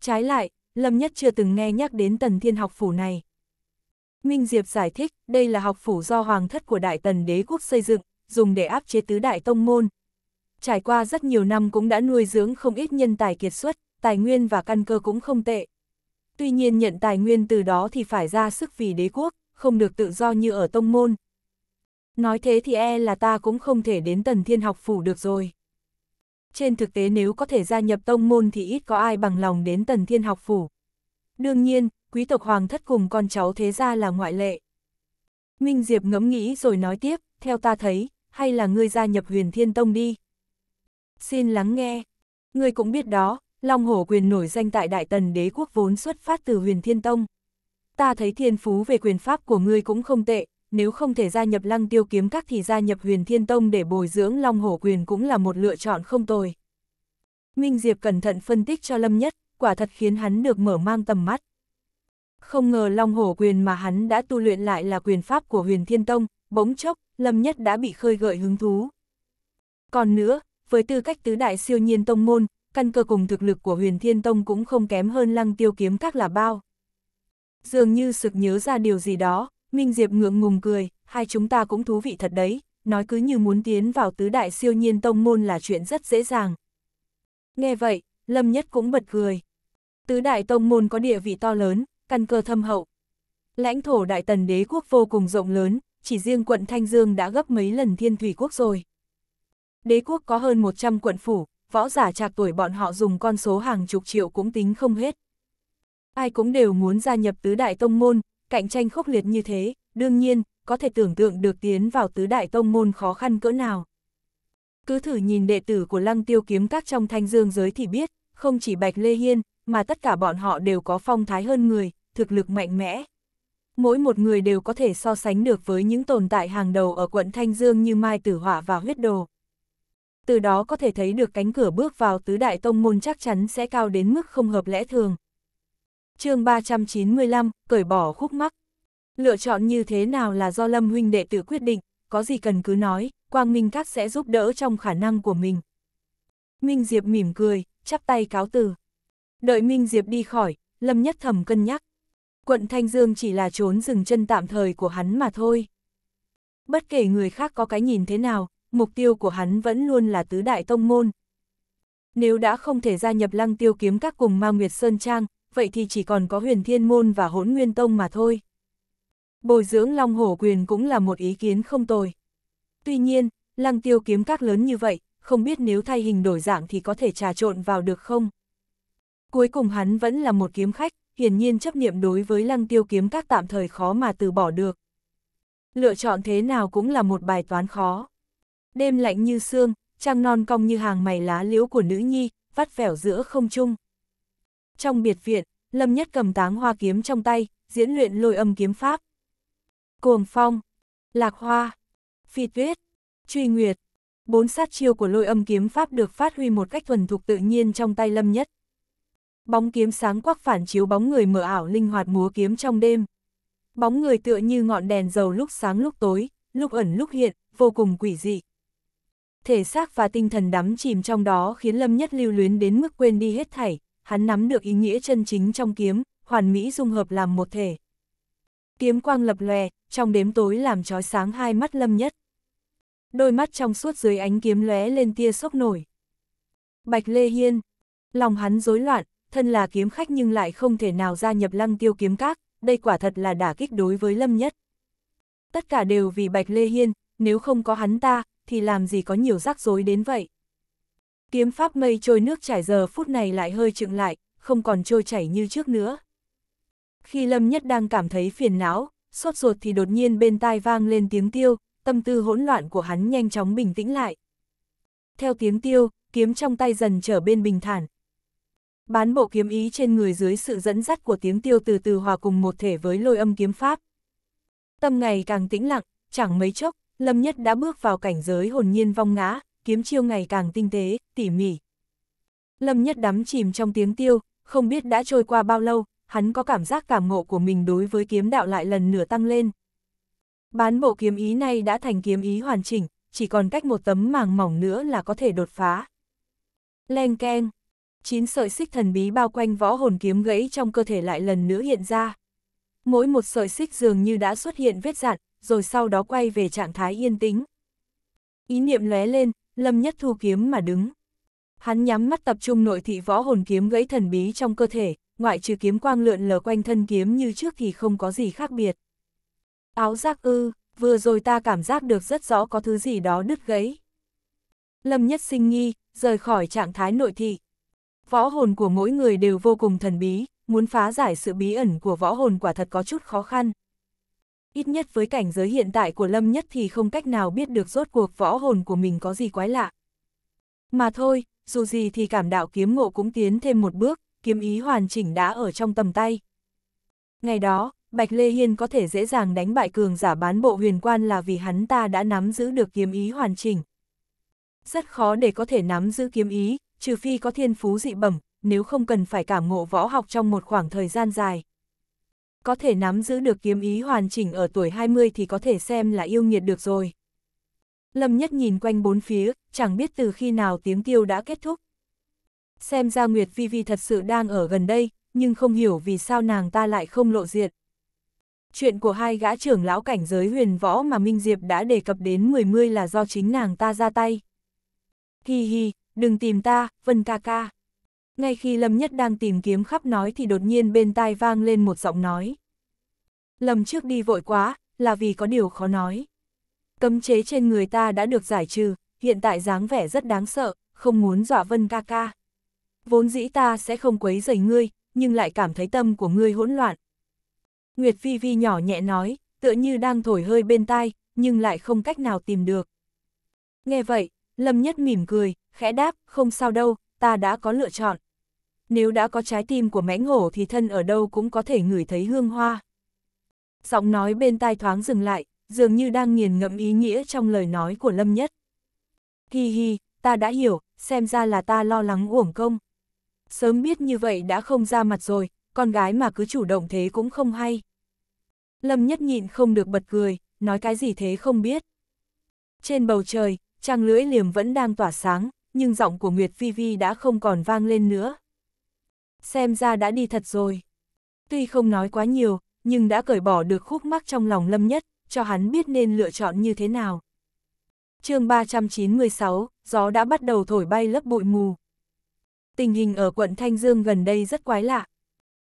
Trái lại, Lâm Nhất chưa từng nghe nhắc đến Tần Thiên Học Phủ này. Minh Diệp giải thích, đây là học phủ do hoàng thất của Đại Tần Đế quốc xây dựng, dùng để áp chế tứ đại tông môn. Trải qua rất nhiều năm cũng đã nuôi dưỡng không ít nhân tài kiệt xuất, tài nguyên và căn cơ cũng không tệ. Tuy nhiên nhận tài nguyên từ đó thì phải ra sức vì đế quốc, không được tự do như ở tông môn. Nói thế thì e là ta cũng không thể đến Tần Thiên học phủ được rồi trên thực tế nếu có thể gia nhập tông môn thì ít có ai bằng lòng đến tần thiên học phủ. Đương nhiên, quý tộc hoàng thất cùng con cháu thế gia là ngoại lệ. Minh Diệp ngẫm nghĩ rồi nói tiếp, theo ta thấy, hay là ngươi gia nhập huyền thiên tông đi. Xin lắng nghe. Ngươi cũng biết đó, Long Hổ quyền nổi danh tại Đại Tần đế quốc vốn xuất phát từ huyền thiên tông. Ta thấy thiên phú về quyền pháp của ngươi cũng không tệ, nếu không thể gia nhập lăng tiêu kiếm các thì gia nhập huyền thiên tông để bồi dưỡng long hổ quyền cũng là một lựa chọn không tồi. Minh Diệp cẩn thận phân tích cho Lâm Nhất, quả thật khiến hắn được mở mang tầm mắt. Không ngờ long hổ quyền mà hắn đã tu luyện lại là quyền pháp của huyền thiên tông, bỗng chốc, Lâm Nhất đã bị khơi gợi hứng thú. Còn nữa, với tư cách tứ đại siêu nhiên tông môn, căn cơ cùng thực lực của huyền thiên tông cũng không kém hơn lăng tiêu kiếm các là bao. Dường như sực nhớ ra điều gì đó, Minh Diệp ngượng ngùng cười, hai chúng ta cũng thú vị thật đấy, nói cứ như muốn tiến vào tứ đại siêu nhiên tông môn là chuyện rất dễ dàng. Nghe vậy, Lâm Nhất cũng bật cười. Tứ đại tông môn có địa vị to lớn, căn cơ thâm hậu. Lãnh thổ đại tần đế quốc vô cùng rộng lớn, chỉ riêng quận Thanh Dương đã gấp mấy lần thiên thủy quốc rồi. Đế quốc có hơn 100 quận phủ, võ giả trạc tuổi bọn họ dùng con số hàng chục triệu cũng tính không hết. Ai cũng đều muốn gia nhập tứ đại tông môn, cạnh tranh khốc liệt như thế, đương nhiên, có thể tưởng tượng được tiến vào tứ đại tông môn khó khăn cỡ nào. Cứ thử nhìn đệ tử của lăng tiêu kiếm các trong thanh dương giới thì biết, không chỉ Bạch Lê Hiên, mà tất cả bọn họ đều có phong thái hơn người, thực lực mạnh mẽ. Mỗi một người đều có thể so sánh được với những tồn tại hàng đầu ở quận Thanh Dương như Mai Tử Hỏa và Huyết Đồ. Từ đó có thể thấy được cánh cửa bước vào tứ đại tông môn chắc chắn sẽ cao đến mức không hợp lẽ thường chương 395, cởi bỏ khúc mắc. Lựa chọn như thế nào là do Lâm huynh đệ tự quyết định, có gì cần cứ nói, Quang Minh Các sẽ giúp đỡ trong khả năng của mình. Minh Diệp mỉm cười, chắp tay cáo từ. Đợi Minh Diệp đi khỏi, Lâm Nhất Thầm cân nhắc. Quận Thanh Dương chỉ là trốn dừng chân tạm thời của hắn mà thôi. Bất kể người khác có cái nhìn thế nào, mục tiêu của hắn vẫn luôn là tứ đại tông môn. Nếu đã không thể gia nhập lăng tiêu kiếm các cùng ma nguyệt sơn trang, vậy thì chỉ còn có huyền thiên môn và hỗn nguyên tông mà thôi. Bồi dưỡng long hổ quyền cũng là một ý kiến không tồi. Tuy nhiên, lăng tiêu kiếm các lớn như vậy, không biết nếu thay hình đổi dạng thì có thể trà trộn vào được không. Cuối cùng hắn vẫn là một kiếm khách, hiển nhiên chấp niệm đối với lăng tiêu kiếm các tạm thời khó mà từ bỏ được. Lựa chọn thế nào cũng là một bài toán khó. Đêm lạnh như sương, trăng non cong như hàng mày lá liễu của nữ nhi, vắt vẻo giữa không trung. Trong biệt viện, Lâm Nhất cầm táng hoa kiếm trong tay, diễn luyện lôi âm kiếm pháp. Cuồng phong, lạc hoa, phi tuyết, truy nguyệt. Bốn sát chiêu của lôi âm kiếm pháp được phát huy một cách thuần thục tự nhiên trong tay Lâm Nhất. Bóng kiếm sáng quắc phản chiếu bóng người mờ ảo linh hoạt múa kiếm trong đêm. Bóng người tựa như ngọn đèn dầu lúc sáng lúc tối, lúc ẩn lúc hiện, vô cùng quỷ dị. Thể xác và tinh thần đắm chìm trong đó khiến Lâm Nhất lưu luyến đến mức quên đi hết thảy, hắn nắm được ý nghĩa chân chính trong kiếm, hoàn mỹ dung hợp làm một thể. Kiếm quang lập lòe, trong đếm tối làm trói sáng hai mắt lâm nhất. Đôi mắt trong suốt dưới ánh kiếm lóe lên tia sốc nổi. Bạch Lê Hiên, lòng hắn rối loạn, thân là kiếm khách nhưng lại không thể nào gia nhập lăng tiêu kiếm các, đây quả thật là đả kích đối với lâm nhất. Tất cả đều vì Bạch Lê Hiên, nếu không có hắn ta, thì làm gì có nhiều rắc rối đến vậy. Kiếm pháp mây trôi nước chảy giờ phút này lại hơi chựng lại, không còn trôi chảy như trước nữa. Khi Lâm Nhất đang cảm thấy phiền não, sốt ruột thì đột nhiên bên tai vang lên tiếng tiêu, tâm tư hỗn loạn của hắn nhanh chóng bình tĩnh lại. Theo tiếng tiêu, kiếm trong tay dần trở bên bình thản. Bán bộ kiếm ý trên người dưới sự dẫn dắt của tiếng tiêu từ từ hòa cùng một thể với lôi âm kiếm pháp. Tâm ngày càng tĩnh lặng, chẳng mấy chốc, Lâm Nhất đã bước vào cảnh giới hồn nhiên vong ngã, kiếm chiêu ngày càng tinh tế, tỉ mỉ. Lâm Nhất đắm chìm trong tiếng tiêu, không biết đã trôi qua bao lâu, hắn có cảm giác cảm ngộ của mình đối với kiếm đạo lại lần nữa tăng lên. Bán bộ kiếm ý này đã thành kiếm ý hoàn chỉnh, chỉ còn cách một tấm màng mỏng nữa là có thể đột phá. len keng, chín sợi xích thần bí bao quanh võ hồn kiếm gãy trong cơ thể lại lần nữa hiện ra. Mỗi một sợi xích dường như đã xuất hiện vết dạn, rồi sau đó quay về trạng thái yên tĩnh. Ý niệm lóe lên, Lâm Nhất Thu kiếm mà đứng. Hắn nhắm mắt tập trung nội thị võ hồn kiếm gãy thần bí trong cơ thể, ngoại trừ kiếm quang lượn lờ quanh thân kiếm như trước thì không có gì khác biệt. Áo giác ư, vừa rồi ta cảm giác được rất rõ có thứ gì đó đứt gãy. Lâm Nhất sinh nghi, rời khỏi trạng thái nội thị. Võ hồn của mỗi người đều vô cùng thần bí, muốn phá giải sự bí ẩn của võ hồn quả thật có chút khó khăn ít nhất với cảnh giới hiện tại của Lâm Nhất thì không cách nào biết được rốt cuộc võ hồn của mình có gì quái lạ. Mà thôi, dù gì thì cảm đạo kiếm ngộ cũng tiến thêm một bước, kiếm ý hoàn chỉnh đã ở trong tầm tay. Ngày đó, Bạch Lê Hiên có thể dễ dàng đánh bại cường giả bán bộ huyền quan là vì hắn ta đã nắm giữ được kiếm ý hoàn chỉnh. Rất khó để có thể nắm giữ kiếm ý, trừ phi có thiên phú dị bẩm, nếu không cần phải cảm ngộ võ học trong một khoảng thời gian dài có thể nắm giữ được kiếm ý hoàn chỉnh ở tuổi 20 thì có thể xem là yêu nghiệt được rồi. Lâm Nhất nhìn quanh bốn phía, chẳng biết từ khi nào tiếng tiêu đã kết thúc. Xem ra Nguyệt Vi Vi thật sự đang ở gần đây, nhưng không hiểu vì sao nàng ta lại không lộ diện. Chuyện của hai gã trưởng lão cảnh giới huyền võ mà Minh Diệp đã đề cập đến mười mươi là do chính nàng ta ra tay. Hi hi, đừng tìm ta, Vân ca ca. Ngay khi Lâm Nhất đang tìm kiếm khắp nói thì đột nhiên bên tai vang lên một giọng nói. Lâm trước đi vội quá, là vì có điều khó nói. Cấm chế trên người ta đã được giải trừ, hiện tại dáng vẻ rất đáng sợ, không muốn dọa Vân ca ca. Vốn dĩ ta sẽ không quấy rầy ngươi, nhưng lại cảm thấy tâm của ngươi hỗn loạn. Nguyệt Vi Vi nhỏ nhẹ nói, tựa như đang thổi hơi bên tai, nhưng lại không cách nào tìm được. Nghe vậy, Lâm Nhất mỉm cười, khẽ đáp, không sao đâu, ta đã có lựa chọn nếu đã có trái tim của mãnh hổ thì thân ở đâu cũng có thể ngửi thấy hương hoa. Giọng nói bên tai thoáng dừng lại, dường như đang nghiền ngẫm ý nghĩa trong lời nói của Lâm Nhất. Hi hi, ta đã hiểu, xem ra là ta lo lắng uổng công. Sớm biết như vậy đã không ra mặt rồi, con gái mà cứ chủ động thế cũng không hay. Lâm Nhất nhịn không được bật cười, nói cái gì thế không biết. Trên bầu trời, trăng lưỡi liềm vẫn đang tỏa sáng, nhưng giọng của Nguyệt Vi Vi đã không còn vang lên nữa xem ra đã đi thật rồi. Tuy không nói quá nhiều, nhưng đã cởi bỏ được khúc mắc trong lòng Lâm Nhất, cho hắn biết nên lựa chọn như thế nào. chương 396, gió đã bắt đầu thổi bay lớp bụi mù. Tình hình ở quận Thanh Dương gần đây rất quái lạ.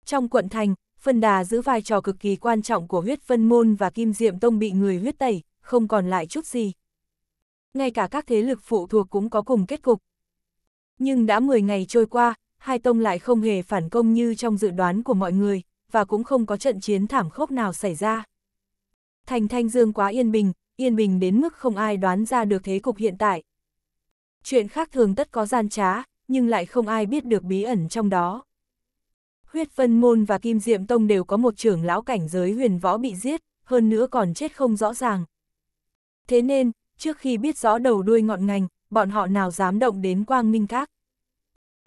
Trong quận Thành, phân đà giữ vai trò cực kỳ quan trọng của huyết vân môn và kim diệm tông bị người huyết tẩy, không còn lại chút gì. Ngay cả các thế lực phụ thuộc cũng có cùng kết cục. Nhưng đã 10 ngày trôi qua, hai tông lại không hề phản công như trong dự đoán của mọi người, và cũng không có trận chiến thảm khốc nào xảy ra. Thành Thanh Dương quá yên bình, yên bình đến mức không ai đoán ra được thế cục hiện tại. Chuyện khác thường tất có gian trá, nhưng lại không ai biết được bí ẩn trong đó. Huyết Vân Môn và Kim Diệm Tông đều có một trưởng lão cảnh giới huyền võ bị giết, hơn nữa còn chết không rõ ràng. Thế nên, trước khi biết rõ đầu đuôi ngọn ngành, bọn họ nào dám động đến Quang Minh Các.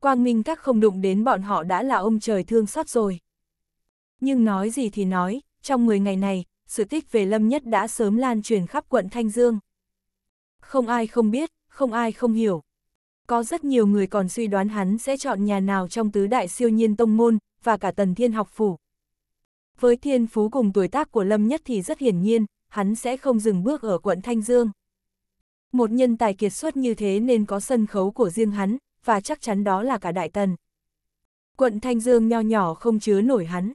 Quang Minh các không đụng đến bọn họ đã là ông trời thương xót rồi. Nhưng nói gì thì nói, trong 10 ngày này, sự tích về Lâm Nhất đã sớm lan truyền khắp quận Thanh Dương. Không ai không biết, không ai không hiểu. Có rất nhiều người còn suy đoán hắn sẽ chọn nhà nào trong tứ đại siêu nhiên tông môn, và cả tần thiên học phủ. Với thiên phú cùng tuổi tác của Lâm Nhất thì rất hiển nhiên, hắn sẽ không dừng bước ở quận Thanh Dương. Một nhân tài kiệt xuất như thế nên có sân khấu của riêng hắn, và chắc chắn đó là cả Đại Tần. Quận Thanh Dương nho nhỏ không chứa nổi hắn.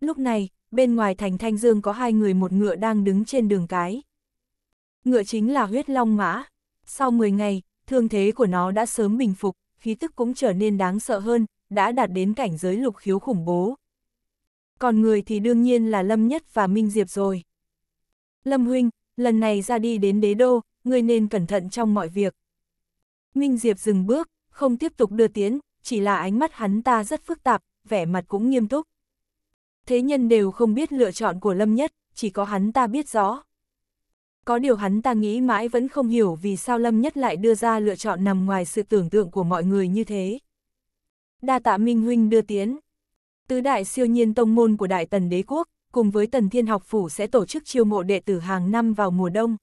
Lúc này, bên ngoài thành Thanh Dương có hai người một ngựa đang đứng trên đường cái. Ngựa chính là huyết long mã. Sau 10 ngày, thương thế của nó đã sớm bình phục, khí tức cũng trở nên đáng sợ hơn, đã đạt đến cảnh giới lục khiếu khủng bố. Còn người thì đương nhiên là Lâm Nhất và Minh Diệp rồi. Lâm Huynh, lần này ra đi đến đế đô, người nên cẩn thận trong mọi việc. Minh Diệp dừng bước, không tiếp tục đưa tiến, chỉ là ánh mắt hắn ta rất phức tạp, vẻ mặt cũng nghiêm túc. Thế nhân đều không biết lựa chọn của Lâm Nhất, chỉ có hắn ta biết rõ. Có điều hắn ta nghĩ mãi vẫn không hiểu vì sao Lâm Nhất lại đưa ra lựa chọn nằm ngoài sự tưởng tượng của mọi người như thế. Đa tạ Minh Huynh đưa tiến. Tứ đại siêu nhiên tông môn của Đại Tần Đế Quốc, cùng với Tần Thiên Học Phủ sẽ tổ chức chiêu mộ đệ tử hàng năm vào mùa đông.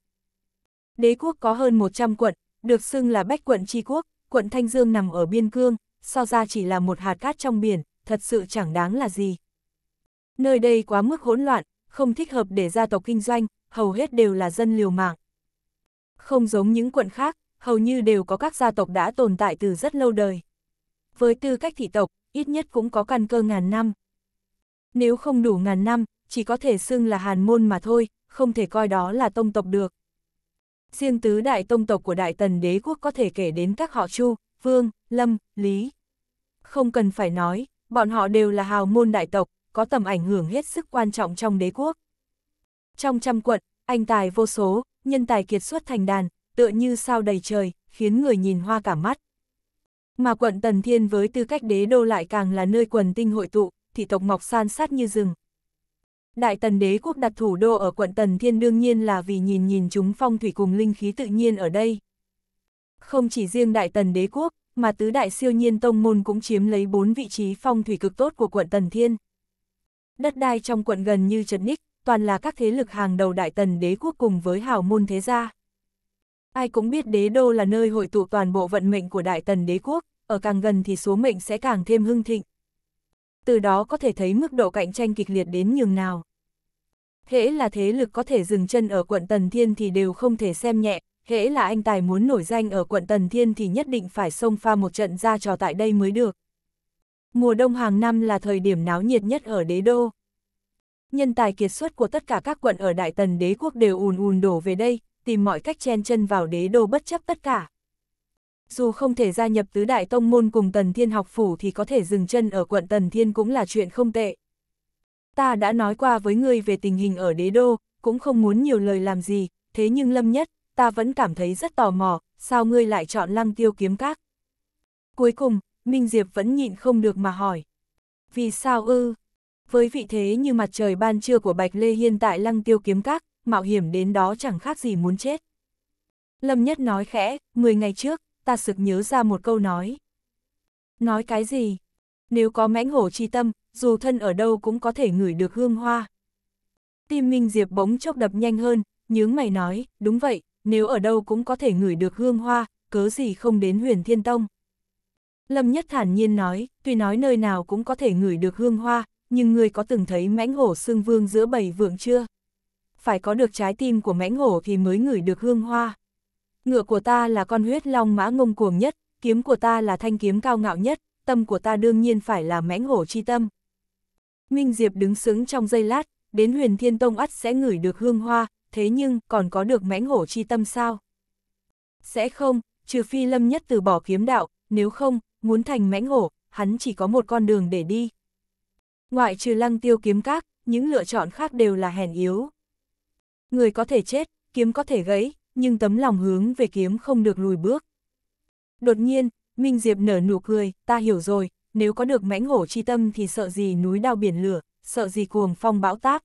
Đế quốc có hơn 100 quận, được xưng là bách quận tri quốc, quận Thanh Dương nằm ở biên cương, so ra chỉ là một hạt cát trong biển, thật sự chẳng đáng là gì. Nơi đây quá mức hỗn loạn, không thích hợp để gia tộc kinh doanh, hầu hết đều là dân liều mạng. Không giống những quận khác, hầu như đều có các gia tộc đã tồn tại từ rất lâu đời. Với tư cách thị tộc, ít nhất cũng có căn cơ ngàn năm. Nếu không đủ ngàn năm, chỉ có thể xưng là hàn môn mà thôi, không thể coi đó là tông tộc được. Riêng tứ đại tông tộc của Đại Tần Đế Quốc có thể kể đến các họ Chu, Vương, Lâm, Lý. Không cần phải nói, bọn họ đều là hào môn đại tộc, có tầm ảnh hưởng hết sức quan trọng trong đế quốc. Trong trăm quận, anh tài vô số, nhân tài kiệt xuất thành đàn, tựa như sao đầy trời, khiến người nhìn hoa cả mắt. Mà quận Tần Thiên với tư cách đế đô lại càng là nơi quần tinh hội tụ, thị tộc mọc san sát như rừng, Đại tần đế quốc đặt thủ đô ở quận Tần Thiên đương nhiên là vì nhìn nhìn chúng phong thủy cùng linh khí tự nhiên ở đây. Không chỉ riêng đại tần đế quốc, mà tứ đại siêu nhiên tông môn cũng chiếm lấy bốn vị trí phong thủy cực tốt của quận Tần Thiên. Đất đai trong quận gần như trật ních, toàn là các thế lực hàng đầu đại tần đế quốc cùng với hào môn thế gia. Ai cũng biết đế đô là nơi hội tụ toàn bộ vận mệnh của đại tần đế quốc, ở càng gần thì số mệnh sẽ càng thêm hưng thịnh từ đó có thể thấy mức độ cạnh tranh kịch liệt đến nhường nào. Hễ là thế lực có thể dừng chân ở quận Tần Thiên thì đều không thể xem nhẹ, hễ là anh tài muốn nổi danh ở quận Tần Thiên thì nhất định phải xông pha một trận ra trò tại đây mới được. Mùa đông hàng năm là thời điểm náo nhiệt nhất ở đế đô. Nhân tài kiệt xuất của tất cả các quận ở Đại Tần đế quốc đều ùn ùn đổ về đây, tìm mọi cách chen chân vào đế đô bất chấp tất cả dù không thể gia nhập tứ đại tông môn cùng Tần Thiên học phủ thì có thể dừng chân ở quận Tần Thiên cũng là chuyện không tệ. Ta đã nói qua với ngươi về tình hình ở đế đô, cũng không muốn nhiều lời làm gì, thế nhưng lâm nhất, ta vẫn cảm thấy rất tò mò, sao ngươi lại chọn lăng tiêu kiếm các. Cuối cùng, Minh Diệp vẫn nhịn không được mà hỏi. Vì sao ư? Với vị thế như mặt trời ban trưa của Bạch Lê Hiên tại lăng tiêu kiếm các, mạo hiểm đến đó chẳng khác gì muốn chết. Lâm Nhất nói khẽ, 10 ngày trước, ta sực nhớ ra một câu nói. Nói cái gì? Nếu có mãnh hổ chi tâm, dù thân ở đâu cũng có thể ngửi được hương hoa. Tim Minh Diệp bỗng chốc đập nhanh hơn, nhướng mày nói, đúng vậy, nếu ở đâu cũng có thể ngửi được hương hoa, cớ gì không đến huyền thiên tông. Lâm Nhất thản nhiên nói, tuy nói nơi nào cũng có thể ngửi được hương hoa, nhưng người có từng thấy mãnh hổ xương vương giữa bầy vượng chưa? Phải có được trái tim của mãnh hổ thì mới ngửi được hương hoa ngựa của ta là con huyết long mã ngông cuồng nhất, kiếm của ta là thanh kiếm cao ngạo nhất, tâm của ta đương nhiên phải là mãnh hổ chi tâm. Minh Diệp đứng sững trong giây lát, đến huyền thiên tông ắt sẽ ngửi được hương hoa, thế nhưng còn có được mãnh hổ chi tâm sao? Sẽ không, trừ phi lâm nhất từ bỏ kiếm đạo, nếu không, muốn thành mãnh hổ, hắn chỉ có một con đường để đi. Ngoại trừ lăng tiêu kiếm các, những lựa chọn khác đều là hèn yếu. Người có thể chết, kiếm có thể gãy, nhưng tấm lòng hướng về kiếm không được lùi bước. Đột nhiên, Minh Diệp nở nụ cười, ta hiểu rồi, nếu có được mãnh hổ chi tâm thì sợ gì núi đao biển lửa, sợ gì cuồng phong bão táp.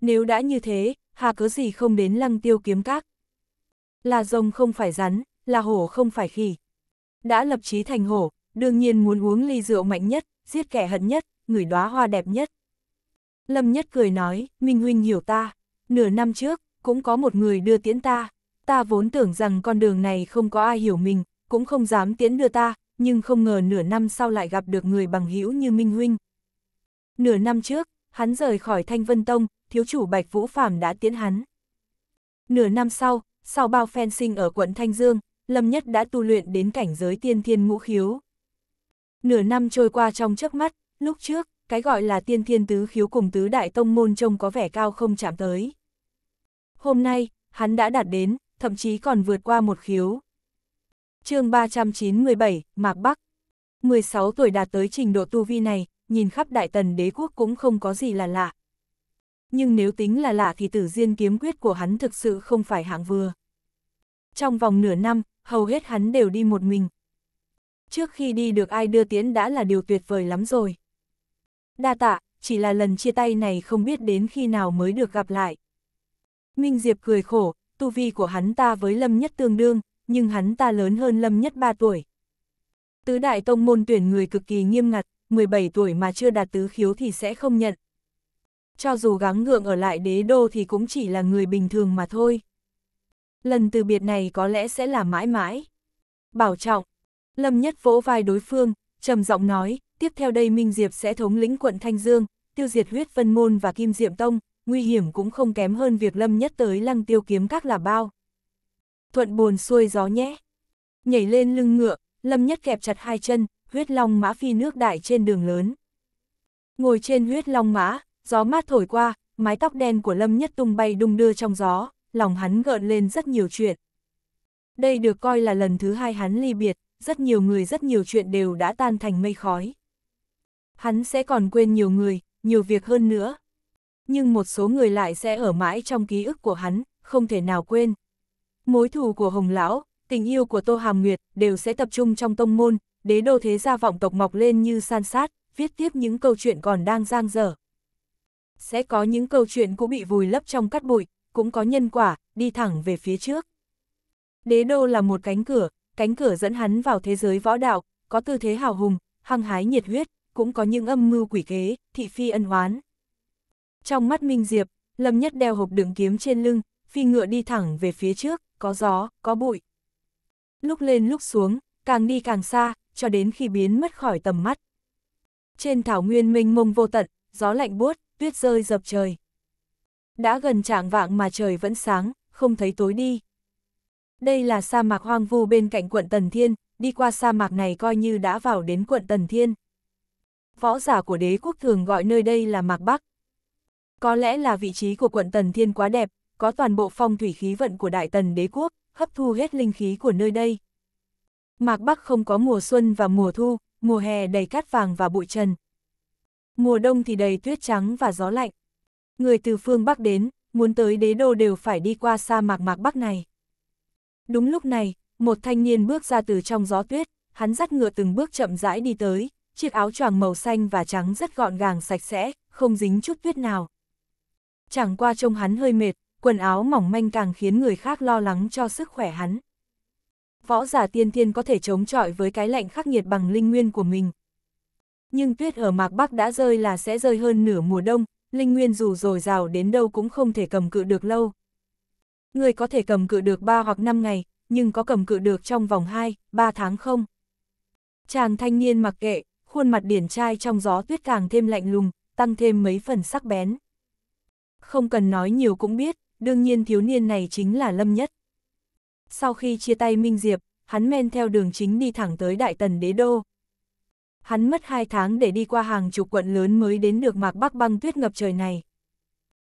Nếu đã như thế, hà cớ gì không đến lăng tiêu kiếm các. Là rồng không phải rắn, là hổ không phải khỉ. Đã lập chí thành hổ, đương nhiên muốn uống ly rượu mạnh nhất, giết kẻ hận nhất, ngửi đóa hoa đẹp nhất. Lâm Nhất cười nói, Minh Huynh hiểu ta, nửa năm trước, cũng có một người đưa tiễn ta, ta vốn tưởng rằng con đường này không có ai hiểu mình, cũng không dám tiến đưa ta, nhưng không ngờ nửa năm sau lại gặp được người bằng hữu như Minh Huynh. Nửa năm trước, hắn rời khỏi Thanh Vân Tông, thiếu chủ Bạch Vũ Phạm đã tiến hắn. Nửa năm sau, sau bao phen sinh ở quận Thanh Dương, Lâm Nhất đã tu luyện đến cảnh giới tiên thiên ngũ khiếu. Nửa năm trôi qua trong chớp mắt, lúc trước, cái gọi là tiên thiên tứ khiếu cùng tứ đại tông môn trông có vẻ cao không chạm tới. Hôm nay, hắn đã đạt đến, thậm chí còn vượt qua một khiếu. chương 397, Mạc Bắc 16 tuổi đạt tới trình độ tu vi này, nhìn khắp đại tần đế quốc cũng không có gì là lạ. Nhưng nếu tính là lạ thì tử diên kiếm quyết của hắn thực sự không phải hạng vừa. Trong vòng nửa năm, hầu hết hắn đều đi một mình. Trước khi đi được ai đưa tiễn đã là điều tuyệt vời lắm rồi. Đa tạ, chỉ là lần chia tay này không biết đến khi nào mới được gặp lại. Minh Diệp cười khổ, tu vi của hắn ta với Lâm Nhất tương đương, nhưng hắn ta lớn hơn Lâm Nhất 3 tuổi. Tứ đại tông môn tuyển người cực kỳ nghiêm ngặt, 17 tuổi mà chưa đạt tứ khiếu thì sẽ không nhận. Cho dù gắng gượng ở lại đế đô thì cũng chỉ là người bình thường mà thôi. Lần từ biệt này có lẽ sẽ là mãi mãi. Bảo trọng, Lâm Nhất vỗ vai đối phương, trầm giọng nói, tiếp theo đây Minh Diệp sẽ thống lĩnh quận Thanh Dương, tiêu diệt huyết vân môn và kim diệm tông, nguy hiểm cũng không kém hơn việc lâm nhất tới lăng tiêu kiếm các là bao. Thuận buồn xuôi gió nhé. Nhảy lên lưng ngựa, lâm nhất kẹp chặt hai chân, huyết long mã phi nước đại trên đường lớn. Ngồi trên huyết long mã, gió mát thổi qua, mái tóc đen của lâm nhất tung bay đung đưa trong gió, lòng hắn gợn lên rất nhiều chuyện. Đây được coi là lần thứ hai hắn ly biệt, rất nhiều người rất nhiều chuyện đều đã tan thành mây khói. Hắn sẽ còn quên nhiều người, nhiều việc hơn nữa nhưng một số người lại sẽ ở mãi trong ký ức của hắn, không thể nào quên. Mối thù của Hồng Lão, tình yêu của Tô Hàm Nguyệt đều sẽ tập trung trong tông môn, đế đô thế gia vọng tộc mọc lên như san sát, viết tiếp những câu chuyện còn đang giang dở. Sẽ có những câu chuyện cũng bị vùi lấp trong cát bụi, cũng có nhân quả, đi thẳng về phía trước. Đế đô là một cánh cửa, cánh cửa dẫn hắn vào thế giới võ đạo, có tư thế hào hùng, hăng hái nhiệt huyết, cũng có những âm mưu quỷ kế, thị phi ân oán. Trong mắt Minh Diệp, Lâm Nhất đeo hộp đựng kiếm trên lưng, phi ngựa đi thẳng về phía trước, có gió, có bụi. Lúc lên lúc xuống, càng đi càng xa, cho đến khi biến mất khỏi tầm mắt. Trên thảo nguyên mênh mông vô tận, gió lạnh buốt, tuyết rơi dập trời. Đã gần trạng vạng mà trời vẫn sáng, không thấy tối đi. Đây là sa mạc hoang vu bên cạnh quận Tần Thiên, đi qua sa mạc này coi như đã vào đến quận Tần Thiên. Võ giả của đế quốc thường gọi nơi đây là Mạc Bắc, có lẽ là vị trí của quận Tần Thiên quá đẹp, có toàn bộ phong thủy khí vận của Đại Tần đế quốc, hấp thu hết linh khí của nơi đây. Mạc Bắc không có mùa xuân và mùa thu, mùa hè đầy cát vàng và bụi trần. Mùa đông thì đầy tuyết trắng và gió lạnh. Người từ phương Bắc đến, muốn tới đế đô đều phải đi qua sa mạc Mạc Bắc này. Đúng lúc này, một thanh niên bước ra từ trong gió tuyết, hắn dắt ngựa từng bước chậm rãi đi tới, chiếc áo choàng màu xanh và trắng rất gọn gàng sạch sẽ, không dính chút tuyết nào chẳng qua trông hắn hơi mệt, quần áo mỏng manh càng khiến người khác lo lắng cho sức khỏe hắn. Võ giả tiên thiên có thể chống chọi với cái lạnh khắc nghiệt bằng linh nguyên của mình. Nhưng tuyết ở mạc Bắc đã rơi là sẽ rơi hơn nửa mùa đông, linh nguyên dù dồi dào đến đâu cũng không thể cầm cự được lâu. Người có thể cầm cự được 3 hoặc 5 ngày, nhưng có cầm cự được trong vòng 2, 3 tháng không? Chàng thanh niên mặc kệ, khuôn mặt điển trai trong gió tuyết càng thêm lạnh lùng, tăng thêm mấy phần sắc bén không cần nói nhiều cũng biết, đương nhiên thiếu niên này chính là Lâm Nhất. Sau khi chia tay Minh Diệp, hắn men theo đường chính đi thẳng tới Đại Tần Đế Đô. Hắn mất hai tháng để đi qua hàng chục quận lớn mới đến được mạc Bắc băng tuyết ngập trời này.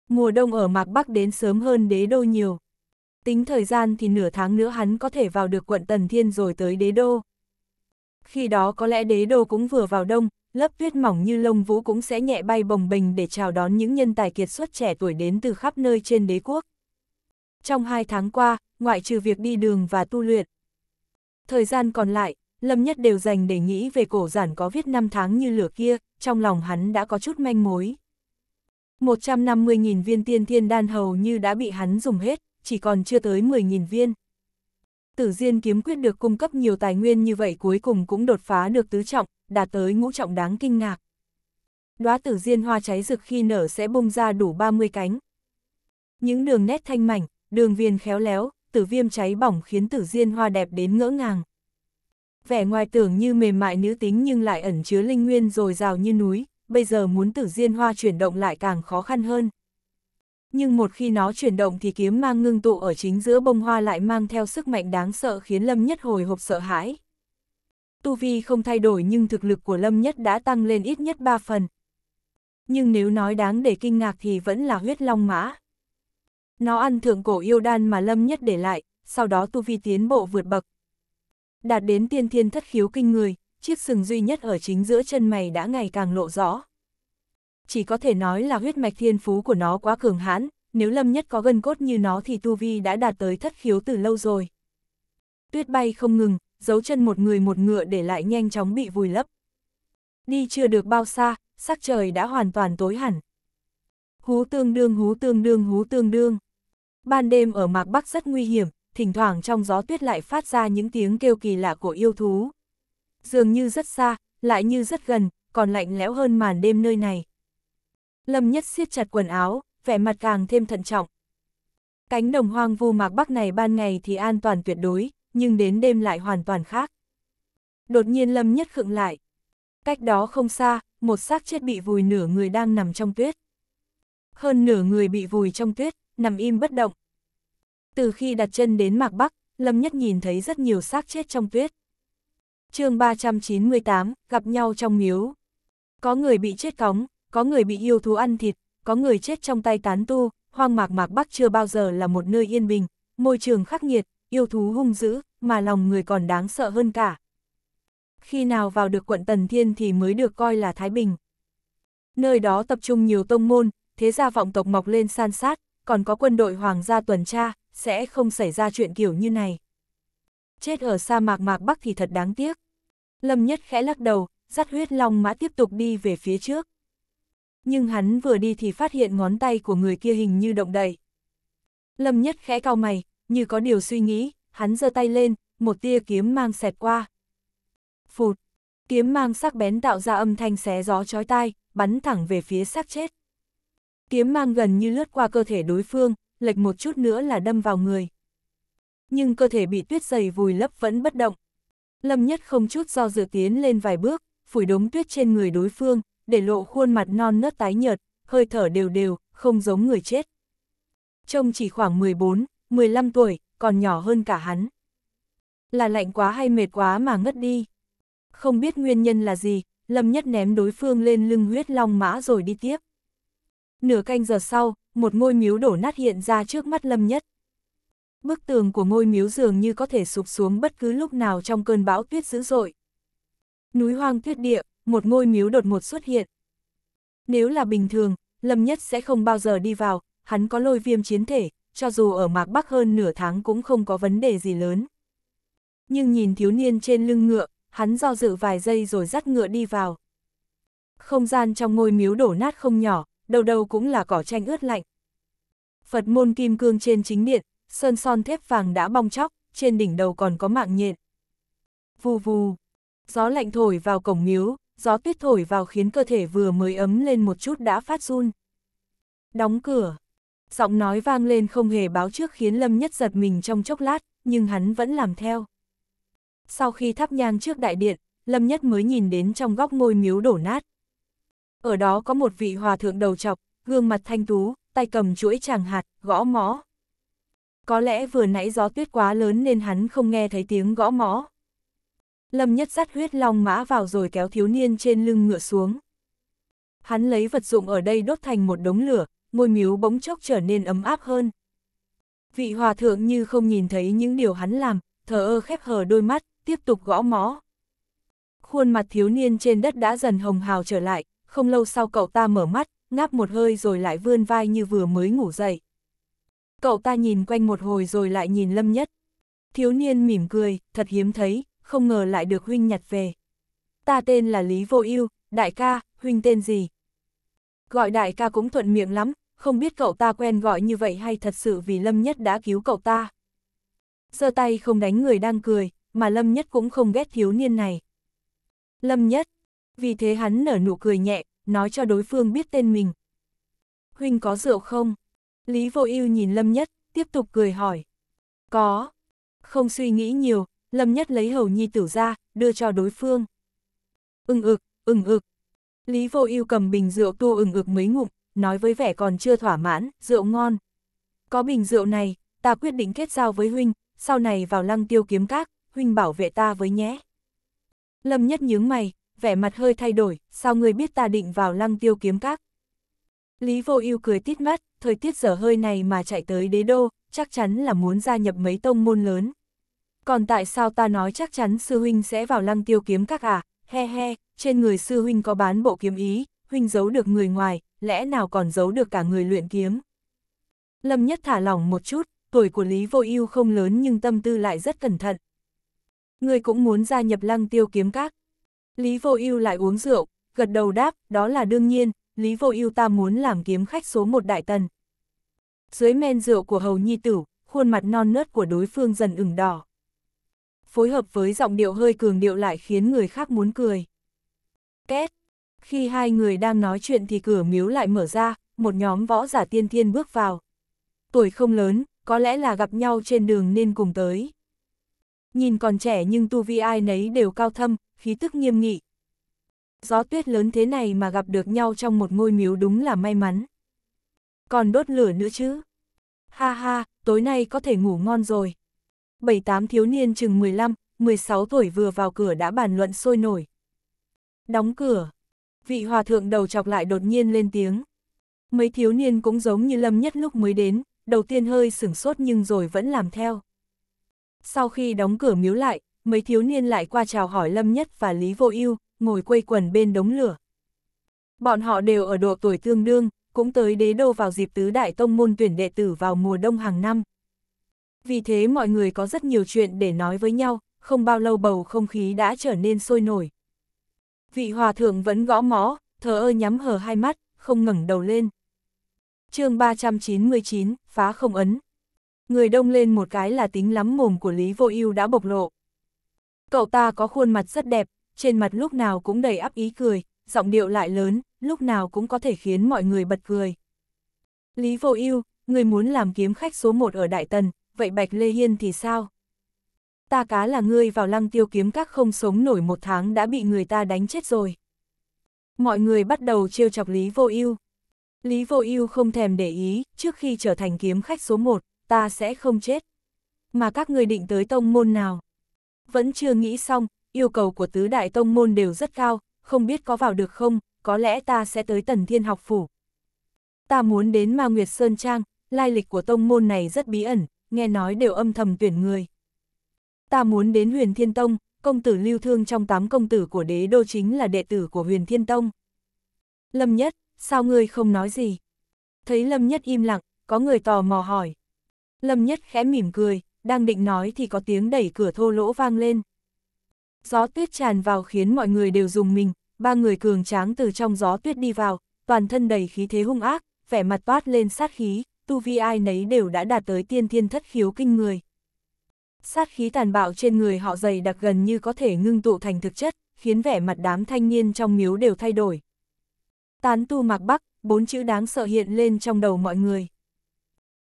Mùa đông ở mạc Bắc đến sớm hơn đế đô nhiều. Tính thời gian thì nửa tháng nữa hắn có thể vào được quận Tần Thiên rồi tới đế đô. Khi đó có lẽ đế đô cũng vừa vào đông, lớp tuyết mỏng như lông vũ cũng sẽ nhẹ bay bồng bềnh để chào đón những nhân tài kiệt xuất trẻ tuổi đến từ khắp nơi trên đế quốc. Trong hai tháng qua, ngoại trừ việc đi đường và tu luyện. Thời gian còn lại, Lâm Nhất đều dành để nghĩ về cổ giản có viết năm tháng như lửa kia, trong lòng hắn đã có chút manh mối. 150.000 viên tiên thiên đan hầu như đã bị hắn dùng hết, chỉ còn chưa tới 10.000 viên. Tử Diên kiếm quyết được cung cấp nhiều tài nguyên như vậy cuối cùng cũng đột phá được tứ trọng, đạt tới ngũ trọng đáng kinh ngạc. Đóa tử diên hoa cháy rực khi nở sẽ bung ra đủ 30 cánh. Những đường nét thanh mảnh, đường viền khéo léo, tử viêm cháy bỏng khiến tử diên hoa đẹp đến ngỡ ngàng. Vẻ ngoài tưởng như mềm mại nữ tính nhưng lại ẩn chứa linh nguyên dồi dào như núi, bây giờ muốn tử diên hoa chuyển động lại càng khó khăn hơn nhưng một khi nó chuyển động thì kiếm mang ngưng tụ ở chính giữa bông hoa lại mang theo sức mạnh đáng sợ khiến Lâm Nhất hồi hộp sợ hãi. Tu Vi không thay đổi nhưng thực lực của Lâm Nhất đã tăng lên ít nhất 3 phần. Nhưng nếu nói đáng để kinh ngạc thì vẫn là huyết long mã. Nó ăn thượng cổ yêu đan mà Lâm Nhất để lại, sau đó Tu Vi tiến bộ vượt bậc. Đạt đến tiên thiên thất khiếu kinh người, chiếc sừng duy nhất ở chính giữa chân mày đã ngày càng lộ rõ chỉ có thể nói là huyết mạch thiên phú của nó quá cường hãn, nếu Lâm Nhất có gân cốt như nó thì tu vi đã đạt tới thất khiếu từ lâu rồi. Tuyết bay không ngừng, dấu chân một người một ngựa để lại nhanh chóng bị vùi lấp. Đi chưa được bao xa, sắc trời đã hoàn toàn tối hẳn. Hú tương đương hú tương đương hú tương đương. Ban đêm ở mạc Bắc rất nguy hiểm, thỉnh thoảng trong gió tuyết lại phát ra những tiếng kêu kỳ lạ của yêu thú. Dường như rất xa, lại như rất gần, còn lạnh lẽo hơn màn đêm nơi này. Lâm Nhất siết chặt quần áo, vẻ mặt càng thêm thận trọng. Cánh đồng hoang vu mạc bắc này ban ngày thì an toàn tuyệt đối, nhưng đến đêm lại hoàn toàn khác. Đột nhiên Lâm Nhất khựng lại. Cách đó không xa, một xác chết bị vùi nửa người đang nằm trong tuyết. Hơn nửa người bị vùi trong tuyết, nằm im bất động. Từ khi đặt chân đến mạc bắc, Lâm Nhất nhìn thấy rất nhiều xác chết trong tuyết. chương 398, gặp nhau trong miếu. Có người bị chết cóng, có người bị yêu thú ăn thịt, có người chết trong tay tán tu, hoang mạc mạc Bắc chưa bao giờ là một nơi yên bình, môi trường khắc nghiệt, yêu thú hung dữ, mà lòng người còn đáng sợ hơn cả. Khi nào vào được quận Tần Thiên thì mới được coi là Thái Bình. Nơi đó tập trung nhiều tông môn, thế gia vọng tộc mọc lên san sát, còn có quân đội hoàng gia tuần tra, sẽ không xảy ra chuyện kiểu như này. Chết ở sa mạc mạc Bắc thì thật đáng tiếc. Lâm Nhất khẽ lắc đầu, dắt huyết long mã tiếp tục đi về phía trước nhưng hắn vừa đi thì phát hiện ngón tay của người kia hình như động đậy. Lâm Nhất khẽ cau mày, như có điều suy nghĩ, hắn giơ tay lên, một tia kiếm mang xẹt qua. Phụt, kiếm mang sắc bén tạo ra âm thanh xé gió chói tai, bắn thẳng về phía xác chết. Kiếm mang gần như lướt qua cơ thể đối phương, lệch một chút nữa là đâm vào người. Nhưng cơ thể bị tuyết dày vùi lấp vẫn bất động. Lâm Nhất không chút do dự tiến lên vài bước, phủi đống tuyết trên người đối phương, để lộ khuôn mặt non nớt tái nhợt, hơi thở đều đều, không giống người chết. Trông chỉ khoảng 14, 15 tuổi, còn nhỏ hơn cả hắn. Là lạnh quá hay mệt quá mà ngất đi. Không biết nguyên nhân là gì, Lâm Nhất ném đối phương lên lưng huyết long mã rồi đi tiếp. Nửa canh giờ sau, một ngôi miếu đổ nát hiện ra trước mắt Lâm Nhất. Bức tường của ngôi miếu dường như có thể sụp xuống bất cứ lúc nào trong cơn bão tuyết dữ dội. Núi hoang tuyết địa, một ngôi miếu đột ngột xuất hiện. Nếu là bình thường, Lâm Nhất sẽ không bao giờ đi vào, hắn có lôi viêm chiến thể, cho dù ở mạc bắc hơn nửa tháng cũng không có vấn đề gì lớn. Nhưng nhìn thiếu niên trên lưng ngựa, hắn do dự vài giây rồi dắt ngựa đi vào. Không gian trong ngôi miếu đổ nát không nhỏ, đầu đầu cũng là cỏ tranh ướt lạnh. Phật môn kim cương trên chính điện, sơn son thép vàng đã bong chóc, trên đỉnh đầu còn có mạng nhện. Vù vù, gió lạnh thổi vào cổng miếu, gió tuyết thổi vào khiến cơ thể vừa mới ấm lên một chút đã phát run. Đóng cửa. Giọng nói vang lên không hề báo trước khiến Lâm Nhất giật mình trong chốc lát, nhưng hắn vẫn làm theo. Sau khi thắp nhang trước đại điện, Lâm Nhất mới nhìn đến trong góc ngôi miếu đổ nát. Ở đó có một vị hòa thượng đầu chọc, gương mặt thanh tú, tay cầm chuỗi tràng hạt, gõ mõ. Có lẽ vừa nãy gió tuyết quá lớn nên hắn không nghe thấy tiếng gõ mõ. Lâm Nhất dắt huyết long mã vào rồi kéo thiếu niên trên lưng ngựa xuống. Hắn lấy vật dụng ở đây đốt thành một đống lửa, môi miếu bỗng chốc trở nên ấm áp hơn. Vị hòa thượng như không nhìn thấy những điều hắn làm, thờ ơ khép hờ đôi mắt, tiếp tục gõ mõ. Khuôn mặt thiếu niên trên đất đã dần hồng hào trở lại, không lâu sau cậu ta mở mắt, ngáp một hơi rồi lại vươn vai như vừa mới ngủ dậy. Cậu ta nhìn quanh một hồi rồi lại nhìn Lâm Nhất. Thiếu niên mỉm cười, thật hiếm thấy, không ngờ lại được huynh nhặt về. Ta tên là Lý Vô Ưu, đại ca, huynh tên gì? Gọi đại ca cũng thuận miệng lắm, không biết cậu ta quen gọi như vậy hay thật sự vì Lâm Nhất đã cứu cậu ta. Giơ tay không đánh người đang cười, mà Lâm Nhất cũng không ghét thiếu niên này. Lâm Nhất, vì thế hắn nở nụ cười nhẹ, nói cho đối phương biết tên mình. Huynh có rượu không? Lý Vô Ưu nhìn Lâm Nhất, tiếp tục cười hỏi. Có. Không suy nghĩ nhiều, Lâm Nhất lấy hầu nhi tử ra, đưa cho đối phương. Ưng ực, ưng ực. Lý vô ưu cầm bình rượu tua ưng ực mấy ngụm, nói với vẻ còn chưa thỏa mãn, rượu ngon. Có bình rượu này, ta quyết định kết giao với huynh, sau này vào lăng tiêu kiếm các, huynh bảo vệ ta với nhé. Lâm Nhất nhướng mày, vẻ mặt hơi thay đổi, sao ngươi biết ta định vào lăng tiêu kiếm các? Lý vô ưu cười tít mắt, thời tiết dở hơi này mà chạy tới đế đô, chắc chắn là muốn gia nhập mấy tông môn lớn. Còn tại sao ta nói chắc chắn sư huynh sẽ vào lăng tiêu kiếm các à? He he, trên người sư huynh có bán bộ kiếm ý, huynh giấu được người ngoài, lẽ nào còn giấu được cả người luyện kiếm? Lâm Nhất thả lỏng một chút, tuổi của Lý Vô Ưu không lớn nhưng tâm tư lại rất cẩn thận. Người cũng muốn gia nhập lăng tiêu kiếm các. Lý Vô Ưu lại uống rượu, gật đầu đáp, đó là đương nhiên, Lý Vô Ưu ta muốn làm kiếm khách số một đại tần. Dưới men rượu của Hầu Nhi Tử, khuôn mặt non nớt của đối phương dần ửng đỏ phối hợp với giọng điệu hơi cường điệu lại khiến người khác muốn cười. Két! Khi hai người đang nói chuyện thì cửa miếu lại mở ra, một nhóm võ giả tiên thiên bước vào. Tuổi không lớn, có lẽ là gặp nhau trên đường nên cùng tới. Nhìn còn trẻ nhưng tu vi ai nấy đều cao thâm, khí tức nghiêm nghị. Gió tuyết lớn thế này mà gặp được nhau trong một ngôi miếu đúng là may mắn. Còn đốt lửa nữa chứ. Ha ha, tối nay có thể ngủ ngon rồi bảy tám thiếu niên chừng 15, 16 tuổi vừa vào cửa đã bàn luận sôi nổi. Đóng cửa. Vị hòa thượng đầu chọc lại đột nhiên lên tiếng. Mấy thiếu niên cũng giống như Lâm Nhất lúc mới đến, đầu tiên hơi sửng sốt nhưng rồi vẫn làm theo. Sau khi đóng cửa miếu lại, mấy thiếu niên lại qua chào hỏi Lâm Nhất và Lý Vô Ưu, ngồi quây quần bên đống lửa. Bọn họ đều ở độ tuổi tương đương, cũng tới đế đô vào dịp tứ đại tông môn tuyển đệ tử vào mùa đông hàng năm vì thế mọi người có rất nhiều chuyện để nói với nhau, không bao lâu bầu không khí đã trở nên sôi nổi. Vị hòa thượng vẫn gõ mó thờ ơ nhắm hờ hai mắt, không ngẩng đầu lên. chương 399, phá không ấn. Người đông lên một cái là tính lắm mồm của Lý Vô Ưu đã bộc lộ. Cậu ta có khuôn mặt rất đẹp, trên mặt lúc nào cũng đầy áp ý cười, giọng điệu lại lớn, lúc nào cũng có thể khiến mọi người bật cười. Lý Vô Ưu, người muốn làm kiếm khách số một ở Đại Tần, vậy Bạch Lê Hiên thì sao? Ta cá là ngươi vào lăng tiêu kiếm các không sống nổi một tháng đã bị người ta đánh chết rồi. Mọi người bắt đầu trêu chọc Lý Vô Ưu. Lý Vô Ưu không thèm để ý, trước khi trở thành kiếm khách số một ta sẽ không chết. Mà các người định tới tông môn nào? Vẫn chưa nghĩ xong, yêu cầu của tứ đại tông môn đều rất cao, không biết có vào được không, có lẽ ta sẽ tới tần thiên học phủ. Ta muốn đến Ma Nguyệt Sơn Trang, lai lịch của tông môn này rất bí ẩn, nghe nói đều âm thầm tuyển người. Ta muốn đến huyền thiên tông, công tử lưu thương trong tám công tử của đế đô chính là đệ tử của huyền thiên tông. Lâm Nhất, sao ngươi không nói gì? Thấy Lâm Nhất im lặng, có người tò mò hỏi. Lâm Nhất khẽ mỉm cười, đang định nói thì có tiếng đẩy cửa thô lỗ vang lên. Gió tuyết tràn vào khiến mọi người đều dùng mình, ba người cường tráng từ trong gió tuyết đi vào, toàn thân đầy khí thế hung ác, vẻ mặt toát lên sát khí, tu vi ai nấy đều đã đạt tới tiên thiên thất khiếu kinh người. Sát khí tàn bạo trên người họ dày đặc gần như có thể ngưng tụ thành thực chất, khiến vẻ mặt đám thanh niên trong miếu đều thay đổi. Tán tu mạc bắc, bốn chữ đáng sợ hiện lên trong đầu mọi người.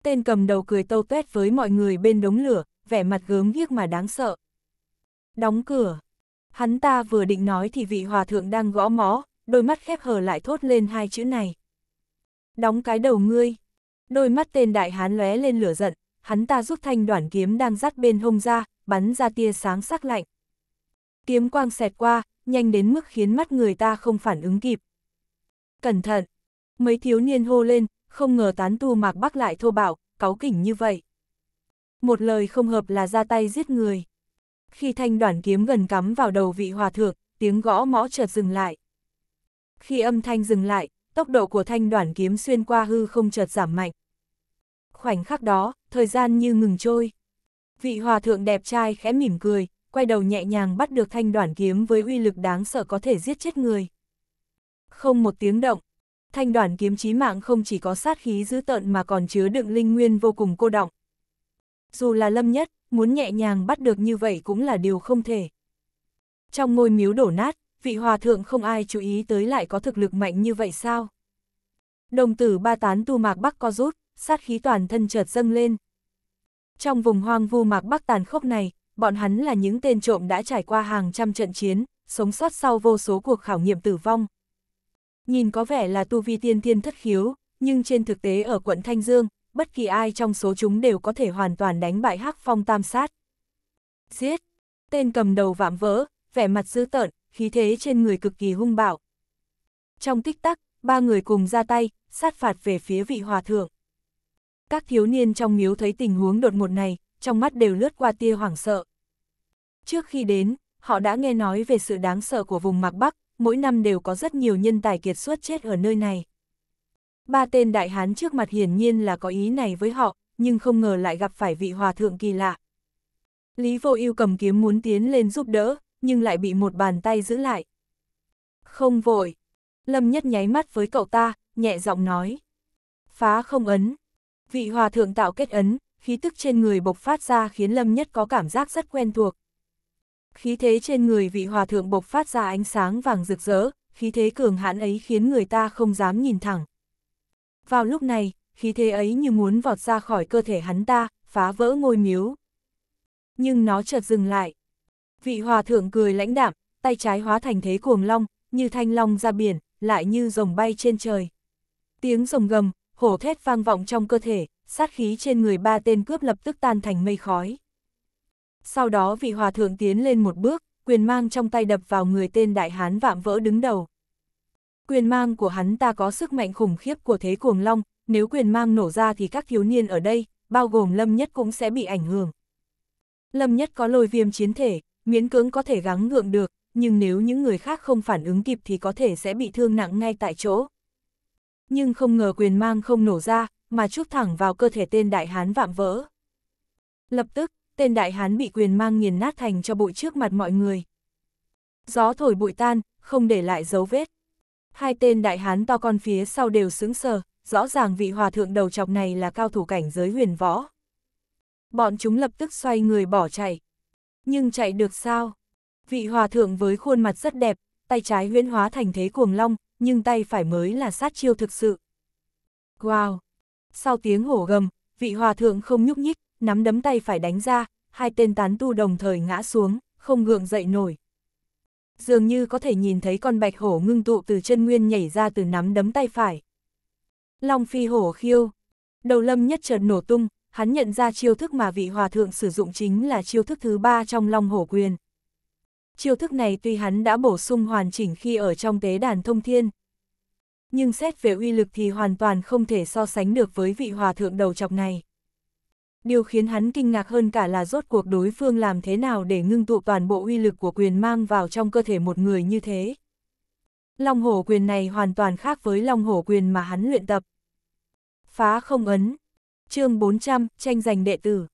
Tên cầm đầu cười tâu tuét với mọi người bên đống lửa, vẻ mặt gớm ghiếc mà đáng sợ. Đóng cửa. Hắn ta vừa định nói thì vị hòa thượng đang gõ mó đôi mắt khép hờ lại thốt lên hai chữ này. Đóng cái đầu ngươi. Đôi mắt tên đại hán lóe lên lửa giận, hắn ta rút thanh đoản kiếm đang dắt bên hông ra, bắn ra tia sáng sắc lạnh. Kiếm quang xẹt qua, nhanh đến mức khiến mắt người ta không phản ứng kịp. Cẩn thận! Mấy thiếu niên hô lên, không ngờ tán tu mạc bắc lại thô bạo, cáu kỉnh như vậy. Một lời không hợp là ra tay giết người. Khi thanh đoản kiếm gần cắm vào đầu vị hòa thượng, tiếng gõ mõ chợt dừng lại. Khi âm thanh dừng lại, tốc độ của thanh đoản kiếm xuyên qua hư không chợt giảm mạnh. Khoảnh khắc đó, thời gian như ngừng trôi. Vị hòa thượng đẹp trai khẽ mỉm cười, quay đầu nhẹ nhàng bắt được thanh đoản kiếm với uy lực đáng sợ có thể giết chết người. Không một tiếng động, thanh đoản kiếm chí mạng không chỉ có sát khí dữ tợn mà còn chứa đựng linh nguyên vô cùng cô động. Dù là lâm nhất, muốn nhẹ nhàng bắt được như vậy cũng là điều không thể. Trong ngôi miếu đổ nát, vị hòa thượng không ai chú ý tới lại có thực lực mạnh như vậy sao? Đồng tử ba tán tu mạc bắc co rút, sát khí toàn thân chợt dâng lên. Trong vùng hoang vu mạc bắc tàn khốc này, bọn hắn là những tên trộm đã trải qua hàng trăm trận chiến, sống sót sau vô số cuộc khảo nghiệm tử vong. Nhìn có vẻ là tu vi tiên thiên thất khiếu, nhưng trên thực tế ở quận Thanh Dương, bất kỳ ai trong số chúng đều có thể hoàn toàn đánh bại hắc phong tam sát. Giết! Tên cầm đầu vạm vỡ, vẻ mặt dữ tợn, khí thế trên người cực kỳ hung bạo. Trong tích tắc, ba người cùng ra tay, sát phạt về phía vị hòa thượng. Các thiếu niên trong miếu thấy tình huống đột ngột này, trong mắt đều lướt qua tia hoảng sợ. Trước khi đến, họ đã nghe nói về sự đáng sợ của vùng Mạc Bắc, mỗi năm đều có rất nhiều nhân tài kiệt xuất chết ở nơi này. Ba tên đại hán trước mặt hiển nhiên là có ý này với họ, nhưng không ngờ lại gặp phải vị hòa thượng kỳ lạ. Lý Vô Ưu cầm kiếm muốn tiến lên giúp đỡ, nhưng lại bị một bàn tay giữ lại. Không vội. Lâm Nhất nháy mắt với cậu ta, nhẹ giọng nói. Phá không ấn. Vị hòa thượng tạo kết ấn, khí tức trên người bộc phát ra khiến Lâm Nhất có cảm giác rất quen thuộc. Khí thế trên người vị hòa thượng bộc phát ra ánh sáng vàng rực rỡ, khí thế cường hãn ấy khiến người ta không dám nhìn thẳng. Vào lúc này, khí thế ấy như muốn vọt ra khỏi cơ thể hắn ta, phá vỡ ngôi miếu. Nhưng nó chợt dừng lại. Vị hòa thượng cười lãnh đạm, tay trái hóa thành thế cuồng long, như thanh long ra biển, lại như rồng bay trên trời. Tiếng rồng gầm, hổ thét vang vọng trong cơ thể, sát khí trên người ba tên cướp lập tức tan thành mây khói. Sau đó vị hòa thượng tiến lên một bước, quyền mang trong tay đập vào người tên đại hán vạm vỡ đứng đầu. Quyền mang của hắn ta có sức mạnh khủng khiếp của thế cuồng long, nếu quyền mang nổ ra thì các thiếu niên ở đây, bao gồm Lâm Nhất cũng sẽ bị ảnh hưởng. Lâm Nhất có lôi viêm chiến thể, miễn cưỡng có thể gắng ngượng được, nhưng nếu những người khác không phản ứng kịp thì có thể sẽ bị thương nặng ngay tại chỗ. Nhưng không ngờ quyền mang không nổ ra, mà trút thẳng vào cơ thể tên đại hán vạm vỡ. Lập tức, tên đại hán bị quyền mang nghiền nát thành cho bụi trước mặt mọi người. Gió thổi bụi tan, không để lại dấu vết. Hai tên đại hán to con phía sau đều sững sờ, rõ ràng vị hòa thượng đầu chọc này là cao thủ cảnh giới huyền võ. Bọn chúng lập tức xoay người bỏ chạy nhưng chạy được sao? Vị hòa thượng với khuôn mặt rất đẹp, tay trái huyễn hóa thành thế cuồng long, nhưng tay phải mới là sát chiêu thực sự. Wow! Sau tiếng hổ gầm, vị hòa thượng không nhúc nhích, nắm đấm tay phải đánh ra, hai tên tán tu đồng thời ngã xuống, không gượng dậy nổi. Dường như có thể nhìn thấy con bạch hổ ngưng tụ từ chân nguyên nhảy ra từ nắm đấm tay phải. Long phi hổ khiêu, đầu lâm nhất chợt nổ tung, hắn nhận ra chiêu thức mà vị hòa thượng sử dụng chính là chiêu thức thứ ba trong long hổ quyền. Chiêu thức này tuy hắn đã bổ sung hoàn chỉnh khi ở trong tế đàn thông thiên, nhưng xét về uy lực thì hoàn toàn không thể so sánh được với vị hòa thượng đầu chọc này. Điều khiến hắn kinh ngạc hơn cả là rốt cuộc đối phương làm thế nào để ngưng tụ toàn bộ uy lực của quyền mang vào trong cơ thể một người như thế. Long hổ quyền này hoàn toàn khác với long hổ quyền mà hắn luyện tập. Phá không ấn chương 400, tranh giành đệ tử.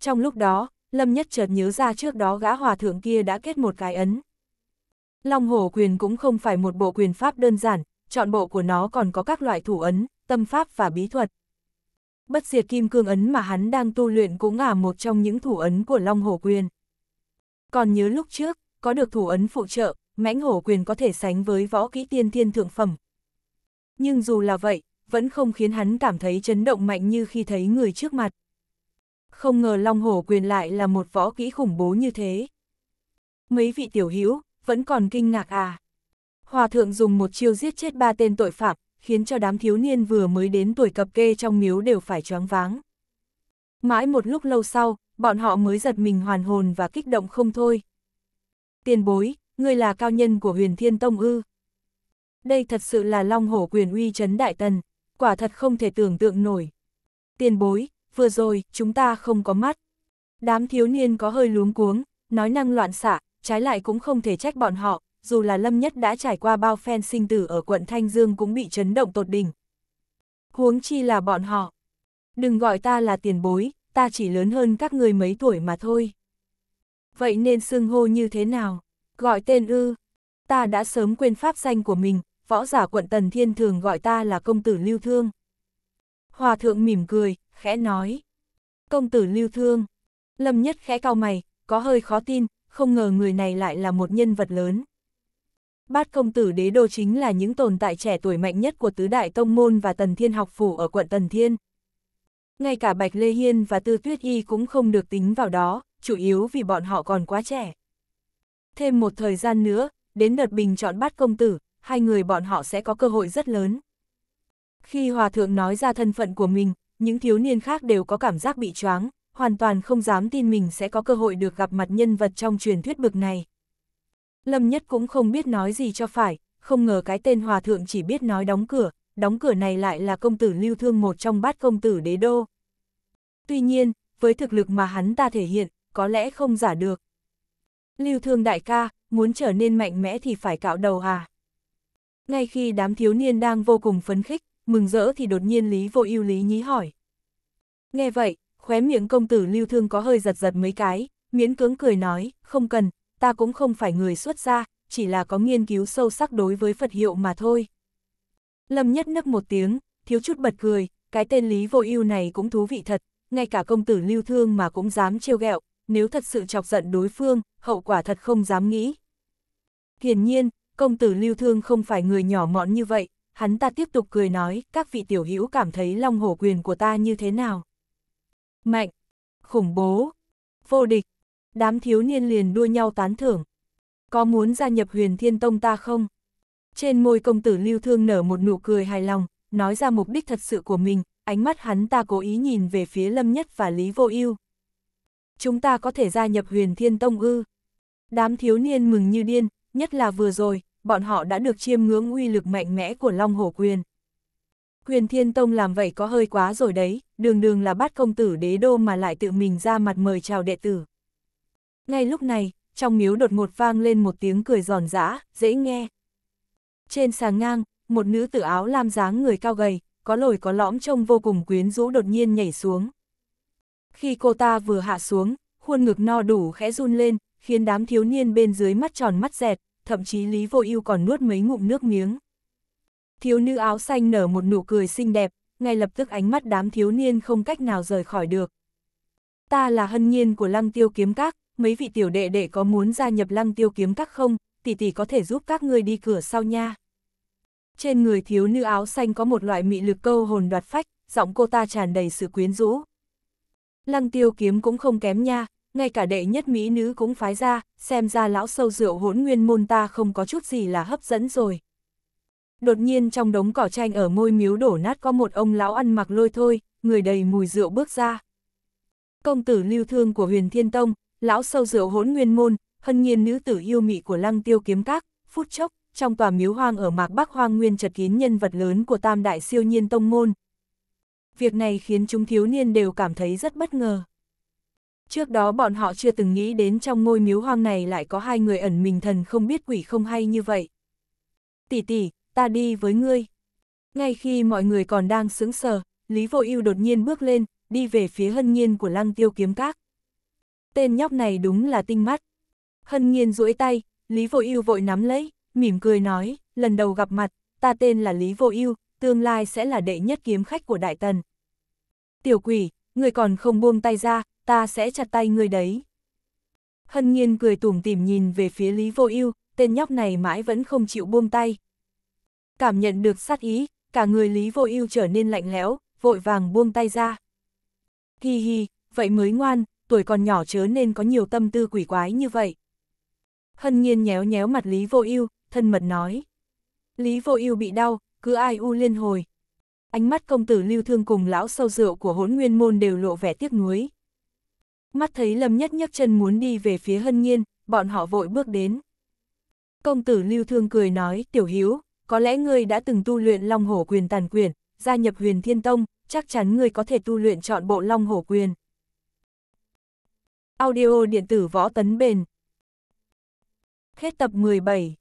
Trong lúc đó, Lâm Nhất chợt nhớ ra trước đó gã hòa thượng kia đã kết một cái ấn. Long hổ quyền cũng không phải một bộ quyền pháp đơn giản, chọn bộ của nó còn có các loại thủ ấn, tâm pháp và bí thuật. Bất diệt kim cương ấn mà hắn đang tu luyện cũng là một trong những thủ ấn của Long hổ quyền. Còn nhớ lúc trước, có được thủ ấn phụ trợ, mãnh hổ quyền có thể sánh với võ kỹ tiên thiên thượng phẩm. Nhưng dù là vậy, vẫn không khiến hắn cảm thấy chấn động mạnh như khi thấy người trước mặt. Không ngờ Long Hổ quyền lại là một võ kỹ khủng bố như thế. Mấy vị tiểu hữu vẫn còn kinh ngạc à. Hòa thượng dùng một chiêu giết chết ba tên tội phạm, khiến cho đám thiếu niên vừa mới đến tuổi cập kê trong miếu đều phải choáng váng. Mãi một lúc lâu sau, bọn họ mới giật mình hoàn hồn và kích động không thôi. Tiền bối, ngươi là cao nhân của huyền thiên tông ư. Đây thật sự là long hổ quyền uy chấn đại tần quả thật không thể tưởng tượng nổi. Tiền bối, vừa rồi, chúng ta không có mắt. Đám thiếu niên có hơi luống cuống, nói năng loạn xạ, trái lại cũng không thể trách bọn họ, dù là Lâm Nhất đã trải qua bao phen sinh tử ở quận Thanh Dương cũng bị chấn động tột đỉnh. Huống chi là bọn họ. Đừng gọi ta là tiền bối, ta chỉ lớn hơn các người mấy tuổi mà thôi. Vậy nên xưng hô như thế nào? Gọi tên ư? Ta đã sớm quên pháp danh của mình, võ giả quận Tần Thiên thường gọi ta là công tử Lưu Thương. Hòa thượng mỉm cười, khẽ nói. Công tử Lưu Thương. Lâm Nhất khẽ cao mày, có hơi khó tin, không ngờ người này lại là một nhân vật lớn. Bát công tử đế đô chính là những tồn tại trẻ tuổi mạnh nhất của tứ đại tông môn và Tần Thiên học phủ ở quận Tần Thiên. Ngay cả Bạch Lê Hiên và Tư Tuyết Y cũng không được tính vào đó, chủ yếu vì bọn họ còn quá trẻ. Thêm một thời gian nữa, đến đợt bình chọn bát công tử, hai người bọn họ sẽ có cơ hội rất lớn. Khi Hòa Thượng nói ra thân phận của mình, những thiếu niên khác đều có cảm giác bị choáng, hoàn toàn không dám tin mình sẽ có cơ hội được gặp mặt nhân vật trong truyền thuyết bực này. Lâm Nhất cũng không biết nói gì cho phải, không ngờ cái tên Hòa Thượng chỉ biết nói đóng cửa, đóng cửa này lại là công tử lưu thương một trong bát công tử đế đô. Tuy nhiên, với thực lực mà hắn ta thể hiện, có lẽ không giả được. Lưu thương đại ca, muốn trở nên mạnh mẽ thì phải cạo đầu à? Ngay khi đám thiếu niên đang vô cùng phấn khích, mừng rỡ thì đột nhiên Lý Vô Ưu Lý Nhí hỏi. Nghe vậy, khóe miệng công tử Lưu Thương có hơi giật giật mấy cái, miễn cưỡng cười nói, không cần, ta cũng không phải người xuất gia, chỉ là có nghiên cứu sâu sắc đối với Phật hiệu mà thôi. Lâm Nhất nấc một tiếng, thiếu chút bật cười, cái tên Lý Vô Ưu này cũng thú vị thật, ngay cả công tử Lưu Thương mà cũng dám trêu ghẹo, nếu thật sự chọc giận đối phương, hậu quả thật không dám nghĩ. Hiển nhiên, công tử lưu thương không phải người nhỏ mọn như vậy, hắn ta tiếp tục cười nói, các vị tiểu hữu cảm thấy long hổ quyền của ta như thế nào. Mạnh, khủng bố, vô địch, đám thiếu niên liền đua nhau tán thưởng. Có muốn gia nhập huyền thiên tông ta không? Trên môi công tử lưu thương nở một nụ cười hài lòng, nói ra mục đích thật sự của mình, ánh mắt hắn ta cố ý nhìn về phía Lâm Nhất và Lý Vô Ưu. Chúng ta có thể gia nhập huyền thiên tông ư. Đám thiếu niên mừng như điên, nhất là vừa rồi, bọn họ đã được chiêm ngưỡng uy lực mạnh mẽ của Long Hổ Quyền. Quyền Thiên Tông làm vậy có hơi quá rồi đấy, đường đường là bát công tử đế đô mà lại tự mình ra mặt mời chào đệ tử. Ngay lúc này, trong miếu đột ngột vang lên một tiếng cười giòn giã, dễ nghe. Trên sàn ngang, một nữ tử áo lam dáng người cao gầy, có lồi có lõm trông vô cùng quyến rũ đột nhiên nhảy xuống. Khi cô ta vừa hạ xuống, khuôn ngực no đủ khẽ run lên, khiến đám thiếu niên bên dưới mắt tròn mắt dẹt, thậm chí Lý Vô Ưu còn nuốt mấy ngụm nước miếng. Thiếu nữ áo xanh nở một nụ cười xinh đẹp, ngay lập tức ánh mắt đám thiếu niên không cách nào rời khỏi được. Ta là hân nhiên của Lăng Tiêu Kiếm Các, mấy vị tiểu đệ đệ có muốn gia nhập Lăng Tiêu Kiếm Các không, tỷ tỷ có thể giúp các ngươi đi cửa sau nha. Trên người thiếu nữ áo xanh có một loại mị lực câu hồn đoạt phách, giọng cô ta tràn đầy sự quyến rũ. Lăng Tiêu Kiếm cũng không kém nha, ngay cả đệ nhất mỹ nữ cũng phái ra, xem ra lão sâu rượu hỗn nguyên môn ta không có chút gì là hấp dẫn rồi. Đột nhiên trong đống cỏ tranh ở môi miếu đổ nát có một ông lão ăn mặc lôi thôi, người đầy mùi rượu bước ra. Công tử lưu thương của huyền thiên tông, lão sâu rượu hỗn nguyên môn, hân nhiên nữ tử yêu mị của lăng tiêu kiếm các, phút chốc, trong tòa miếu hoang ở mạc bắc hoang nguyên chật kín nhân vật lớn của tam đại siêu nhiên tông môn. Việc này khiến chúng thiếu niên đều cảm thấy rất bất ngờ. Trước đó bọn họ chưa từng nghĩ đến trong ngôi miếu hoang này lại có hai người ẩn mình thần không biết quỷ không hay như vậy. Tỷ tỷ, ta đi với ngươi. Ngay khi mọi người còn đang sững sờ, Lý Vô Ưu đột nhiên bước lên, đi về phía hân nhiên của lăng tiêu kiếm các. Tên nhóc này đúng là tinh mắt. Hân nhiên duỗi tay, Lý Vô Ưu vội nắm lấy, mỉm cười nói, lần đầu gặp mặt, ta tên là Lý Vô Ưu, tương lai sẽ là đệ nhất kiếm khách của Đại Tần. Tiểu quỷ, người còn không buông tay ra, ta sẽ chặt tay người đấy. Hân nhiên cười tủm tỉm nhìn về phía Lý Vô Ưu, tên nhóc này mãi vẫn không chịu buông tay. Cảm nhận được sát ý, cả người Lý Vô Ưu trở nên lạnh lẽo, vội vàng buông tay ra. Hi hi, vậy mới ngoan, tuổi còn nhỏ chớ nên có nhiều tâm tư quỷ quái như vậy. Hân Nhiên nhéo nhéo mặt Lý Vô Ưu, thân mật nói. Lý Vô Ưu bị đau, cứ ai u liên hồi, ánh mắt công tử lưu thương cùng lão sâu rượu của hốn nguyên môn đều lộ vẻ tiếc nuối. Mắt thấy Lâm Nhất nhấc chân muốn đi về phía hân nhiên bọn họ vội bước đến. Công tử lưu thương cười nói, tiểu hiếu, có lẽ ngươi đã từng tu luyện long hổ quyền tàn quyền, gia nhập huyền thiên tông, chắc chắn ngươi có thể tu luyện chọn bộ long hổ quyền. Audio điện tử võ tấn bền Hết tập 17